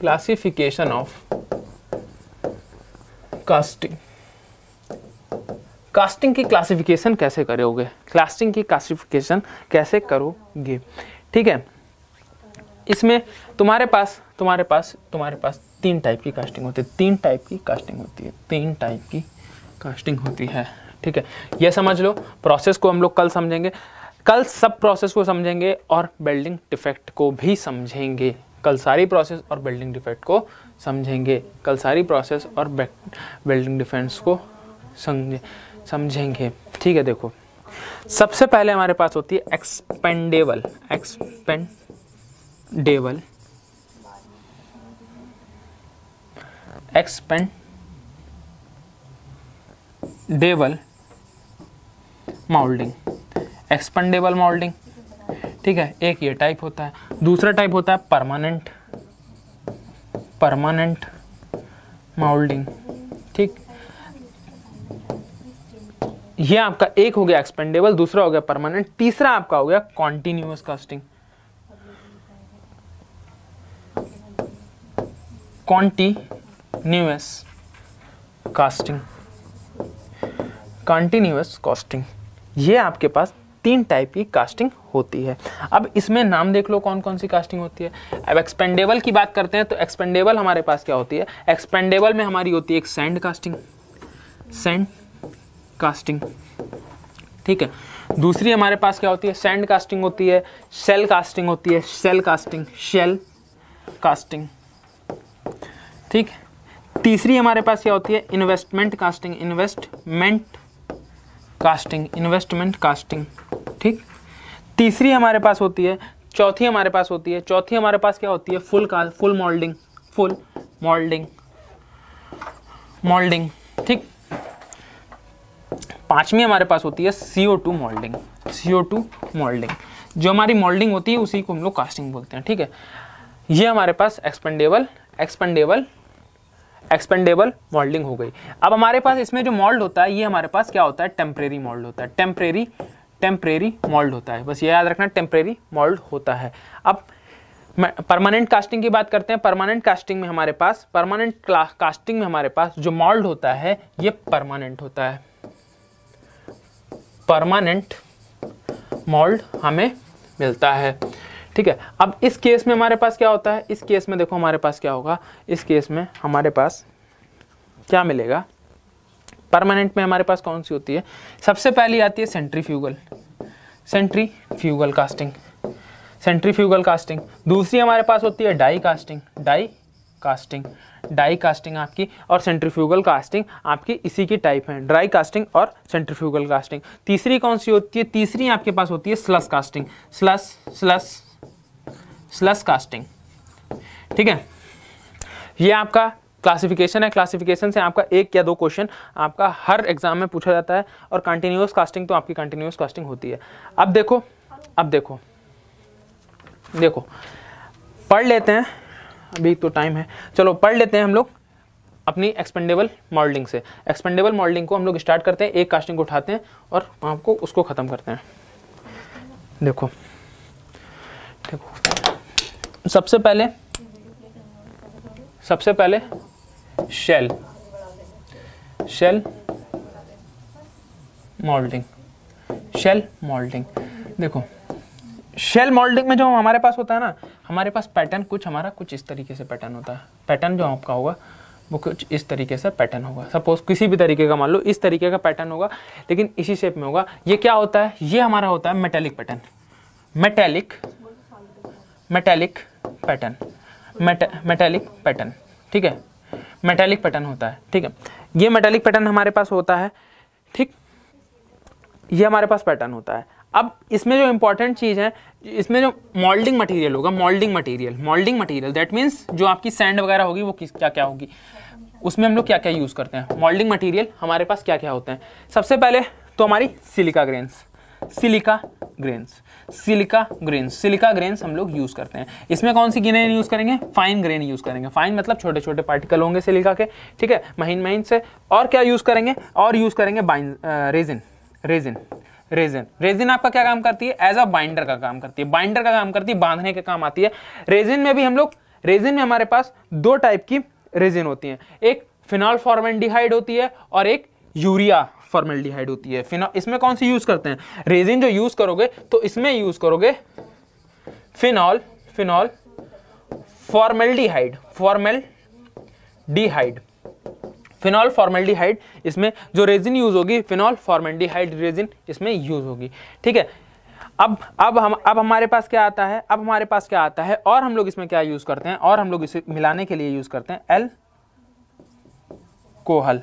classification of casting casting की क्लासिफिकेशन कैसे करोगे कास्टिंग की क्लासिफिकेशन कैसे करोगे ठीक है इसमें तुम्हारे पास तुम्हारे पास तुम्हारे पास तीन टाइप की कास्टिंग होती है तीन टाइप की कास्टिंग होती है तीन टाइप की कास्टिंग होती है ठीक है यह समझ लो प्रोसेस को हम लोग कल समझेंगे कल सब प्रोसेस को समझेंगे और बिल्डिंग डिफेक्ट को भी समझेंगे कल सारी प्रोसेस और बिल्डिंग डिफेक्ट को समझेंगे कल सारी प्रोसेस और बिल्डिंग डिफेंस को समझे समझेंगे ठीक है देखो सबसे पहले हमारे पास होती है expendable expendable expendable moulding expendable moulding ठीक है एक ये टाइप होता है दूसरा टाइप होता है परमानेंट परमानेंट माउल्डिंग ठीक ये आपका एक हो गया एक्सपेंडेबल दूसरा हो गया परमानेंट तीसरा आपका हो गया continuous casting continuous casting continuous casting ये आपके पास तीन टाइप की कास्टिंग होती है अब इसमें नाम देख लो कौन कौन सी कास्टिंग होती है अब एक्सपेंडेबल की बात करते हैं तो एक्सपेंडेबल हमारे पास क्या होती है एक्सपेंडेबल में हमारी होती है एक सैंड कास्टिंग सैंड कास्टिंग ठीक है दूसरी हमारे पास क्या होती है सैंड कास्टिंग होती है सेल कास्टिंग होती है सेल कास्टिंग शेल कास्टिंग ठीक तीसरी हमारे पास क्या होती है investment casting investment casting investment casting ठीक तीसरी हमारे पास होती है चौथी हमारे पास होती है चौथी हमारे पास क्या होती है फुल का full moulding full moulding moulding ठीक पांचवी हमारे पास होती है CO two moulding CO two moulding जो हमारी मोल्डिंग होती है उसी को हम लोग कास्टिंग बोलते हैं ठीक है ये हमारे पास एक्सपेंडेबल एक्सपेंडेबल एक्सपेंडेबल मॉल्डिंग हो गई अब हमारे पास इसमें जो मॉल्ड होता है ये हमारे पास क्या होता है टेम्परेरी मॉल्ड होता है टेम्परेरी टेम्परेरी मॉल्ड होता है बस ये याद रखना टेम्परेरी मॉल्ड होता है अब परमानेंट कास्टिंग की बात करते हैं परमानेंट कास्टिंग में हमारे पास परमानेंट कास्टिंग में हमारे पास जो मॉल्ड होता है ये परमानेंट होता है परमानेंट मॉल्ड हमें मिलता है ठीक है अब इस केस में हमारे पास क्या होता है इस केस में देखो हमारे पास क्या होगा इस केस में हमारे पास क्या मिलेगा परमानेंट में हमारे पास कौन सी होती है सबसे पहली आती है centrifugal centrifugal casting centrifugal casting दूसरी हमारे पास होती है die casting die casting die casting आपकी और सेंट्रीफ्यूगल कास्टिंग आपकी इसी की टाइप है ड्राई कास्टिंग और सेंट्रीफ्यूगल कास्टिंग तीसरी कौन सी होती है तीसरी आपके पास होती है स्लस कास्टिंग स्लस स्लस स्लस कास्टिंग ठीक है ये आपका क्लासिफिकेशन है क्लासिफिकेशन से आपका एक या दो क्वेश्चन आपका हर एग्जाम में पूछा जाता है और कंटिन्यूस कास्टिंग तो आपकी कंटिन्यूस कास्टिंग होती है अब देखो अब देखो देखो पढ़ लेते हैं अभी तो टाइम है चलो पढ़ लेते हैं हम लोग अपनी एक्सपेंडेबल मॉडलिंग से एक्सपेंडेबल मॉडलिंग को हम लोग स्टार्ट करते हैं एक कास्टिंग को उठाते हैं और आपको उसको ख़त्म करते हैं देखो देखो सबसे पहले सबसे पहले shell shell moulding shell moulding देखो शेल मोल्डिंग में जो हमारे पास होता है ना हमारे पास पैटर्न कुछ हमारा कुछ इस तरीके से पैटर्न होता है पैटर्न जो आपका होगा वो कुछ इस तरीके से पैटर्न होगा सपोज किसी भी तरीके का मान लो इस तरीके का पैटर्न होगा लेकिन इसी शेप में होगा ये क्या होता है ये हमारा होता है metallic pattern metallic metallic pattern metallic pattern ठीक है मेटेलिक पैटर्न होता है ठीक है ये मेटेलिक पैटर्न हमारे पास होता है ठीक ये हमारे पास पैटर्न होता है अब इसमें जो इंपॉर्टेंट चीज़ है इसमें जो मोल्डिंग मटेरियल होगा moulding material moulding material that means जो आपकी सैंड वगैरह होगी वो किस क्या क्या होगी उसमें हम लोग क्या क्या यूज़ करते हैं मोल्डिंग मटेरियल हमारे पास क्या क्या होते हैं सबसे पहले तो हमारी silica grains silica grains silica grains silica grains हम लोग यूज़ करते हैं इसमें कौन सी ग्रेन यूज़ करेंगे फाइन ग्रेन यूज़ करेंगे फाइन मतलब छोटे छोटे पार्टिकल होंगे सिलिका के ठीक है महीन महीन से और क्या यूज़ करेंगे और यूज़ करेंगे बाइन रेजिन रेजिन रेजिन रेजिन आपका क्या काम करती है एज अ बाइंडर का काम करती है बाइंडर का काम करती है बांधने का काम आती है रेजिन में भी हम लोग रेजिन में हमारे पास दो टाइप की रेजिन होती हैं एक फिनॉल फॉर्मेंडिहाइड होती है और एक यूरिया फॉर्मेल्डिहाइड होती है फिना इसमें कौन सी यूज़ करते हैं रेजिन जो यूज़ करोगे तो इसमें यूज़ करोगे phenol phenol formaldehyde formaldehyde phenol formaldehyde इसमें जो रेजिन यूज़ होगी फिनॉल फॉर्मेल्डिहाइड रेजिन इसमें यूज़ होगी ठीक है अब अब हम अब हमारे पास क्या आता है अब हमारे पास क्या आता है और हम लोग इसमें क्या यूज़ करते हैं और हम लोग इसे मिलाने के लिए यूज़ करते हैं alcohol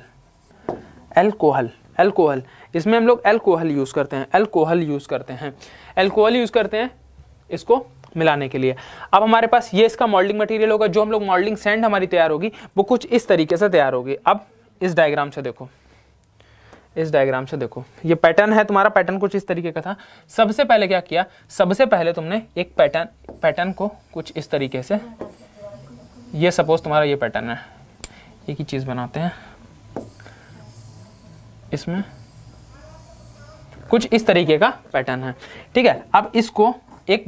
alcohol alcohol इसमें हम लोग एल्कोहल यूज़ करते हैं एल्कोहल यूज़ करते हैं एल्कोहल यूज़ करते हैं इसको मिलाने के लिए अब हमारे पास ये इसका मॉडलिंग मटेरियल होगा जो हम लोग मॉडलिंग सैंड हमारी तैयार होगी वो कुछ इस तरीके से तैयार होगी अब इस डायग्राम से देखो इस डायग्राम से देखो ये पैटर्न है तुम्हारा पैटर्न कुछ इस तरीके का था सबसे पहले क्या किया सबसे पहले तुमने एक पैटर्न पैटर्न को कुछ इस तरीके से ये सपोज तुम्हारा ये पैटर्न है एक ही चीज़ बनाते हैं इसमें कुछ इस तरीके का पैटर्न है ठीक है अब इसको एक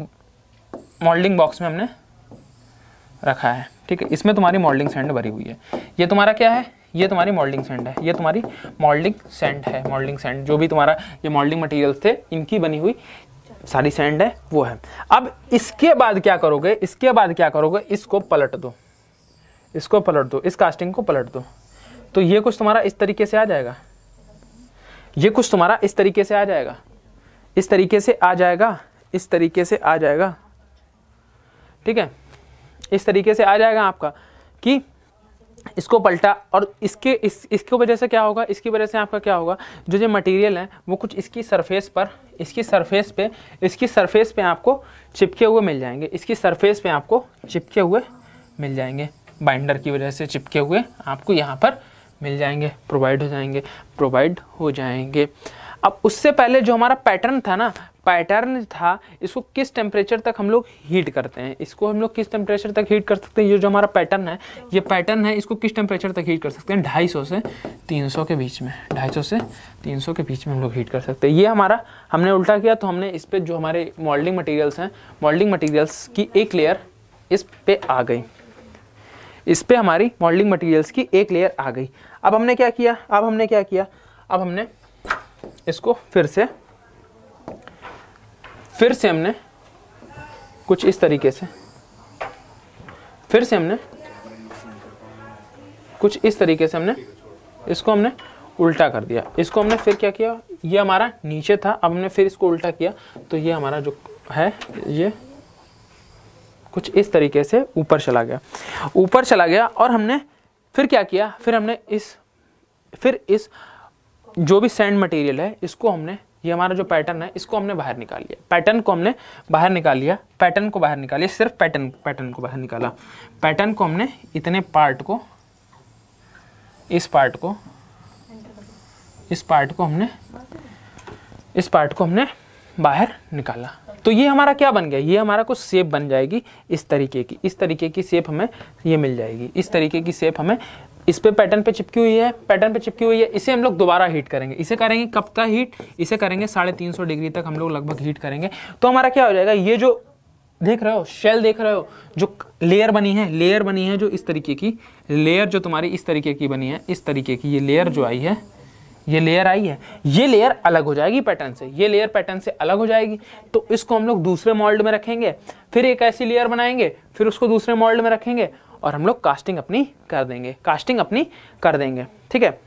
मोल्डिंग बॉक्स में हमने रखा है ठीक है इसमें तुम्हारी मोल्डिंग सैंड भरी हुई है ये तुम्हारा क्या है ये तुम्हारी मोल्डिंग सैंड है ये तुम्हारी मोल्डिंग सैंड है मोल्डिंग सैंड जो भी तुम्हारा ये मोल्डिंग मटेरियल्स थे इनकी बनी हुई सारी सैंड है वो है अब इसके बाद क्या करोगे इसके बाद क्या करोगे इसको पलट दो इसको पलट दो इस कास्टिंग को पलट दो तो ये कुछ तुम्हारा इस तरीके से आ जाएगा ये कुछ तुम्हारा इस तरीके से आ जाएगा इस तरीके से आ जाएगा इस तरीके से आ जाएगा ठीक है इस तरीके से आ जाएगा आपका कि इसको पलटा और इसके इस इसकी वजह से क्या होगा इसकी वजह से आपका क्या होगा जो जो मटेरियल है वो कुछ इसकी सरफेस पर इसकी सरफेस पे इसकी सरफेस पे आपको चिपके हुए मिल जाएंगे इसकी सरफेस पे आपको चिपके हुए मिल जाएंगे बाइंडर की वजह से चिपके हुए आपको यहाँ पर मिल जाएंगे प्रोवाइड हो जाएंगे प्रोवाइड हो जाएंगे अब उससे पहले जो हमारा पैटर्न था ना पैटर्न था इसको किस टेम्परेचर तक हम लोग हीट करते हैं इसको हम लोग किस टेम्परेचर तक हीट कर सकते हैं ये जो हमारा पैटर्न है ये पैटर्न है इसको किस टेम्परेचर तक हीट कर सकते हैं सौ से 300 के बीच में सौ से 300 के बीच में हम लोग हीट कर सकते हैं ये हमारा हमने उल्टा किया तो हमने इस पर जो हमारे मॉल्डिंग मटीरियल्स हैं मॉल्डिंग मटीरियल्स की एक लेयर इस पर आ गई इस पर हमारी मॉल्डिंग मटीरियल्स की एक लेयर आ गई अब हमने क्या किया अब हमने क्या किया अब हमने इसको फिर से फिर से हमने कुछ इस तरीके से फिर से हमने कुछ इस तरीके से हमने इसको हमने उल्टा कर दिया इसको हमने फिर क्या किया ये हमारा नीचे था अब हमने फिर इसको उल्टा किया तो ये हमारा जो है ये कुछ इस तरीके से ऊपर चला गया ऊपर चला गया और हमने फिर क्या किया फिर हमने इस फिर इस जो भी सैंड मटेरियल है इसको हमने ये हमारा जो पैटर्न है इसको हमने बाहर निकाल लिया पैटर्न को हमने बाहर निकाल लिया पैटर्न को बाहर निकाल लिया सिर्फ पैटर्न पैटर्न को बाहर निकाला पैटर्न को हमने इतने पार्ट को इस पार्ट को इस पार्ट को हमने इस पार्ट को हमने बाहर निकाला तो ये हमारा क्या बन गया ये हमारा कुछ सेप बन जाएगी इस तरीके की इस तरीके की सेप हमें ये मिल जाएगी इस तरीके की सेप हमें इस पे पैटर्न पे चिपकी हुई है पैटर्न पे चिपकी हुई है इसे हम लोग दोबारा हीट करेंगे इसे करेंगे कब का हीट इसे करेंगे साढ़े तीन सौ डिग्री तक हम लोग लगभग हीट करेंगे तो हमारा क्या हो जाएगा ये जो देख रहे हो शेल देख रहे हो जो लेयर बनी है लेयर बनी है जो इस तरीके की लेयर जो तुम्हारी इस तरीके की बनी है इस तरीके की ये लेयर जो आई है ये लेयर आई है ये लेयर अलग हो जाएगी पैटर्न से ये लेयर पैटर्न से अलग हो जाएगी तो इसको हम लोग दूसरे मॉल्ड में रखेंगे फिर एक ऐसी लेयर बनाएंगे फिर उसको दूसरे मॉल्ड में रखेंगे और हम लोग कास्टिंग अपनी कर देंगे कास्टिंग अपनी कर देंगे ठीक है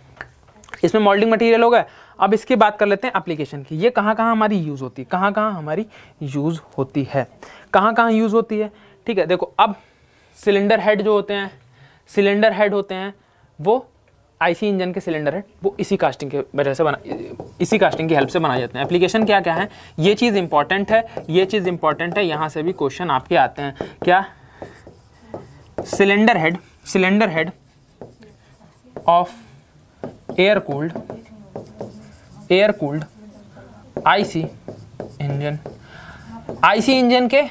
इसमें मॉल्डिंग मटेरियल होगा अब इसकी बात कर लेते हैं एप्लीकेशन की ये कहाँ कहाँ हमारी यूज़ होती है कहाँ कहाँ हमारी यूज़ होती है कहाँ कहाँ यूज़ होती है ठीक है देखो अब सिलेंडर हेड जो होते हैं सिलेंडर हेड होते हैं वो आईसी इंजन के सिलेंडर है वो इसी कास्टिंग के वजह से बना इसी कास्टिंग की हेल्प से बनाए जाते हैं एप्लीकेशन क्या क्या है ये चीज़ इंपॉर्टेंट है ये चीज़ इंपॉर्टेंट है यहाँ से भी क्वेश्चन आपके आते हैं क्या cylinder head cylinder head of air cooled air cooled IC engine IC engine के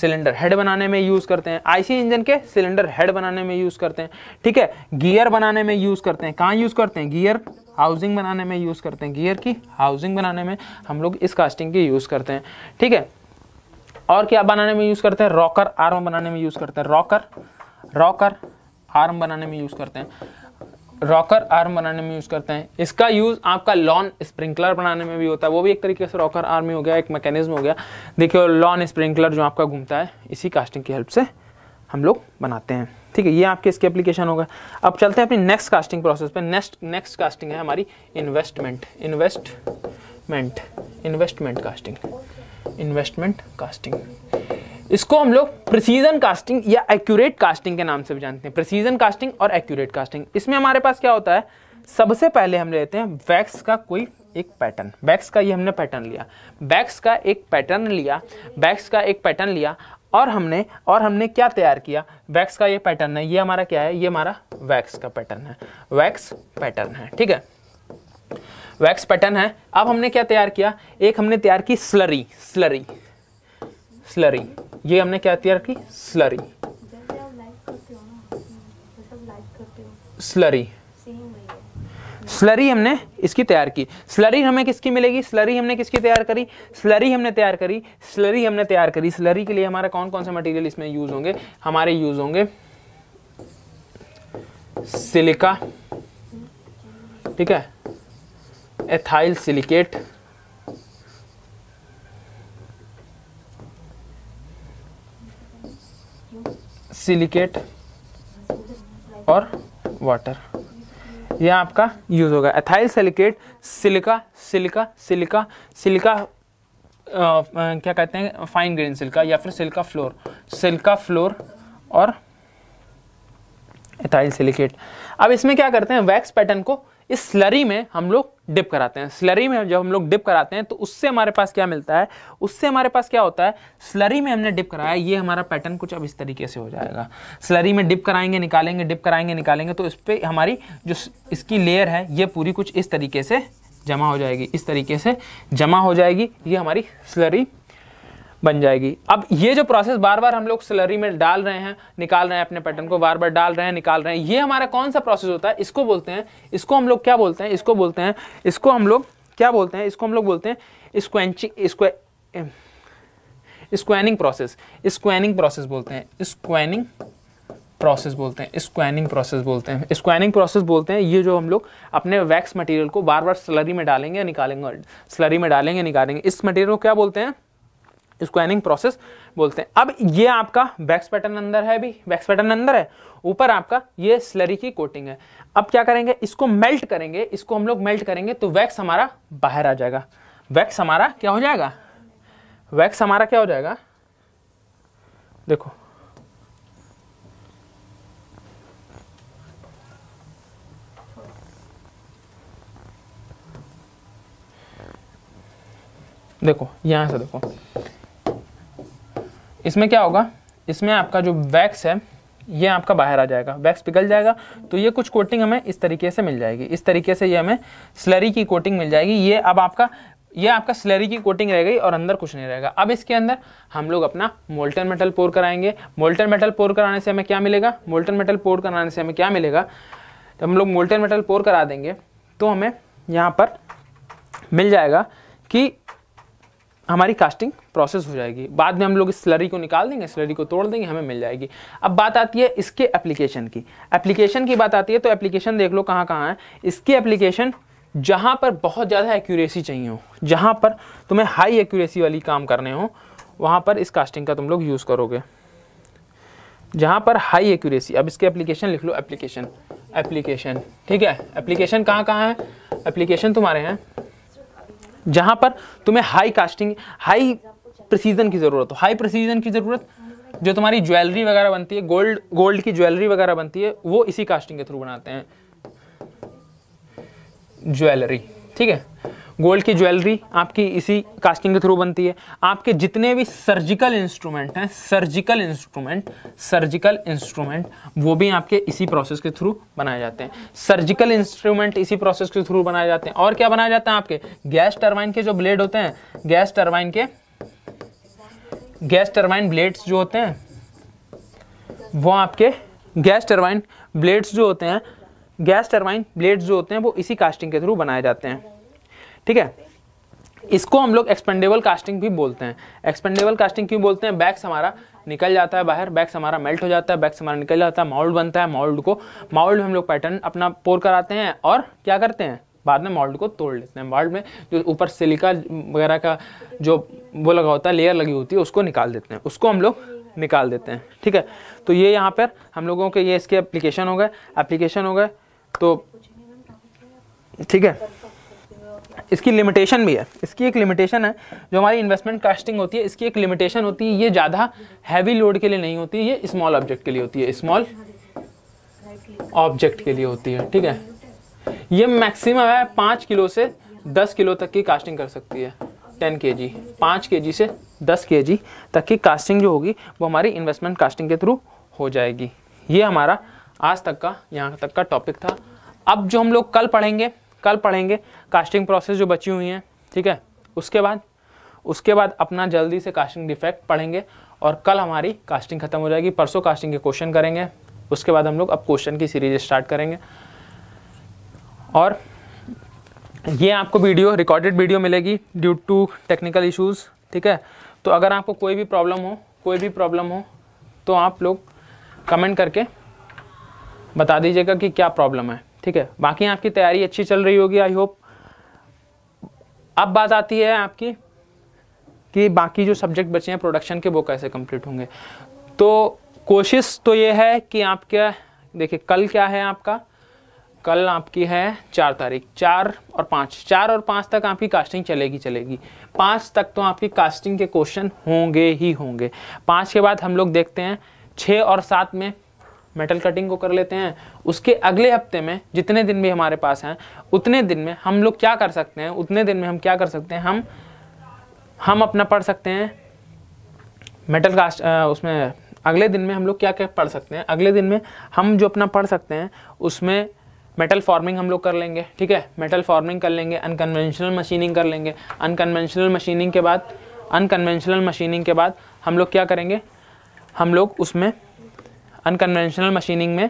सिलेंडर हेड बनाने में यूज़ करते हैं आईसी इंजन के सिलेंडर हेड बनाने में यूज़ करते हैं ठीक है गियर बनाने में यूज़ करते हैं कहाँ यूज़ करते हैं गियर हाउसिंग बनाने में यूज़ करते हैं गियर की हाउसिंग बनाने में हम लोग इस कास्टिंग की यूज़ करते हैं ठीक है और क्या बनाने में यूज़ करते हैं रॉकर आर्म बनाने में यूज़ करते हैं रॉकर रॉकर आर्म बनाने में यूज़ करते हैं रॉकर आर्म बनाने में यूज़ करते हैं इसका यूज़ आपका लॉन स्प्रिंकलर बनाने में भी होता है वो भी एक तरीके से रॉकर आर्म ही हो गया एक मैकेनिज्म हो गया देखिए लॉन स्प्रिंकलर जो आपका घूमता है इसी कास्टिंग की हेल्प से हम लोग बनाते हैं ठीक है ये आपके इसके एप्लीकेशन होगा अब चलते हैं अपनी नेक्स्ट कास्टिंग प्रोसेस पर नेक्स्ट नेक्स्ट कास्टिंग है हमारी investment investment investment casting investment casting इसको हम लोग प्रिसीजन कास्टिंग या एक्यूरेट कास्टिंग के नाम से भी जानते हैं प्रिसीजन कास्टिंग और एक्यूरेट कास्टिंग इसमें हमारे पास क्या होता है सबसे पहले हम लेते हैं वैक्स का कोई एक पैटर्न वैक्स का ये हमने पैटर्न लिया वैक्स का एक पैटर्न लिया वैक्स का एक पैटर्न लिया और हमने और हमने क्या तैयार किया वैक्स का ये पैटर्न है ये हमारा क्या है ये हमारा वैक्स का पैटर्न है वैक्स पैटर्न है ठीक है वैक्स पैटर्न है अब हमने क्या तैयार किया एक हमने तैयार की स्लरी स्लरी स्लरी ये हमने क्या तैयार की स्लरी स्लरी स्लरी हमने इसकी तैयार की स्लरी हमें किसकी मिलेगी स्लरी हमने किसकी तैयार करी स्लरी हमने तैयार करी स्लरी हमने तैयार करी स्लरी के लिए हमारा कौन कौन सा मटेरियल इसमें यूज़ होंगे हमारे यूज़ होंगे सिलिका ठीक है एथाइल सिलिकेट सिलिकेट और वाटर यह आपका यूज़ होगा ethyl silicate silica silica silica silica क्या कहते हैं फाइन ग्रेन सिल्का या फिर सिल्का फ्लोर सिल्का फ्लोर और एथाइल सिलिकेट अब इसमें क्या करते हैं वैक्स पैटर्न को इस स्लरी में हम लोग डिप कराते हैं स्लरी में जब हम लोग डिप कराते हैं तो उससे हमारे पास क्या मिलता है उससे हमारे पास क्या होता है स्लरी में हमने डिप कराया ये हमारा पैटर्न कुछ अब इस तरीके से हो जाएगा स्लरी में डिप कराएंगे निकालेंगे डिप कराएंगे निकालेंगे तो इस पर हमारी जो इसकी लेयर है ये पूरी कुछ इस तरीके से जमा हो जाएगी इस तरीके से जमा हो जाएगी ये हमारी स्लरी बन जाएगी अब ये जो प्रोसेस बार बार हम लोग सैलरी में डाल रहे हैं निकाल रहे हैं अपने पैटर्न को बार बार डाल रहे हैं निकाल रहे हैं ये हमारा कौन सा प्रोसेस होता है इसको बोलते हैं इसको हम लोग क्या बोलते हैं इसको बोलते हैं इसको हम लोग क्या बोलते हैं इसको हम लोग बोलते हैं स्क्वेंची स्क्वैनिंग प्रोसेस स्क्वैनिंग प्रोसेस बोलते हैं स्क्वैनिंग प्रोसेस बोलते हैं स्क्वैनिंग प्रोसेस बोलते हैं स्क्वैनिंग प्रोसेस बोलते हैं ये जो हम लोग अपने वैक्स मटेरियल को बार बार स्लरी में डालेंगे निकालेंगे स्लरी में डालेंगे निकालेंगे इस मटेरियल को क्या बोलते हैं स्क्वानिंग प्रोसेस बोलते हैं अब ये आपका वैक्स पैटर्न अंदर है अभी वैक्स पैटर्न अंदर है ऊपर आपका ये स्लरी की कोटिंग है अब क्या करेंगे इसको मेल्ट करेंगे इसको हम लोग मेल्ट करेंगे तो वैक्स हमारा बाहर आ जाएगा वैक्स हमारा क्या हो जाएगा वैक्स हमारा क्या हो जाएगा देखो देखो यहां से देखो इसमें क्या होगा इसमें आपका जो वैक्स है ये आपका बाहर आ जाएगा वैक्स पिघल जाएगा तो ये कुछ कोटिंग हमें इस तरीके से मिल जाएगी इस तरीके से ये हमें स्लरी की कोटिंग मिल जाएगी ये अब आपका ये आपका स्लरी की कोटिंग रह गई और अंदर कुछ नहीं रहेगा अब इसके अंदर हम लोग अपना मोल्टन मेटल पोर कराएंगे मोल्टन मेटल पोर कराने से हमें क्या मिलेगा मोल्टन मेटल पोर कराने से हमें क्या मिलेगा जब हम लोग मोल्टन मेटल पोर करा देंगे तो हमें यहाँ पर मिल जाएगा कि हमारी कास्टिंग प्रोसेस हो जाएगी बाद में हम लोग इस स्लरी को निकाल देंगे स्लरी को तोड़ देंगे हमें मिल जाएगी अब बात आती है इसके एप्लीकेशन की एप्लीकेशन की बात आती है तो एप्लीकेशन देख लो कहाँ कहाँ है इसकी एप्लीकेशन जहाँ पर बहुत ज़्यादा एक्यूरेसी चाहिए हो जहाँ पर तुम्हें हाई एक्यूरेसी वाली काम करने हो वहाँ पर इस कास्टिंग का तुम लोग यूज़ करोगे जहाँ पर हाई एक्यूरेसी अब इसके एप्लीकेशन लिख लो एप्लीकेशन एप्लीकेशन ठीक है एप्लीकेशन कहाँ कहाँ है एप्लीकेशन तुम्हारे हैं जहां पर तुम्हें हाई कास्टिंग हाई प्रिसीजन की ज़रूरत हो हाई प्रिसीजन की ज़रूरत जो तुम्हारी ज्वेलरी वगैरह बनती है गोल्ड गोल्ड की ज्वेलरी वगैरह बनती है वो इसी कास्टिंग के थ्रू बनाते हैं ज्वेलरी ठीक है गोल्ड की ज्वेलरी आपकी इसी कास्टिंग के थ्रू बनती है आपके जितने भी सर्जिकल इंस्ट्रूमेंट हैं सर्जिकल इंस्ट्रूमेंट सर्जिकल इंस्ट्रूमेंट वो भी आपके इसी प्रोसेस के थ्रू बनाए जाते हैं सर्जिकल इंस्ट्रूमेंट इसी प्रोसेस के थ्रू बनाए जाते हैं और क्या बनाया जाता है आपके गैस टर्बाइन के जो ब्लेड होते हैं गैस टर्बाइन के गैस टर्बाइन ब्लेड्स जो होते हैं वो आपके गैस टर्बाइन ब्लेड्स जो होते हैं गैस टरबाइन ब्लेड्स जो होते हैं वो इसी कास्टिंग के थ्रू बनाए जाते हैं ठीक है इसको हम लोग एक्सपेंडेबल कास्टिंग भी बोलते हैं एक्सपेंडेबल कास्टिंग क्यों बोलते हैं बैक्स हमारा निकल जाता है बाहर बैक्स हमारा मेल्ट हो जाता है बैक्स हमारा निकल जाता है माउल्ड बनता है माउल्ड को माउल्ड में हम लोग पैटर्न अपना पोर कराते हैं और क्या करते हैं बाद में माउल्ड को तोड़ लेते हैं माउल्ड में जो ऊपर सिलिका वगैरह का जो वो लगा होता है लेयर लगी होती है उसको निकाल देते हैं उसको हम लोग निकाल देते हैं ठीक है तो ये यहाँ पर हम लोगों के ये इसके एप्लीकेशन हो गए एप्लीकेशन हो गए तो ठीक है इसकी लिमिटेशन भी है इसकी एक लिमिटेशन है जो हमारी इन्वेस्टमेंट कास्टिंग होती है इसकी एक लिमिटेशन होती है ये ज़्यादा हैवी लोड के लिए नहीं होती ये स्मॉल ऑब्जेक्ट के लिए होती है स्मॉल ऑब्जेक्ट के लिए होती है ठीक है ये मैक्सिमम है पाँच किलो से दस किलो तक की कास्टिंग कर सकती है टेन के जी पाँच के जी से दस के जी तक की कास्टिंग जो होगी वो हमारी इन्वेस्टमेंट कास्टिंग के थ्रू हो जाएगी ये हमारा आज तक का यहाँ तक का टॉपिक था अब जो हम लोग कल पढ़ेंगे कल पढ़ेंगे कास्टिंग प्रोसेस जो बची हुई हैं ठीक है उसके बाद उसके बाद अपना जल्दी से कास्टिंग डिफेक्ट पढ़ेंगे और कल हमारी कास्टिंग खत्म हो जाएगी परसों कास्टिंग के क्वेश्चन करेंगे उसके बाद हम लोग अब क्वेश्चन की सीरीज स्टार्ट करेंगे और ये आपको वीडियो रिकॉर्डेड वीडियो मिलेगी ड्यू टू टेक्निकल इशूज़ ठीक है तो अगर आपको कोई भी प्रॉब्लम हो कोई भी प्रॉब्लम हो तो आप लोग कमेंट करके बता दीजिएगा कि क्या प्रॉब्लम है ठीक है बाकी आपकी तैयारी अच्छी चल रही होगी आई होप अब बात आती है आपकी कि बाकी जो सब्जेक्ट बचे हैं प्रोडक्शन के वो कैसे कंप्लीट होंगे तो कोशिश तो ये है कि क्या देखिए कल क्या है आपका कल आपकी है चार तारीख चार और पाँच चार और पाँच तक आपकी कास्टिंग चलेगी चलेगी पाँच तक तो आपकी कास्टिंग के क्वेश्चन होंगे ही होंगे पाँच के बाद हम लोग देखते हैं छः और सात में मेटल कटिंग को कर लेते हैं उसके अगले हफ्ते में जितने दिन भी हमारे पास हैं उतने दिन में हम लोग क्या कर सकते हैं उतने दिन में हम क्या कर सकते हैं हम हम अपना पढ़ सकते हैं मेटल कास्ट उसमें अगले दिन में हम लोग क्या क्या पढ़ सकते हैं अगले दिन में हम जो अपना पढ़ सकते हैं उसमें मेटल फार्मिंग हम लोग कर लेंगे ठीक है मेटल फार्मिंग कर लेंगे अनकन्वेंशनल मशीनिंग कर लेंगे अनकन्वेंशनल मशीनिंग के बाद अनकन्वेंशनल मशीनिंग के बाद हम लोग क्या करेंगे हम लोग उसमें अनकन्वेंशनल मशीनिंग में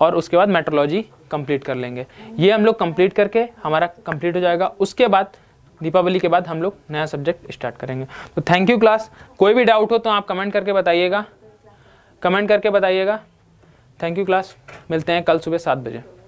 और उसके बाद मेट्रोलॉजी कंप्लीट कर लेंगे ये हम लोग कंप्लीट करके हमारा कंप्लीट हो जाएगा उसके बाद दीपावली के बाद हम लोग नया सब्जेक्ट स्टार्ट करेंगे तो थैंक यू क्लास कोई भी डाउट हो तो आप कमेंट करके बताइएगा कमेंट करके बताइएगा थैंक यू क्लास मिलते हैं कल सुबह सात बजे